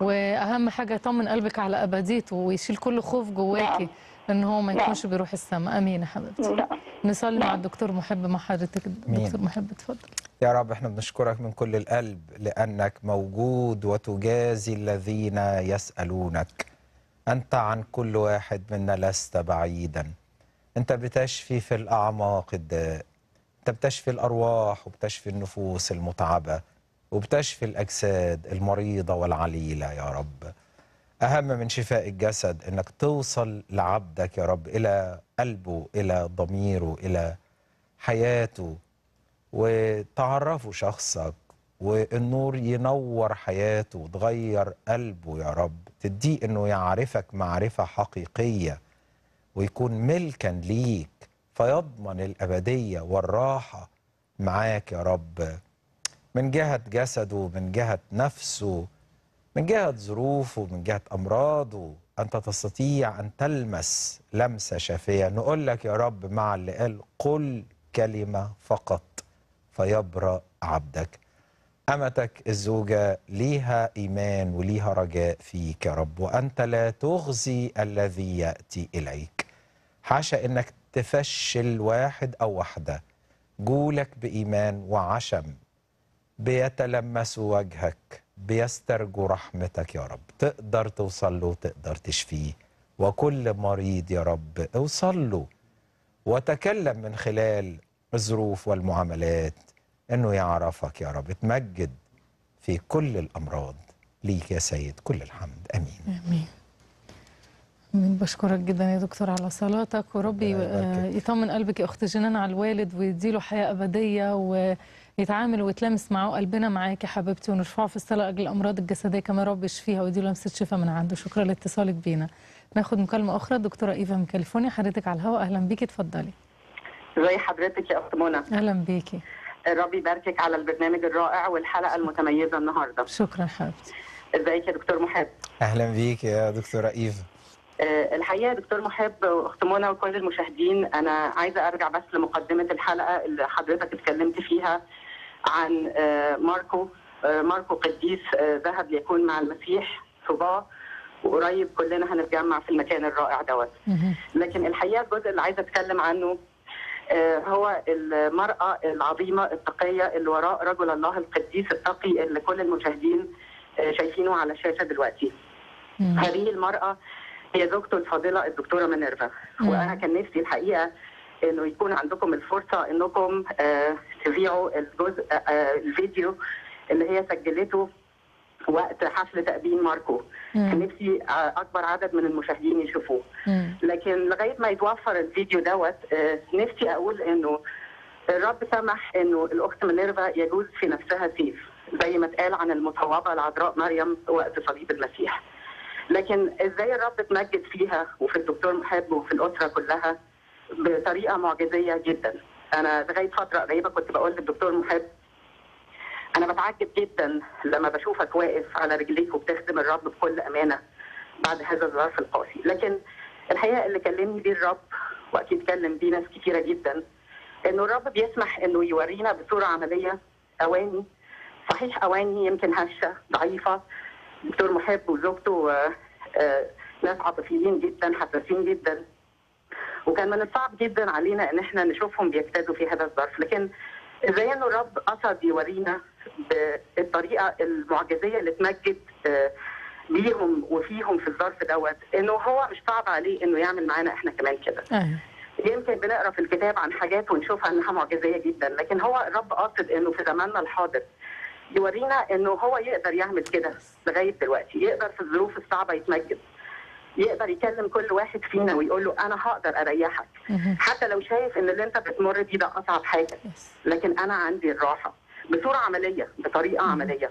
واهم حاجه يطمن قلبك على ابديته ويشيل كل خوف جواكي نعم. ان هو ما يكونش نعم. بيروح السماء امين يا حبيبتي نعم. نصلي مع الدكتور محب مع حضرتك الدكتور محب اتفضل يا رب احنا بنشكرك من كل القلب لأنك موجود وتجازي الذين يسألونك أنت عن كل واحد منا لست بعيدا أنت بتشفي في الأعماق الداء أنت بتشفي الأرواح وبتشفي النفوس المتعبة وبتشفي الأجساد المريضة والعليلة يا رب أهم من شفاء الجسد أنك توصل لعبدك يا رب إلى قلبه إلى ضميره إلى حياته وتعرفوا شخصك والنور ينور حياته وتغير قلبه يا رب تديه انه يعرفك معرفه حقيقيه ويكون ملكا ليك فيضمن الابديه والراحه معاك يا رب من جهه جسده من جهه نفسه من جهه ظروفه من جهه امراضه انت تستطيع ان تلمس لمسه شافيه نقول لك يا رب مع اللي قال قل كلمه فقط فيبرأ عبدك أمتك الزوجة ليها إيمان وليها رجاء فيك يا رب وأنت لا تغزي الذي يأتي إليك حاشا إنك تفشل واحد أو واحدة جولك بإيمان وعشم بيتلمس وجهك بيسترجو رحمتك يا رب تقدر توصل له وتقدر تشفيه وكل مريض يا رب اوصل له وتكلم من خلال الظروف والمعاملات انه يعرفك يا رب تمجد في كل الامراض ليك يا سيد كل الحمد امين امين امين بشكرك جدا يا دكتور على صلاتك وربي آه، يطمن قلبك يا اخت جنان على الوالد ويديله حياه ابديه ويتعامل ويتلامس معه قلبنا معاك يا حبيبتي ونرفعه في الصلاه اجل الامراض الجسديه كما رب يشفيها ويديله لمسه شفاء من عنده شكرا لاتصالك بينا ناخد مكالمه اخرى الدكتوره ايفا من كاليفورنيا حضرتك على الهواء اهلا بيكي اتفضلي زي حضرتك يا اخت منى اهلا بيكي ربي يباركك على البرنامج الرائع والحلقه المتميزه النهارده شكرا حبيبتي ازيك يا دكتور محب اهلا بيك يا دكتوره ايفا آه، الحقيقه دكتور محب واخت منى وكل المشاهدين انا عايزه ارجع بس لمقدمه الحلقه اللي حضرتك اتكلمت فيها عن آه، ماركو آه، ماركو قديس ذهب ليكون مع المسيح صباه وقريب كلنا هنتجمع في المكان الرائع دوت لكن الحقيقه الجزء اللي عايزه اتكلم عنه آه، هو المرأة العظيمة التقية اللي وراء رجل الله القديس التقي اللي كل المشاهدين آه، شايفينه على الشاشة دلوقتي مم. هذه المرأة هي زوجته الفاضلة الدكتورة منيرفا وأنا كان نفسي الحقيقة انه يكون عندكم الفرصه انكم آه، تبيعوا الجزء الفيديو اللي هي سجلته وقت حفل تقديم ماركو كان نفسي اكبر عدد من المشاهدين يشوفوه لكن لغايه ما يتوفر الفيديو دوت آه، نفسي اقول انه الرب سمح انه الاخت منيرفا يجوز في نفسها سيف زي ما اتقال عن المصوبه العذراء مريم وقت صليب المسيح لكن ازاي الرب اتمجد فيها وفي الدكتور محب وفي الاسره كلها بطريقه معجزيه جدا انا لغايه فتره قريبه كنت بقول للدكتور محب انا بتعجب جدا لما بشوفك واقف على رجليك وبتخدم الرب بكل امانه بعد هذا الظرف القاسي لكن الحقيقه اللي كلمني بيه الرب واكيد كلم بيه ناس كتيره جدا انه الرب بيسمح انه يورينا بصوره عمليه اواني صحيح اواني يمكن هشه ضعيفه دكتور محب وزوجته آه، ناس عاطفيين جدا حساسين جدا وكان من الصعب جدا علينا ان احنا نشوفهم بيجتازوا في هذا الظرف لكن ازاي انه الرب قصد يورينا بالطريقه المعجزيه اللي تمجد ليهم آه، وفيهم في الظرف دوت انه هو مش صعب عليه انه يعمل معانا احنا كمان كده. أيوه. يمكن بنقرا في الكتاب عن حاجات ونشوفها انها معجزيه جدا لكن هو الرب قاصد انه في زماننا الحاضر يورينا انه هو يقدر يعمل كده لغايه دلوقتي يقدر في الظروف الصعبه يتمجد يقدر يكلم كل واحد فينا ويقول له انا هقدر اريحك حتى لو شايف ان اللي انت بتمر بيه ده اصعب حاجه لكن انا عندي الراحه بصوره عمليه بطريقه عمليه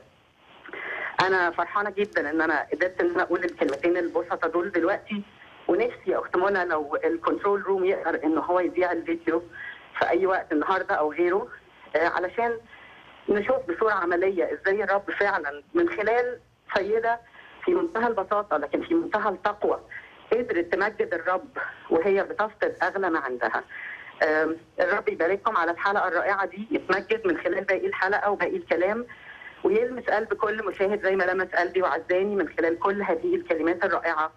انا فرحانه جدا ان انا قدرت ان انا اقول الكلمتين البسطه دول دلوقتي ونفسي يا اخت منى لو الكنترول روم يقدر ان هو يبيع الفيديو في اي وقت النهارده او غيره آه، علشان نشوف بصوره عمليه ازاي الرب فعلا من خلال سيده في منتهى البساطه لكن في منتهى التقوى قدرت تمجد الرب وهي بتفقد اغلى ما عندها الرب يبارككم على الحلقه الرائعه دي يتمجد من خلال باقي الحلقه وباقي الكلام ويلمس قلب كل مشاهد زي ما لمس قلبي وعزاني من خلال كل هذه الكلمات الرائعه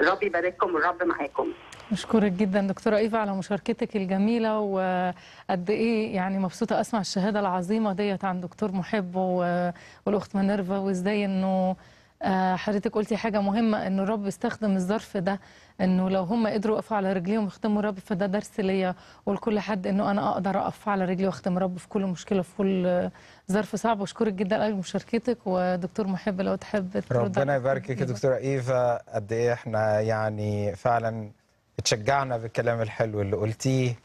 الرب يبارككم والرب معاكم بشكرك جدا دكتوره ايفا على مشاركتك الجميله وقد ايه يعني مبسوطه اسمع الشهاده العظيمه ديت عن دكتور محب والاخت منيرفا وازاي انه آه، حضرتك قلتي حاجه مهمه ان الرب استخدم الظرف ده انه لو هم قدروا يقفوا على رجليهم يخدموا الرب فده درس ليا ولكل حد انه انا اقدر اقف على رجلي واخدم الرب في كل مشكله في كل ظرف صعب واشكرك جدا على مشاركتك ودكتور محب لو تحب ربنا يباركك يا دكتوره ايفا قد ايه احنا يعني فعلا اتشجعنا بالكلام الحلو اللي قلتيه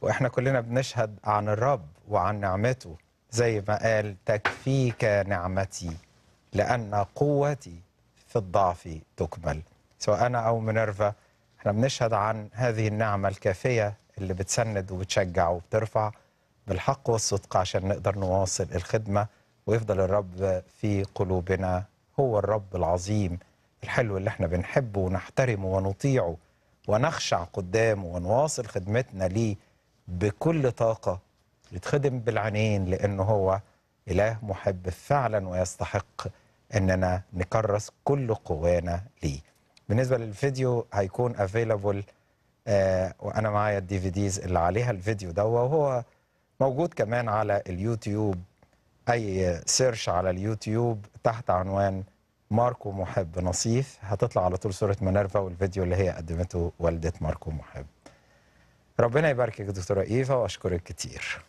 واحنا كلنا بنشهد عن الرب وعن نعمته زي ما قال تكفيك نعمتي لأن قوتي في الضعف تكمل سواء أنا أو منيرفا احنا بنشهد عن هذه النعمة الكافية اللي بتسند وبتشجع وبترفع بالحق والصدق عشان نقدر نواصل الخدمة ويفضل الرب في قلوبنا هو الرب العظيم الحلو اللي احنا بنحبه ونحترمه ونطيعه ونخشع قدامه ونواصل خدمتنا ليه بكل طاقة يتخدم بالعينين لأنه هو إله محب فعلا ويستحق اننا نكرس كل قوانا ليه بالنسبه للفيديو هيكون افيلابل آه وانا معايا الدي في ديز اللي عليها الفيديو ده وهو موجود كمان على اليوتيوب اي سيرش على اليوتيوب تحت عنوان ماركو محب نصيف هتطلع على طول صوره منرفا والفيديو اللي هي قدمته والده ماركو محب ربنا يباركك دكتوره ايفا واشكرك كتير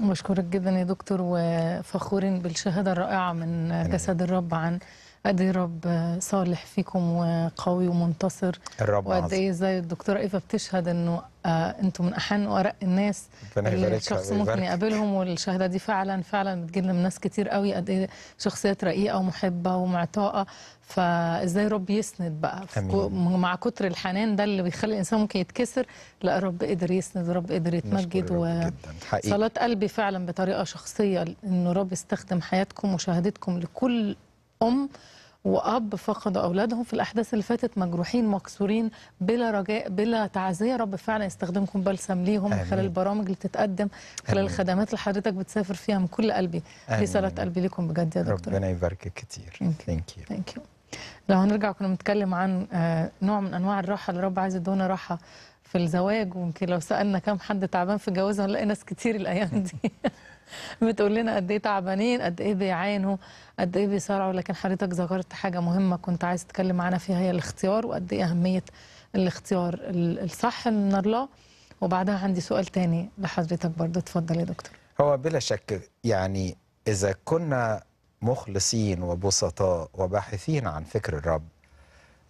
بشكرك جدا يا دكتور وفخورين بالشهادة الرائعة من جسد الرب عن قد ايه رب صالح فيكم وقوي ومنتصر الرب وقد ايه زي الدكتوره ايفا بتشهد انه آه انتم من احن وارق الناس اللي الشخص آه، ممكن يقابلهم والشهاده دي فعلا فعلا بتجيلنا من ناس كتير قوي قد ايه شخصيات رقيقه ومحبه ومعطاءه فازاي رب يسند بقى أمين. مع كتر الحنان ده اللي بيخلي الانسان ممكن يتكسر لا رب قدر يسند رب قدر يتمجد وصلاه قلبي فعلا بطريقه شخصيه انه رب استخدم حياتكم وشهادتكم لكل أم وأب فقدوا أولادهم في الأحداث اللي فاتت مجروحين مكسورين بلا رجاء بلا تعزية رب فعلا يستخدمكم بلسم ليهم آمين. خلال البرامج اللي تتقدم خلال آمين. الخدمات اللي حضرتك بتسافر فيها من كل قلبي آمين. رسالة قلبي لكم بجد يا دكتور ربنا يباركك كتير ثانك يو ثانك يو لو هنرجع كنا بنتكلم عن آه، نوع من أنواع الراحة اللي رب عايز يدونا راحة في الزواج ويمكن لو سألنا كم حد تعبان في جوازه هنلاقي ناس كتير الأيام دي بتقول لنا قد ايه تعبانين قد ايه بيعانوا قد ايه بيصارعوا لكن حضرتك ذكرت حاجه مهمه كنت عايز تتكلم معانا فيها هي الاختيار وقد ايه اهميه الاختيار الصح من الله وبعدها عندي سؤال تاني لحضرتك برضه اتفضل يا دكتور هو بلا شك يعني اذا كنا مخلصين وبسطاء وباحثين عن فكر الرب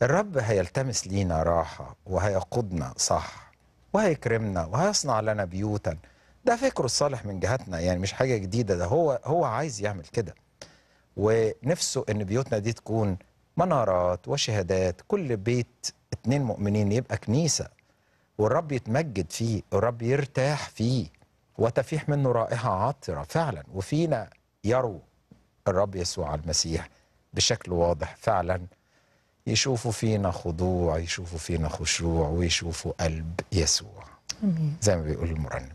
الرب هيلتمس لينا راحة وهيقودنا صح وهيكرمنا وهيصنع لنا بيوتا ده فكره الصالح من جهتنا يعني مش حاجه جديده ده هو هو عايز يعمل كده ونفسه ان بيوتنا دي تكون منارات وشهادات كل بيت اتنين مؤمنين يبقى كنيسه والرب يتمجد فيه والرب يرتاح فيه وتفيح منه رائحه عطره فعلا وفينا يرو الرب يسوع المسيح بشكل واضح فعلا يشوفوا فينا خضوع يشوفوا فينا خشوع ويشوفوا قلب يسوع امين زي ما بيقول المرنم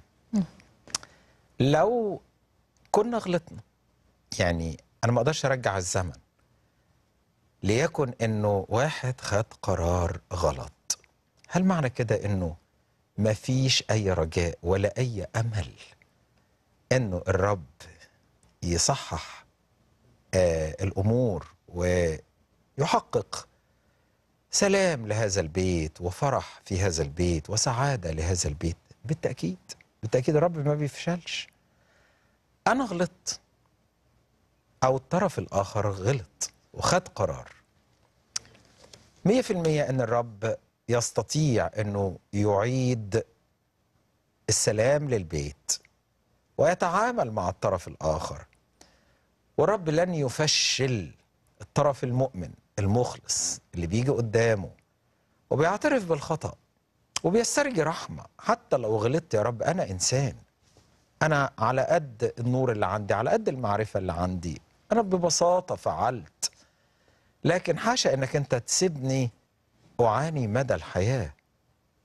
لو كنا غلطنا يعني انا ما اقدرش ارجع الزمن ليكن انه واحد خد قرار غلط هل معنى كده انه ما فيش اي رجاء ولا اي امل انه الرب يصحح آه الامور ويحقق سلام لهذا البيت وفرح في هذا البيت وسعاده لهذا البيت بالتاكيد بالتاكيد الرب ما بيفشلش انا غلطت او الطرف الاخر غلط وخد قرار 100% ان الرب يستطيع انه يعيد السلام للبيت ويتعامل مع الطرف الاخر والرب لن يفشل الطرف المؤمن المخلص اللي بيجي قدامه وبيعترف بالخطأ وبيسترجي رحمة حتى لو غلطت يا رب أنا إنسان أنا على قد النور اللي عندي على قد المعرفة اللي عندي أنا ببساطة فعلت لكن حاشا أنك أنت تسيبني أعاني مدى الحياة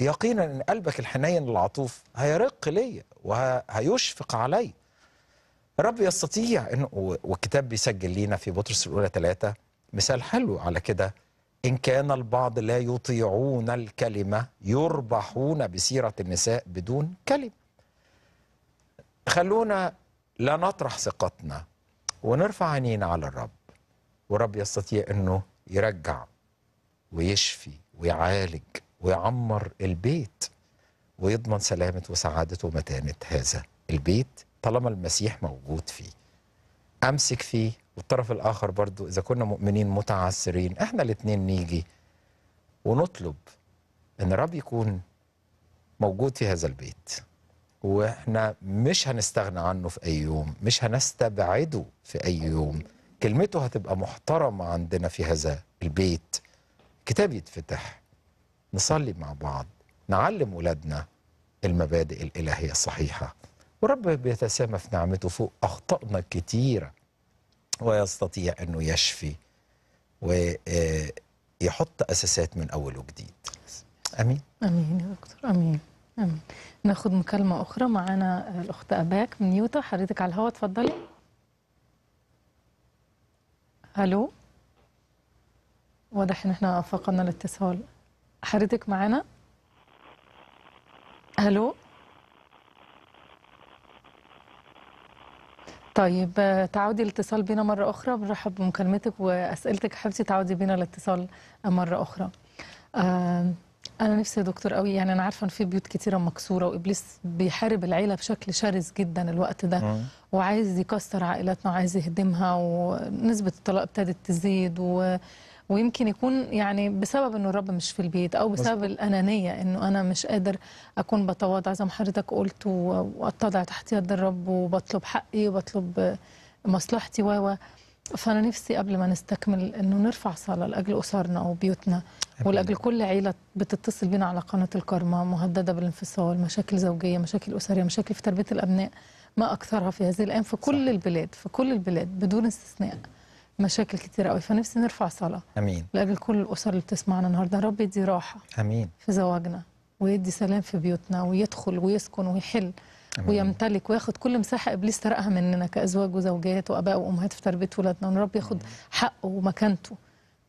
يقينا أن قلبك الحنين العطوف هيرق ليا وهيشفق علي رب يستطيع أنه والكتاب بيسجل لينا في بطرس الأولى ثلاثة مثال حلو على كده إن كان البعض لا يطيعون الكلمة يربحون بسيرة النساء بدون كلمة خلونا لا نطرح ثقتنا ونرفع عينينا على الرب ورب يستطيع أنه يرجع ويشفي ويعالج ويعمر البيت ويضمن سلامة وسعادة ومتانة هذا البيت طالما المسيح موجود فيه أمسك فيه والطرف الآخر برضو إذا كنا مؤمنين متعسرين إحنا الاتنين نيجي ونطلب إن الرب يكون موجود في هذا البيت واحنا مش هنستغنى عنه في اي يوم مش هنستبعده في اي يوم كلمته هتبقى محترمه عندنا في هذا البيت كتاب يتفتح نصلي مع بعض نعلم ولادنا المبادئ الالهيه الصحيحه ورب بيتسامى في نعمته فوق اخطائنا الكتيره ويستطيع أنه يشفي ويحط أساسات من أول وجديد أمين أمين يا دكتور أمين أمين ناخد مكالمة أخرى معانا الأخت أباك من يوتا حضرتك على الهواء اتفضلي ألو واضح إن احنا فقدنا الاتصال حضرتك معانا ألو طيب آه، تعودي الاتصال بنا مرة أخرى بنرحب بمكالمتك وأسئلتك حبيبتي تعودي بنا الاتصال مرة أخرى آه أنا نفسي يا دكتور قوي يعني أنا عارفة إن في بيوت كتيرة مكسورة وإبليس بيحارب العيلة بشكل شرس جدا الوقت ده آه. وعايز يكسر عائلاتنا وعايز يهدمها ونسبة الطلاق ابتدت تزيد و ويمكن يكون يعني بسبب انه الرب مش في البيت او بسبب مصر. الانانيه انه انا مش قادر اكون بتواضع زي ما حضرتك قلت واتضع تحت يد الرب وبطلب حقي وبطلب مصلحتي و فانا نفسي قبل ما نستكمل انه نرفع صلاه لاجل اسرنا وبيوتنا ولاجل كل عيله بتتصل بينا على قناه الكرمه مهدده بالانفصال مشاكل زوجيه مشاكل اسريه مشاكل في تربيه الابناء ما اكثرها في هذه الايام في كل صح. البلاد في كل البلاد بدون استثناء مشاكل كتير قوي فنفسي نرفع صلاه امين لاجل كل الاسر اللي بتسمعنا النهارده رب يدي راحه امين في زواجنا ويدي سلام في بيوتنا ويدخل ويسكن ويحل أمين. ويمتلك وياخد كل مساحه ابليس سرقها مننا كازواج وزوجات واباء وامهات في تربيه ولادنا ورب رب ياخد حقه ومكانته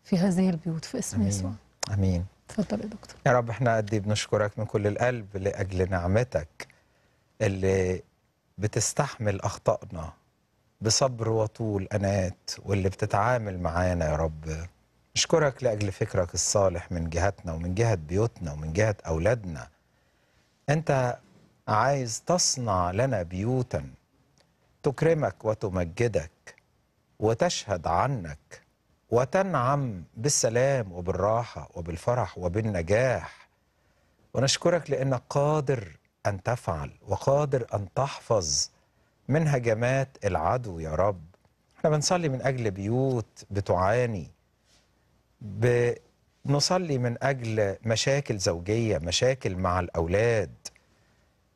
في هذه البيوت في اسم يسوع امين اتفضل يا دكتور يا رب احنا قد إيه بنشكرك من كل القلب لاجل نعمتك اللي بتستحمل اخطائنا بصبر وطول أنات واللي بتتعامل معانا يا رب نشكرك لأجل فكرك الصالح من جهتنا ومن جهة بيوتنا ومن جهة أولادنا أنت عايز تصنع لنا بيوتا تكرمك وتمجدك وتشهد عنك وتنعم بالسلام وبالراحة وبالفرح وبالنجاح ونشكرك لأنك قادر أن تفعل وقادر أن تحفظ من هجمات العدو يا رب احنا بنصلي من أجل بيوت بتعاني بنصلي من أجل مشاكل زوجية مشاكل مع الأولاد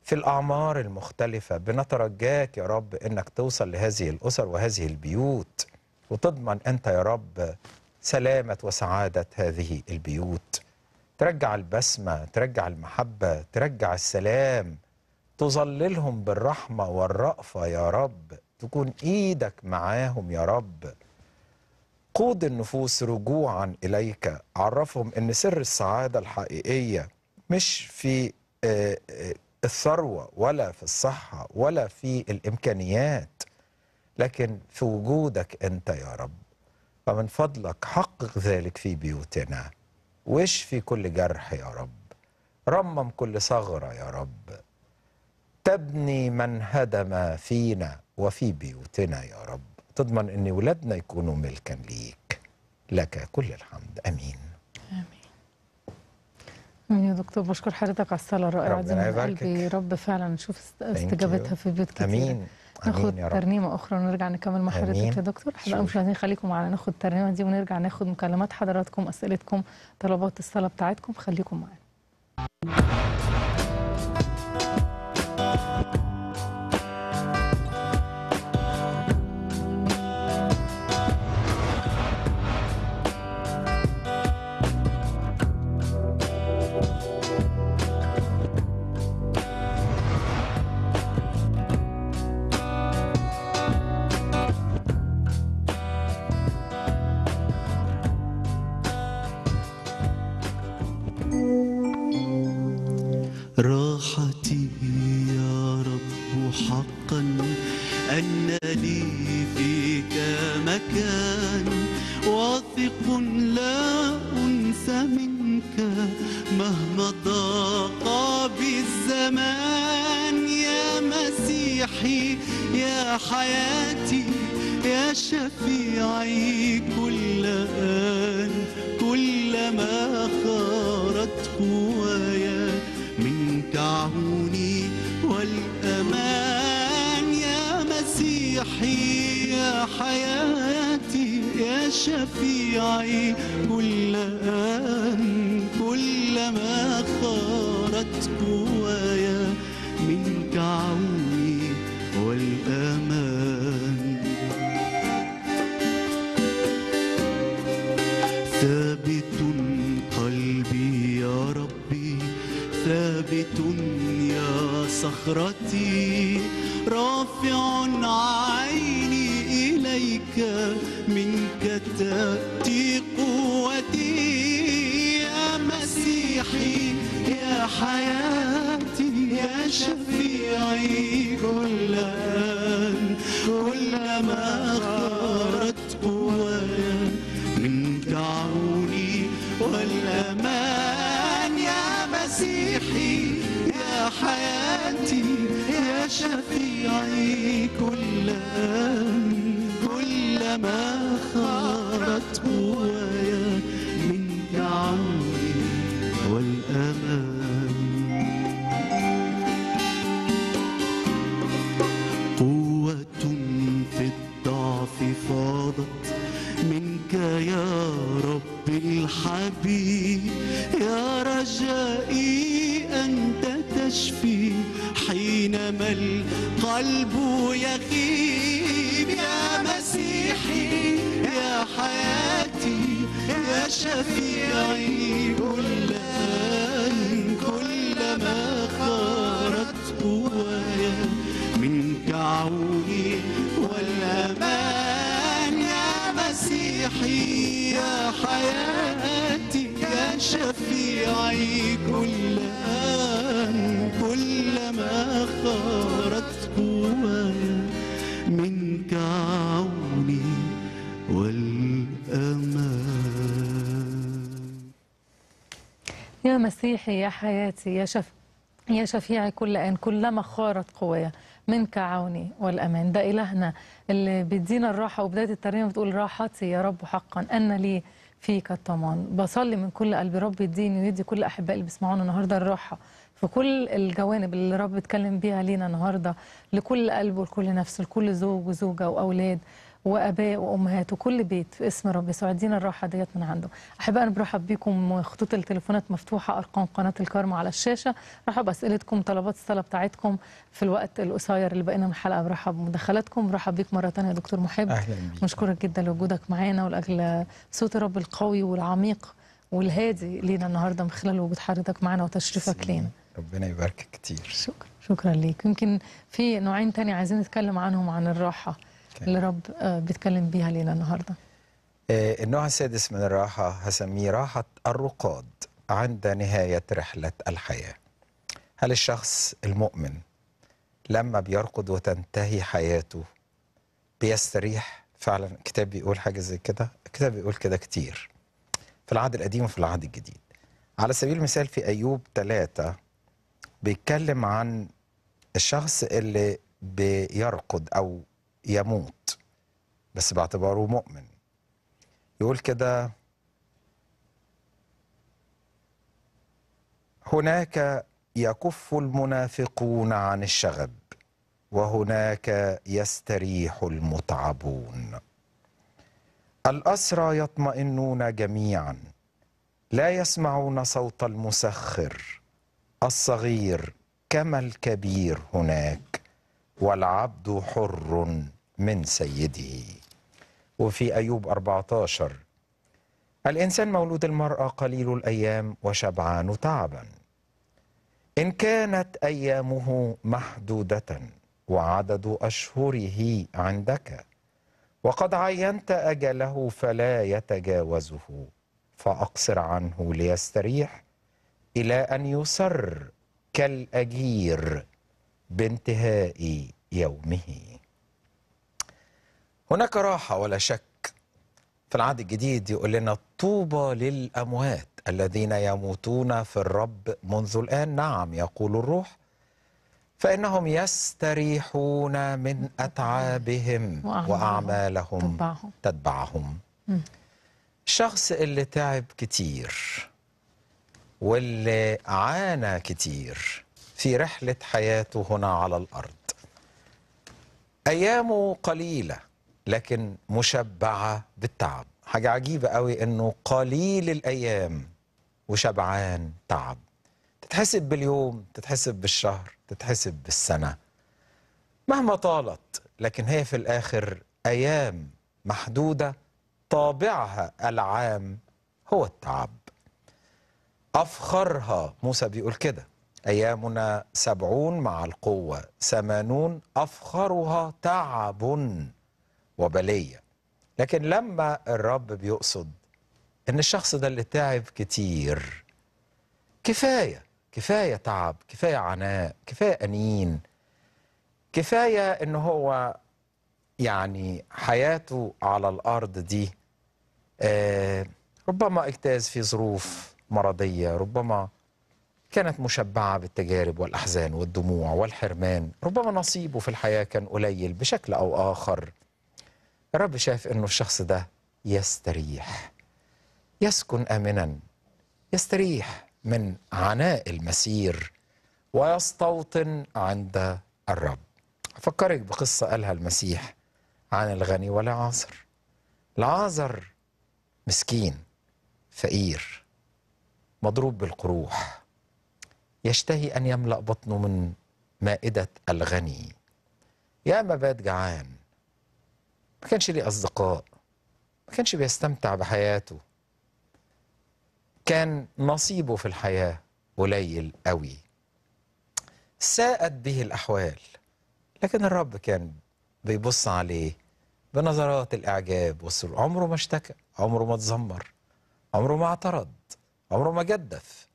في الأعمار المختلفة بنترجاك يا رب أنك توصل لهذه الأسر وهذه البيوت وتضمن أنت يا رب سلامة وسعادة هذه البيوت ترجع البسمة ترجع المحبة ترجع السلام تظللهم بالرحمة والرأفة يا رب تكون إيدك معاهم يا رب قود النفوس رجوعا إليك عرفهم أن سر السعادة الحقيقية مش في آه، آه، الثروة ولا في الصحة ولا في الإمكانيات لكن في وجودك أنت يا رب فمن فضلك حقق ذلك في بيوتنا واشفي كل جرح يا رب رمم كل ثغرة يا رب تبني من هدم فينا وفي بيوتنا يا رب تضمن ان ولادنا يكونوا ملكا ليك لك كل الحمد امين امين امين يا دكتور بشكر حضرتك على الصلاه الرائعه دي من قلبي رب فعلا نشوف استجابتها في بيوت كتير امين ناخد ترنيمه اخرى ونرجع نكمل مع حضرتك يا دكتور حلقه مش عايزين نخليكم معانا ناخد الترنيمه دي ونرجع ناخد مكالمات حضراتكم اسئلتكم طلبات الصلاه بتاعتكم خليكم معانا مسيحي يا حياتي يا شف يا شفيعي كل آن كلما خارت قوايا منك عوني والأمان ده إلهنا اللي بيدينا الراحة وبداية الترنيمة بتقول راحتي يا رب حقا أن لي فيك الطمان بصلي من كل قلبي رب يديني ويدي كل أحبائي اللي بيسمعونا النهاردة الراحة في كل الجوانب اللي رب اتكلم بيها لينا النهاردة لكل قلب ولكل نفس لكل زوج وزوجة وأولاد واباء وامهات وكل بيت في اسم رب يسوع ادينا الراحه ديت من عنده احبائي انا برحب بيكم خطوط التليفونات مفتوحه ارقام قناه الكارما على الشاشه رحب باسئلتكم طلبات الصلاه بتاعتكم في الوقت القصير اللي بقينا من الحلقه برحب بمداخلاتكم برحب بيك مره ثانيه يا دكتور محب اهلا بيك مشكورك جدا لوجودك معانا ولاجل صوت رب القوي والعميق والهادي لينا النهارده من خلال وجود حضرتك معانا وتشريفك لينا ربنا يباركك كتير شكرا شكرا ليك يمكن في نوعين تاني عايزين نتكلم عنهم عن الراحه اللي رب آه، بيتكلم بيها لينا النهارده آه، النوع السادس من الراحة هسميه راحة الرقاد عند نهاية رحلة الحياة هل الشخص المؤمن لما بيرقد وتنتهي حياته بيستريح فعلا الكتاب بيقول حاجة زي كده الكتاب بيقول كده كتير في العهد القديم وفي العهد الجديد على سبيل المثال في أيوب ثلاثة بيتكلم عن الشخص اللي بيرقد أو يموت بس باعتباره مؤمن يقول كده هناك يكف المنافقون عن الشغب وهناك يستريح المتعبون الاسرى يطمئنون جميعا لا يسمعون صوت المسخر الصغير كما الكبير هناك والعبد حر من سيده وفي أيوب 14 الإنسان مولود المرأة قليل الأيام وشبعان تعبا إن كانت أيامه محدودة وعدد أشهره عندك وقد عينت أجله فلا يتجاوزه فأقصر عنه ليستريح إلى أن يسر كالأجير بانتهاء يومه هناك راحة ولا شك في العهد الجديد يقول لنا طوبى للأموات الذين يموتون في الرب منذ الآن نعم يقول الروح فإنهم يستريحون من أتعابهم وأعمالهم تتبعهم الشخص اللي تعب كتير واللي عانى كتير في رحلة حياته هنا على الأرض أيامه قليلة لكن مشبعة بالتعب حاجة عجيبة قوي انه قليل الايام وشبعان تعب تتحسب باليوم تتحسب بالشهر تتحسب بالسنة مهما طالت لكن هي في الاخر ايام محدودة طابعها العام هو التعب أفخرها موسى بيقول كده أيامنا سبعون مع القوة ثمانون أفخرها تعب وبلية لكن لما الرب بيقصد ان الشخص ده اللي تعب كتير كفاية كفاية تعب كفاية عناء كفاية أنين كفاية ان هو يعني حياته على الأرض دي آه، ربما اجتاز في ظروف مرضية ربما كانت مشبعة بالتجارب والأحزان والدموع والحرمان ربما نصيبه في الحياة كان قليل بشكل أو آخر الرب شاف انه الشخص ده يستريح يسكن امنا يستريح من عناء المسير ويستوطن عند الرب افكرك بقصه قالها المسيح عن الغني والعازر العازر مسكين فقير مضروب بالقروح يشتهي ان يملا بطنه من مائده الغني يا ما بات جعان ما كانش ليه أصدقاء ما كانش بيستمتع بحياته كان نصيبه في الحياة قليل قوي ساءت به الأحوال لكن الرب كان بيبص عليه بنظرات الإعجاب والسرور عمره ما اشتكى عمره ما تزمر عمره ما اعترض عمره ما جدف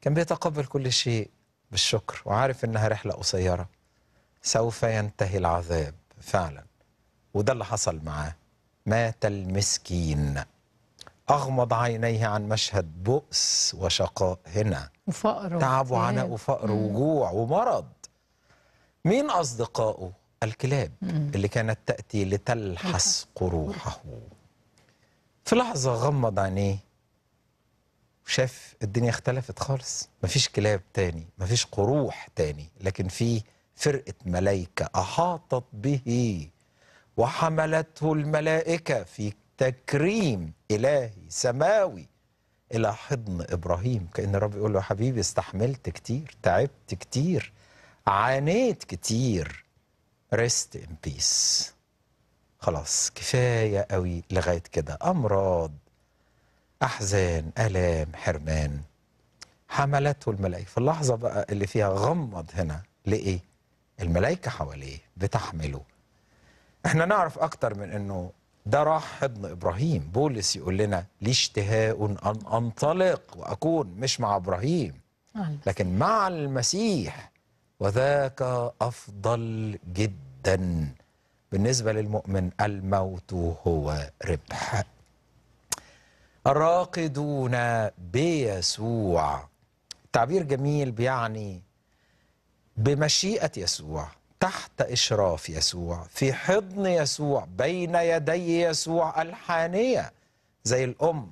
كان بيتقبل كل شيء بالشكر وعارف انها رحله قصيره سوف ينتهي العذاب فعلا وده اللي حصل معاه مات المسكين أغمض عينيه عن مشهد بؤس وشقاء هنا وفقر تعب وعناء وفقر وجوع ومرض مين أصدقائه؟ الكلاب مم. اللي كانت تأتي لتلحس قروحه في لحظة غمض عينيه وشاف الدنيا اختلفت خالص مفيش كلاب تاني مفيش قروح تاني لكن في فرقة ملايكة أحاطت به وحملته الملائكة في تكريم إلهي سماوي إلى حضن إبراهيم كأن الرب يقول له حبيبي استحملت كتير تعبت كتير عانيت كتير rest ان بيس خلاص كفاية قوي لغاية كده أمراض أحزان ألام حرمان حملته الملائكة في اللحظة بقى اللي فيها غمض هنا لإيه الملائكة حواليه بتحمله احنا نعرف اكتر من انه ده راح حضن ابراهيم بولس يقول لنا لي اشتهاء ان انطلق واكون مش مع ابراهيم نعم. لكن مع المسيح وذاك افضل جدا بالنسبه للمؤمن الموت هو ربح الراقدون بيسوع تعبير جميل بيعني بمشيئه يسوع تحت إشراف يسوع في حضن يسوع بين يدي يسوع الحانية زي الأم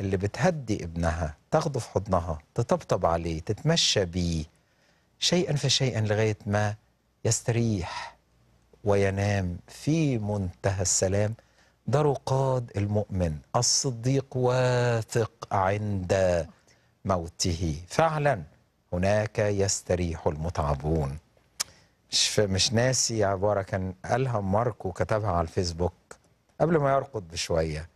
اللي بتهدي ابنها تاخده في حضنها تطبطب عليه تتمشى بيه شيئا فشيئا لغاية ما يستريح وينام في منتهى السلام ده رقاد المؤمن الصديق واثق عند موته فعلا هناك يستريح المتعبون مش مش ناسي عباره كان قالها ماركو كتبها على الفيسبوك قبل ما يرقد بشويه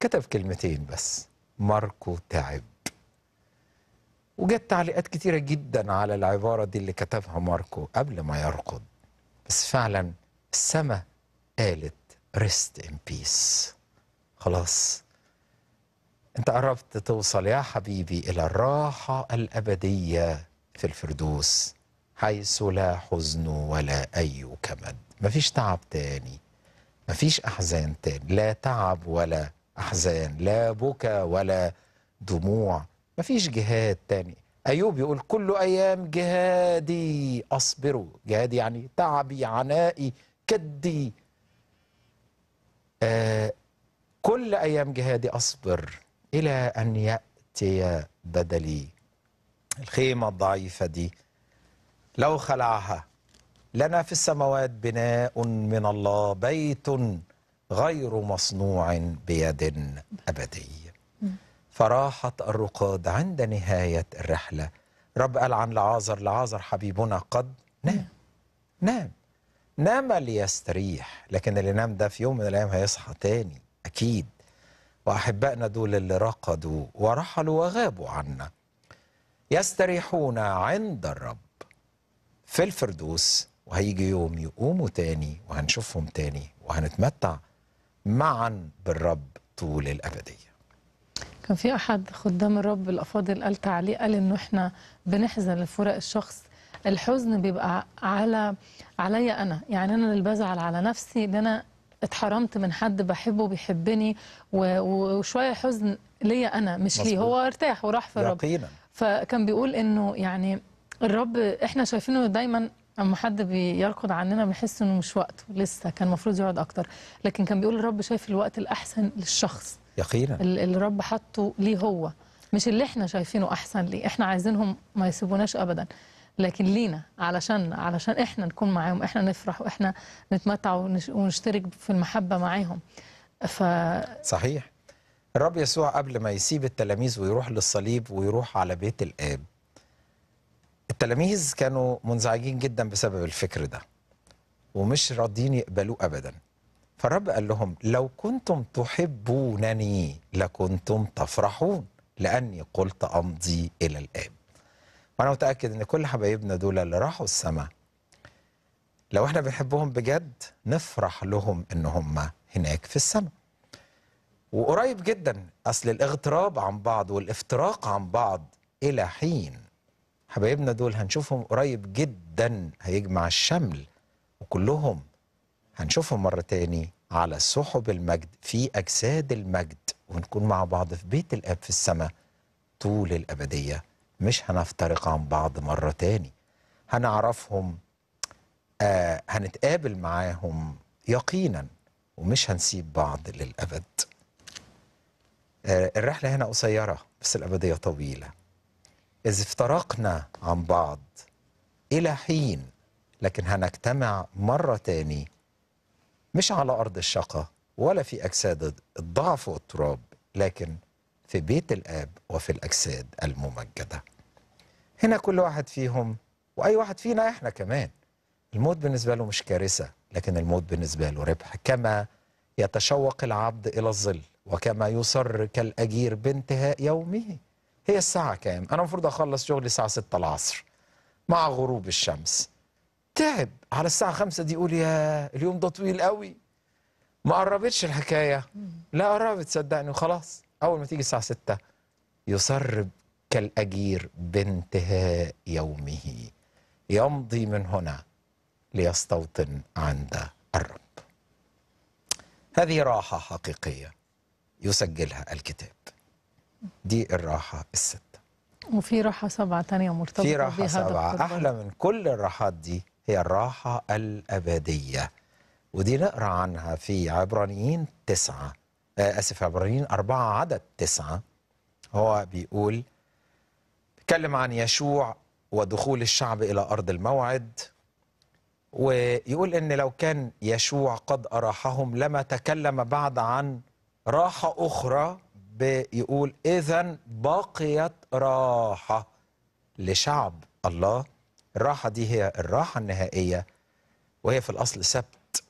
كتب كلمتين بس ماركو تعب وجت تعليقات كتيره جدا على العباره دي اللي كتبها ماركو قبل ما يرقد بس فعلا السما قالت ريست ان بيس خلاص انت قربت توصل يا حبيبي الى الراحه الابديه في الفردوس حيث لا حزن ولا أي كمد مفيش تعب تاني مفيش أحزان تاني لا تعب ولا أحزان لا بكى ولا دموع مفيش جهاد تاني أيوب يقول كل أيام جهادي أصبروا جهادي يعني تعبي عنائي كدي آه كل أيام جهادي أصبر إلى أن يأتي بدلي الخيمة الضعيفة دي لو خلعها لنا في السماوات بناء من الله بيت غير مصنوع بيد أبدي فراحت الرقاد عند نهاية الرحلة رب قال عن لعازر لعازر حبيبنا قد نام نام نام ليستريح لكن اللي نام ده في يوم من الأيام هيصحى تاني أكيد وأحبائنا دول اللي رقدوا ورحلوا وغابوا عنا يستريحون عند الرب في الفردوس وهيجي يوم يقوموا تاني وهنشوفهم تاني وهنتمتع معا بالرب طول الأبدية كان في أحد خدام الرب الأفاضل قال تعليق قال إنه إحنا بنحزن لفرق الشخص الحزن بيبقى على عليا أنا يعني أنا اللي بزعل على نفسي إن أنا اتحرمت من حد بحبه بيحبني وشوية حزن ليا أنا مش ليه هو ارتاح وراح في الرب يقينا. فكان بيقول إنه يعني الرب احنا شايفينه دايما اما حد بيركض عننا بنحس انه مش وقته لسه كان المفروض يقعد اكتر لكن كان بيقول الرب شايف الوقت الاحسن للشخص يقينا الرب حاطه ليه هو مش اللي احنا شايفينه احسن ليه احنا عايزينهم ما يسيبوناش ابدا لكن لينا علشان علشان احنا نكون معاهم احنا نفرح واحنا نتمتع ونشترك في المحبه معاهم ف صحيح الرب يسوع قبل ما يسيب التلاميذ ويروح للصليب ويروح على بيت الاب التلاميذ كانوا منزعجين جدا بسبب الفكر ده ومش راضيين يقبلوه ابدا فالرب قال لهم لو كنتم تحبونني لكنتم تفرحون لاني قلت امضي الى الاب وانا متاكد ان كل حبايبنا دول اللي راحوا السماء لو احنا بنحبهم بجد نفرح لهم ان هم هناك في السماء وقريب جدا اصل الاغتراب عن بعض والافتراق عن بعض الى حين حبايبنا دول هنشوفهم قريب جدا هيجمع الشمل وكلهم هنشوفهم مرة تاني على سحب المجد في أجساد المجد ونكون مع بعض في بيت الآب في السماء طول الأبدية مش هنفترق عن بعض مرة تاني هنعرفهم آه هنتقابل معاهم يقينا ومش هنسيب بعض للأبد آه الرحلة هنا قصيرة بس الأبدية طويلة إذ افترقنا عن بعض إلى حين لكن هنجتمع مرة تاني مش على أرض الشقة ولا في أجساد الضعف والتراب لكن في بيت الآب وفي الأجساد الممجدة هنا كل واحد فيهم وأي واحد فينا إحنا كمان الموت بالنسبة له مش كارثة لكن الموت بالنسبة له ربح كما يتشوق العبد إلى الظل وكما يصر كالأجير بانتهاء يومه هي الساعة كام أنا المفروض أخلص شغلي الساعة 6 العصر مع غروب الشمس تعب على الساعة 5 دي يقول يا اليوم ده طويل قوي ما قربتش الحكاية لا قربت صدقني وخلاص أول ما تيجي الساعة 6 يسرب كالأجير بانتهاء يومه يمضي من هنا ليستوطن عند الرب هذه راحة حقيقية يسجلها الكتاب دي الراحة الستة وفي راحة سبعة تانية مرتبطة في راحة سبعة أحلى من كل الراحات دي هي الراحة الأبدية ودي نقرأ عنها في عبرانيين تسعة آه، أسف عبرانيين أربعة عدد تسعة هو بيقول بيتكلم عن يشوع ودخول الشعب إلى أرض الموعد ويقول ان لو كان يشوع قد اراحهم لما تكلم بعد عن راحه اخرى بيقول إذا بقيت راحة لشعب الله الراحة دي هي الراحة النهائية وهي في الأصل سبت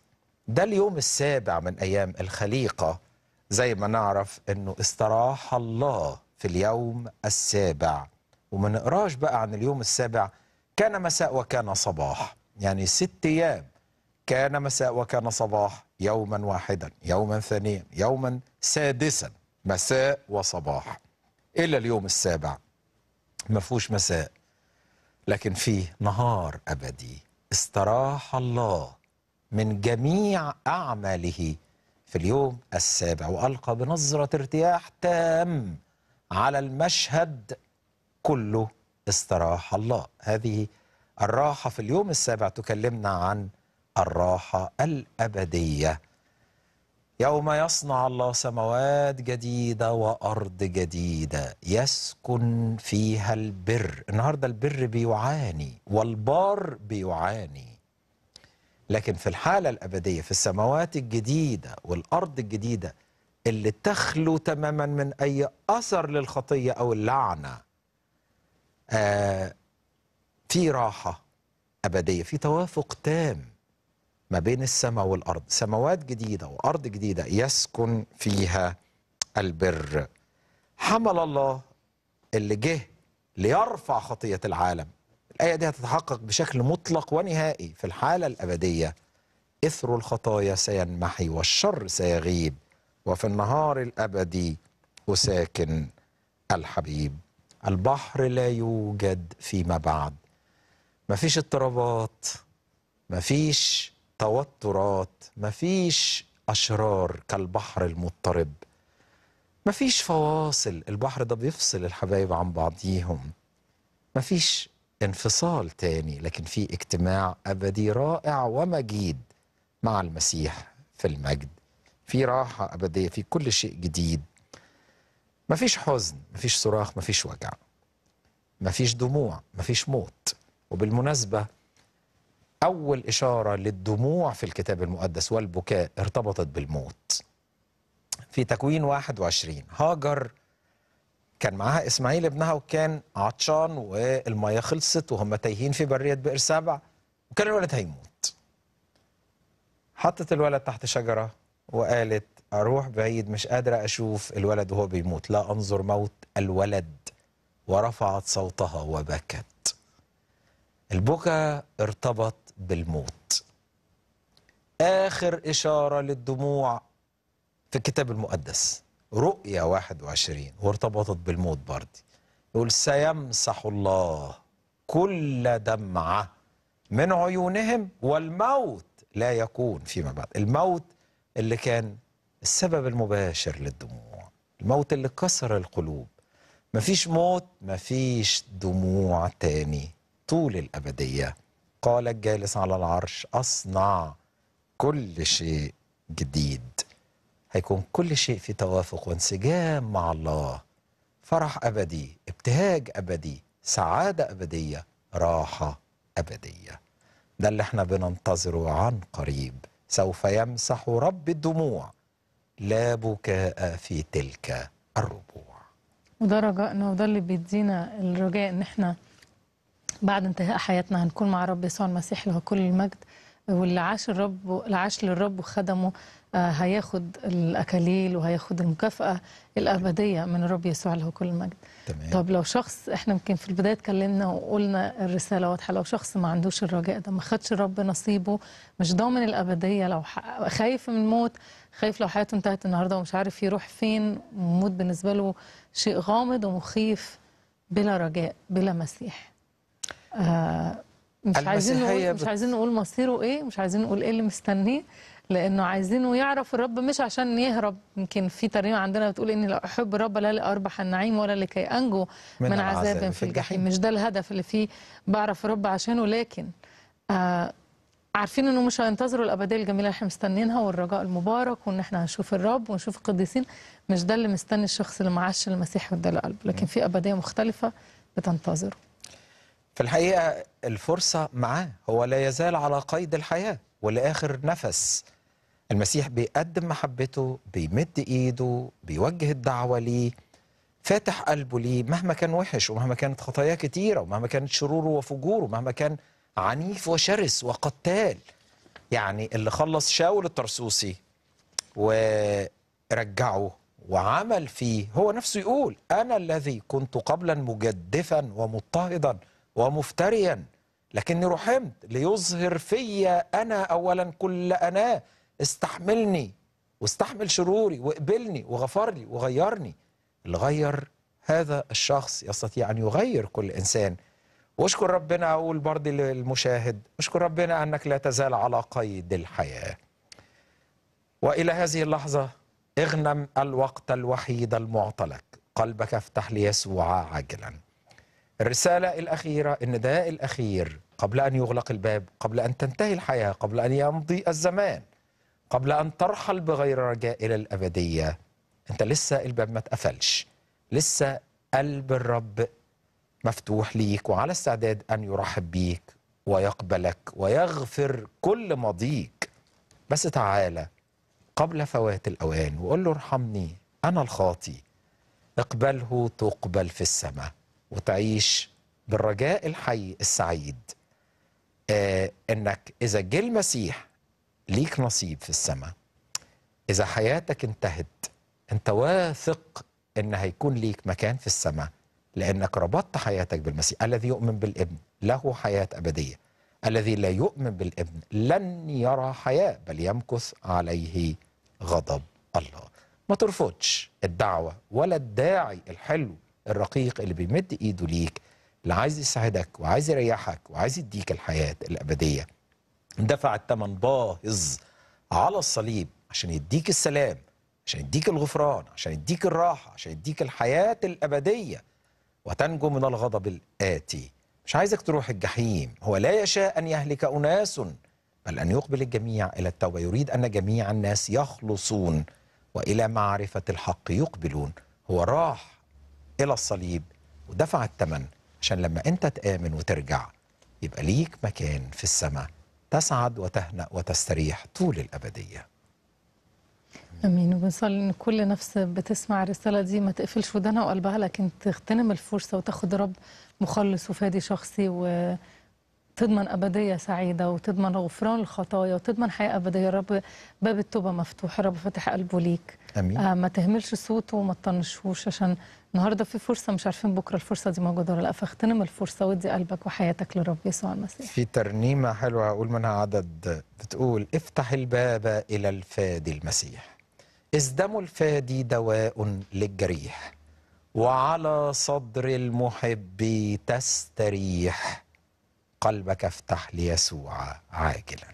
ده اليوم السابع من أيام الخليقة زي ما نعرف أنه استراح الله في اليوم السابع وما نقراش بقى عن اليوم السابع كان مساء وكان صباح يعني ست أيام كان مساء وكان صباح يوما واحدا يوما ثانيا يوما سادسا مساء وصباح إلا اليوم السابع ما فيهوش مساء لكن فيه نهار أبدي استراح الله من جميع أعماله في اليوم السابع وألقى بنظرة ارتياح تام على المشهد كله استراح الله هذه الراحة في اليوم السابع تكلمنا عن الراحة الأبدية يوم يصنع الله سماوات جديدة وأرض جديدة يسكن فيها البر النهاردة البر بيعاني والبار بيعاني لكن في الحالة الأبدية في السماوات الجديدة والأرض الجديدة اللي تخلو تماما من أي أثر للخطية أو اللعنة آه في راحة أبدية في توافق تام ما بين السماء والأرض سماوات جديدة وأرض جديدة يسكن فيها البر حمل الله اللي جه ليرفع خطية العالم الآية دي هتتحقق بشكل مطلق ونهائي في الحالة الأبدية إثر الخطايا سينمحي والشر سيغيب وفي النهار الأبدي أساكن الحبيب البحر لا يوجد فيما بعد مفيش اضطرابات مفيش توترات مفيش أشرار كالبحر المضطرب مفيش فواصل البحر ده بيفصل الحبايب عن بعضيهم مفيش انفصال تاني لكن في اجتماع أبدي رائع ومجيد مع المسيح في المجد في راحة أبدية في كل شيء جديد مفيش حزن مفيش صراخ مفيش وجع مفيش دموع مفيش موت وبالمناسبة أول إشارة للدموع في الكتاب المقدس والبكاء ارتبطت بالموت في تكوين 21 هاجر كان معاها إسماعيل ابنها وكان عطشان والمية خلصت وهم تايهين في برية بئر سبع وكان الولد هيموت حطت الولد تحت شجرة وقالت أروح بعيد مش قادرة أشوف الولد وهو بيموت لا أنظر موت الولد ورفعت صوتها وبكت البكا ارتبط بالموت آخر إشارة للدموع في الكتاب المقدس رؤية 21 وارتبطت بالموت برضه يقول سيمسح الله كل دمعة من عيونهم والموت لا يكون فيما بعد الموت اللي كان السبب المباشر للدموع الموت اللي كسر القلوب مفيش موت مفيش دموع تاني طول الأبدية قال الجالس على العرش أصنع كل شيء جديد هيكون كل شيء في توافق وانسجام مع الله فرح أبدي ابتهاج أبدي سعادة أبدية راحة أبدية ده اللي احنا بننتظره عن قريب سوف يمسح رب الدموع لا بكاء في تلك الربوع وده رجائنا وده اللي بيدينا الرجاء ان احنا بعد انتهاء حياتنا هنكون مع رب يسوع المسيح له كل المجد واللي عاش الرب العاش للرب وخدمه آه، هياخد الاكاليل وهياخد المكافاه الابديه من الرب يسوع له كل المجد تمام. طب لو شخص احنا يمكن في البدايه اتكلمنا وقلنا الرساله واضحه لو شخص ما عندوش الرجاء ده ما خدش الرب نصيبه مش ضامن الابديه لو خايف من الموت خايف لو حياته انتهت النهارده ومش عارف يروح فين الموت بالنسبه له شيء غامض ومخيف بلا رجاء بلا مسيح آه، مش عايزين نقول مش عايزين نقول مصيره ايه مش عايزين نقول ايه اللي مستنيه لانه عايزينه يعرف الرب مش عشان يهرب يمكن في ترنيمه عندنا بتقول اني لو احب الرب لا لاربح النعيم ولا لكي انجو من, من عذاب في, في الجحيم مش ده الهدف اللي فيه بعرف الرب عشانه لكن آه عارفين انه مش هينتظروا الابديه الجميله اللي احنا مستنيينها والرجاء المبارك وان احنا هنشوف الرب ونشوف القديسين مش ده اللي مستني الشخص اللي معاش المسيح وده قلبه لكن في ابديه مختلفه بتنتظره في الحقيقة الفرصة معاه هو لا يزال على قيد الحياة ولآخر نفس المسيح بيقدم محبته بيمد إيده بيوجه الدعوة ليه فاتح قلبه ليه مهما كان وحش ومهما كانت خطاياه كتيرة ومهما كانت شروره وفجوره ومهما كان عنيف وشرس وقتال يعني اللي خلص شاول الترسوسي ورجعه وعمل فيه هو نفسه يقول أنا الذي كنت قبلا مجدفا ومضطهدا ومفتريا لكني رحمت ليظهر فيا أنا أولا كل أنا استحملني واستحمل شروري وقبلني وغفر لي وغيرني اللي غير هذا الشخص يستطيع أن يغير كل إنسان واشكر ربنا أقول برضه للمشاهد اشكر ربنا أنك لا تزال على قيد الحياة وإلى هذه اللحظة اغنم الوقت الوحيد المعطى لك قلبك افتح ليسوع عاجلاً الرسالة الأخيرة النداء الأخير قبل أن يغلق الباب قبل أن تنتهي الحياة قبل أن يمضي الزمان قبل أن ترحل بغير رجاء إلى الأبدية أنت لسه الباب ما اتقفلش لسه قلب الرب مفتوح ليك وعلى استعداد أن يرحب بيك ويقبلك ويغفر كل ماضيك بس تعالى قبل فوات الأوان وقول له ارحمني أنا الخاطي اقبله تقبل في السماء وتعيش بالرجاء الحي السعيد آه انك اذا جه المسيح ليك نصيب في السماء اذا حياتك انتهت انت واثق ان هيكون ليك مكان في السماء لانك ربطت حياتك بالمسيح الذي يؤمن بالابن له حياه ابديه الذي لا يؤمن بالابن لن يرى حياه بل يمكث عليه غضب الله ما ترفضش الدعوه ولا الداعي الحلو الرقيق اللي بيمد ايده ليك اللي عايز يساعدك وعايز يريحك وعايز يديك الحياه الابديه دفع الثمن باهظ على الصليب عشان يديك السلام عشان يديك الغفران عشان يديك الراحه عشان يديك الحياه الابديه وتنجو من الغضب الاتي مش عايزك تروح الجحيم هو لا يشاء ان يهلك اناس بل ان يقبل الجميع الى التوبه يريد ان جميع الناس يخلصون والى معرفه الحق يقبلون هو راح إلى الصليب ودفع الثمن عشان لما أنت تآمن وترجع يبقى ليك مكان في السماء تسعد وتهنأ وتستريح طول الأبدية امين وبنصلي ان كل نفس بتسمع الرساله دي ما تقفلش ودانها وقلبها لكن تغتنم الفرصه وتاخد رب مخلص وفادي شخصي و تضمن أبدية سعيدة وتضمن غفران الخطايا وتضمن حياة أبدية رب باب التوبة مفتوح رب فتح قلبه ليك أمين. آه ما تهملش صوته وما تطنشوش عشان النهاردة في فرصة مش عارفين بكرة الفرصة دي موجودة ولا لا فاغتنم الفرصة وادي قلبك وحياتك لرب يسوع المسيح في ترنيمة حلوة هقول منها عدد بتقول افتح الباب إلى الفادي المسيح ازدموا الفادي دواء للجريح وعلى صدر المحب تستريح قلبك افتح ليسوع عاجلا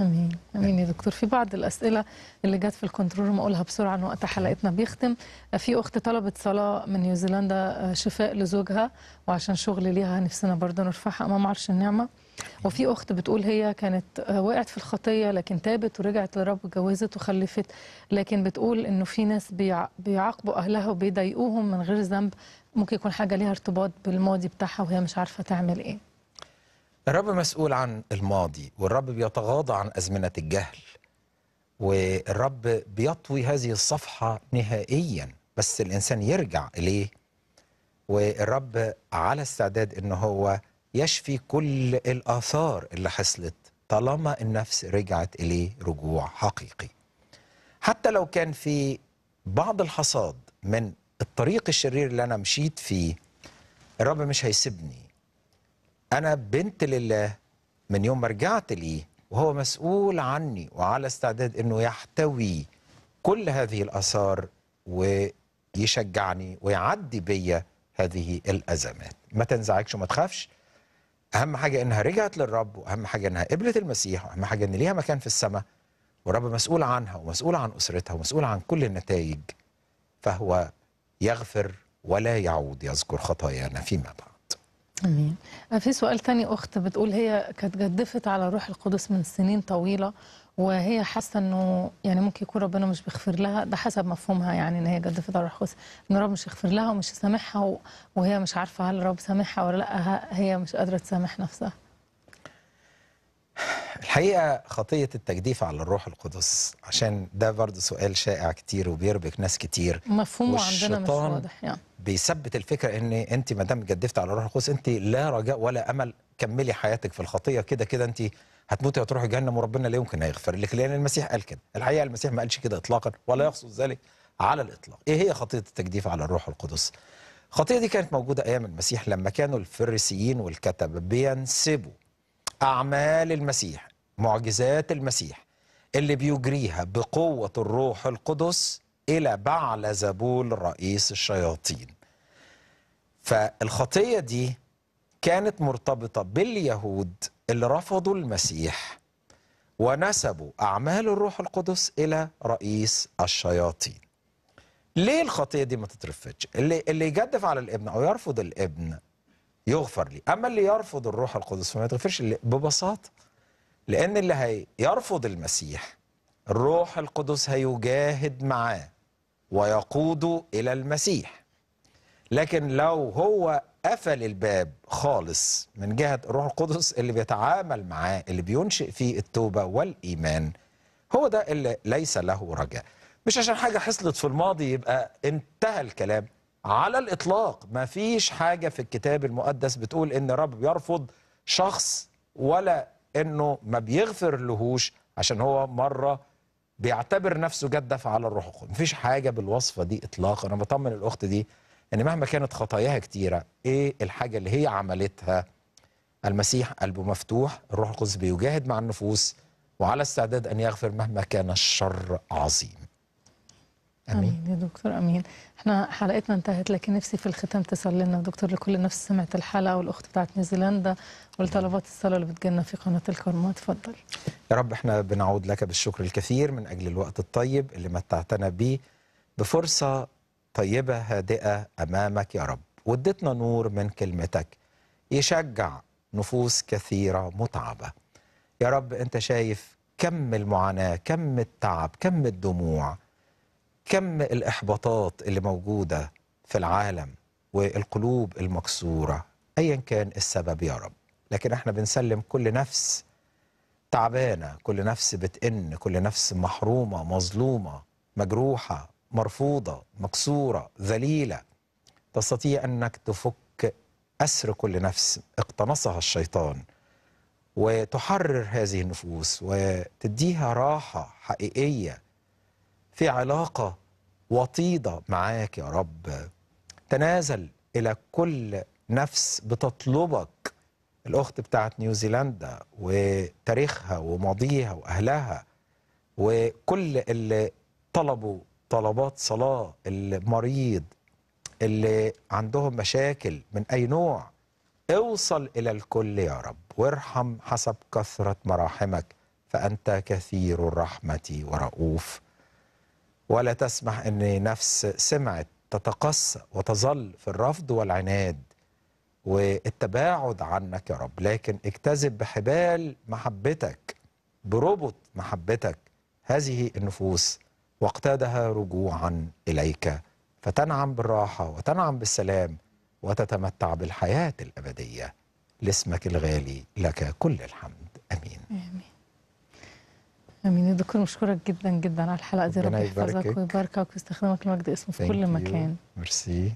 امين امين يا دكتور في بعض الاسئله اللي جت في الكنترول ما اقولها بسرعه ان وقت حلقتنا بيختم في اخت طلبت صلاه من نيوزيلندا آه، شفاء لزوجها وعشان شغل ليها نفسنا برضه نرفعها امام عرش النعمه وفي اخت بتقول هي كانت آه، وقعت في الخطيه لكن تابت ورجعت للرب واتجوزت وخلفت لكن بتقول انه في ناس بيعاقبوا اهلها وبيضايقوهم من غير ذنب ممكن يكون حاجه ليها ارتباط بالماضي بتاعها وهي مش عارفه تعمل ايه الرب مسؤول عن الماضي والرب بيتغاضى عن أزمنة الجهل والرب بيطوي هذه الصفحة نهائيا بس الإنسان يرجع إليه والرب على استعداد إن هو يشفي كل الآثار اللي حصلت طالما النفس رجعت إليه رجوع حقيقي حتى لو كان في بعض الحصاد من الطريق الشرير اللي أنا مشيت فيه الرب مش هيسيبني أنا بنت لله من يوم ما رجعت ليه وهو مسؤول عني وعلى استعداد أنه يحتوي كل هذه الآثار ويشجعني ويعدي بيا هذه الأزمات ما تنزعجش وما تخافش أهم حاجة أنها رجعت للرب وأهم حاجة أنها قبلت المسيح وأهم حاجة أن ليها مكان في السماء والرب مسؤول عنها ومسؤول عن أسرتها ومسؤول عن كل النتائج فهو يغفر ولا يعود يذكر خطايانا فيما بعد امين آه، في سؤال تاني اخت بتقول هي كانت جدفت على روح القدس من سنين طويله وهي حاسه انه يعني ممكن يكون ربنا مش بيغفر لها ده حسب مفهومها يعني ان هي جدفت على روح القدس ان الرب مش يغفر لها ومش يسامحها وهي مش عارفه هل الرب سامحها ولا لا هي مش قادره تسامح نفسها الحقيقة خطية التجديف على الروح القدس عشان ده برضه سؤال شائع كتير وبيربك ناس كتير مفهومه عندنا مش واضح يعني. بيثبت الفكرة ان انت ما دام جدفت على الروح القدس انت لا رجاء ولا امل كملي حياتك في الخطية كده كده انت هتموتي وتروحي جهنم وربنا لا يمكن هيغفر لك لان المسيح قال كده الحقيقة المسيح ما قالش كده اطلاقا ولا يقصد ذلك على الاطلاق ايه هي خطية التجديف على الروح القدس الخطية دي كانت موجودة ايام المسيح لما كانوا الفريسيين والكتب بينسبوا أعمال المسيح معجزات المسيح اللي بيجريها بقوة الروح القدس إلى بعل زبول رئيس الشياطين فالخطية دي كانت مرتبطة باليهود اللي رفضوا المسيح ونسبوا أعمال الروح القدس إلى رئيس الشياطين ليه الخطية دي ما تترفتش اللي, اللي يجدف على الابن أو يرفض الابن يغفر لي اما اللي يرفض الروح القدس فما يتغفرش ببساطه لان اللي هيرفض المسيح الروح القدس هيجاهد معاه ويقوده الى المسيح لكن لو هو قفل الباب خالص من جهه الروح القدس اللي بيتعامل معاه اللي بينشئ فيه التوبه والايمان هو ده اللي ليس له رجاء مش عشان حاجه حصلت في الماضي يبقى انتهى الكلام على الإطلاق ما فيش حاجة في الكتاب المقدس بتقول إن رب يرفض شخص ولا إنه ما بيغفر لهوش عشان هو مرة بيعتبر نفسه جد دفع على الروح القدس مفيش حاجة بالوصفة دي إطلاقا أنا بطمن الأخت دي إن مهما كانت خطاياها كتيرة إيه الحاجة اللي هي عملتها المسيح قلبه مفتوح الروح القدس بيجاهد مع النفوس وعلى استعداد أن يغفر مهما كان الشر عظيم امين يا دكتور امين احنا حلقتنا انتهت لكن نفسي في الختام تصل لنا دكتور لكل نفس سمعت الحلقه والاخت بتاعت نيوزيلندا ولطلبات الصلاه اللي بتجينا في قناه الكرمه اتفضل يا رب احنا بنعود لك بالشكر الكثير من اجل الوقت الطيب اللي متعتنا بيه بفرصه طيبه هادئه امامك يا رب واديتنا نور من كلمتك يشجع نفوس كثيره متعبه يا رب انت شايف كم المعاناه كم التعب كم الدموع كم الإحباطات اللي موجودة في العالم والقلوب المكسورة أيا كان السبب يا رب لكن احنا بنسلم كل نفس تعبانة كل نفس بتئن كل نفس محرومة مظلومة مجروحة مرفوضة مكسورة ذليلة تستطيع أنك تفك أسر كل نفس اقتنصها الشيطان وتحرر هذه النفوس وتديها راحة حقيقية في علاقة وطيدة معاك يا رب تنازل إلى كل نفس بتطلبك الأخت بتاعت نيوزيلندا وتاريخها وماضيها وأهلها وكل اللي طلبوا طلبات صلاة المريض اللي عندهم مشاكل من أي نوع اوصل إلى الكل يا رب وارحم حسب كثرة مراحمك فأنت كثير الرحمة ورؤوف ولا تسمح أن نفس سمعت تتقصى وتظل في الرفض والعناد والتباعد عنك يا رب لكن اجتذب بحبال محبتك بربط محبتك هذه النفوس واقتادها رجوعا إليك فتنعم بالراحة وتنعم بالسلام وتتمتع بالحياة الأبدية لاسمك الغالي لك كل الحمد أمين, آمين. امين يا دكتور مشكورك جدا جدا على الحلقه دي ربنا يحفظك ويباركك ويستخدمك المجد اسمه في كل مكان ميرسي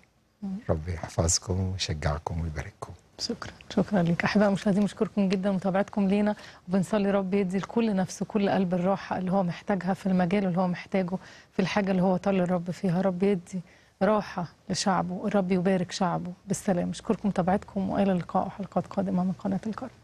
ربي يحفظكم ويشجعكم ويبارككم شكرا شكرا لك احبائي المشاهدين مشكوركم جدا متابعتكم لينا وبنصلي ربي يدي لكل نفس وكل قلب الراحه اللي هو محتاجها في المجال اللي هو محتاجه في الحاجه اللي هو طال الرب فيها ربي يدي راحه لشعبه ربي يبارك شعبه بالسلام مشكوركم متابعتكم والى اللقاء وحلقات قادمه من قناه الكرم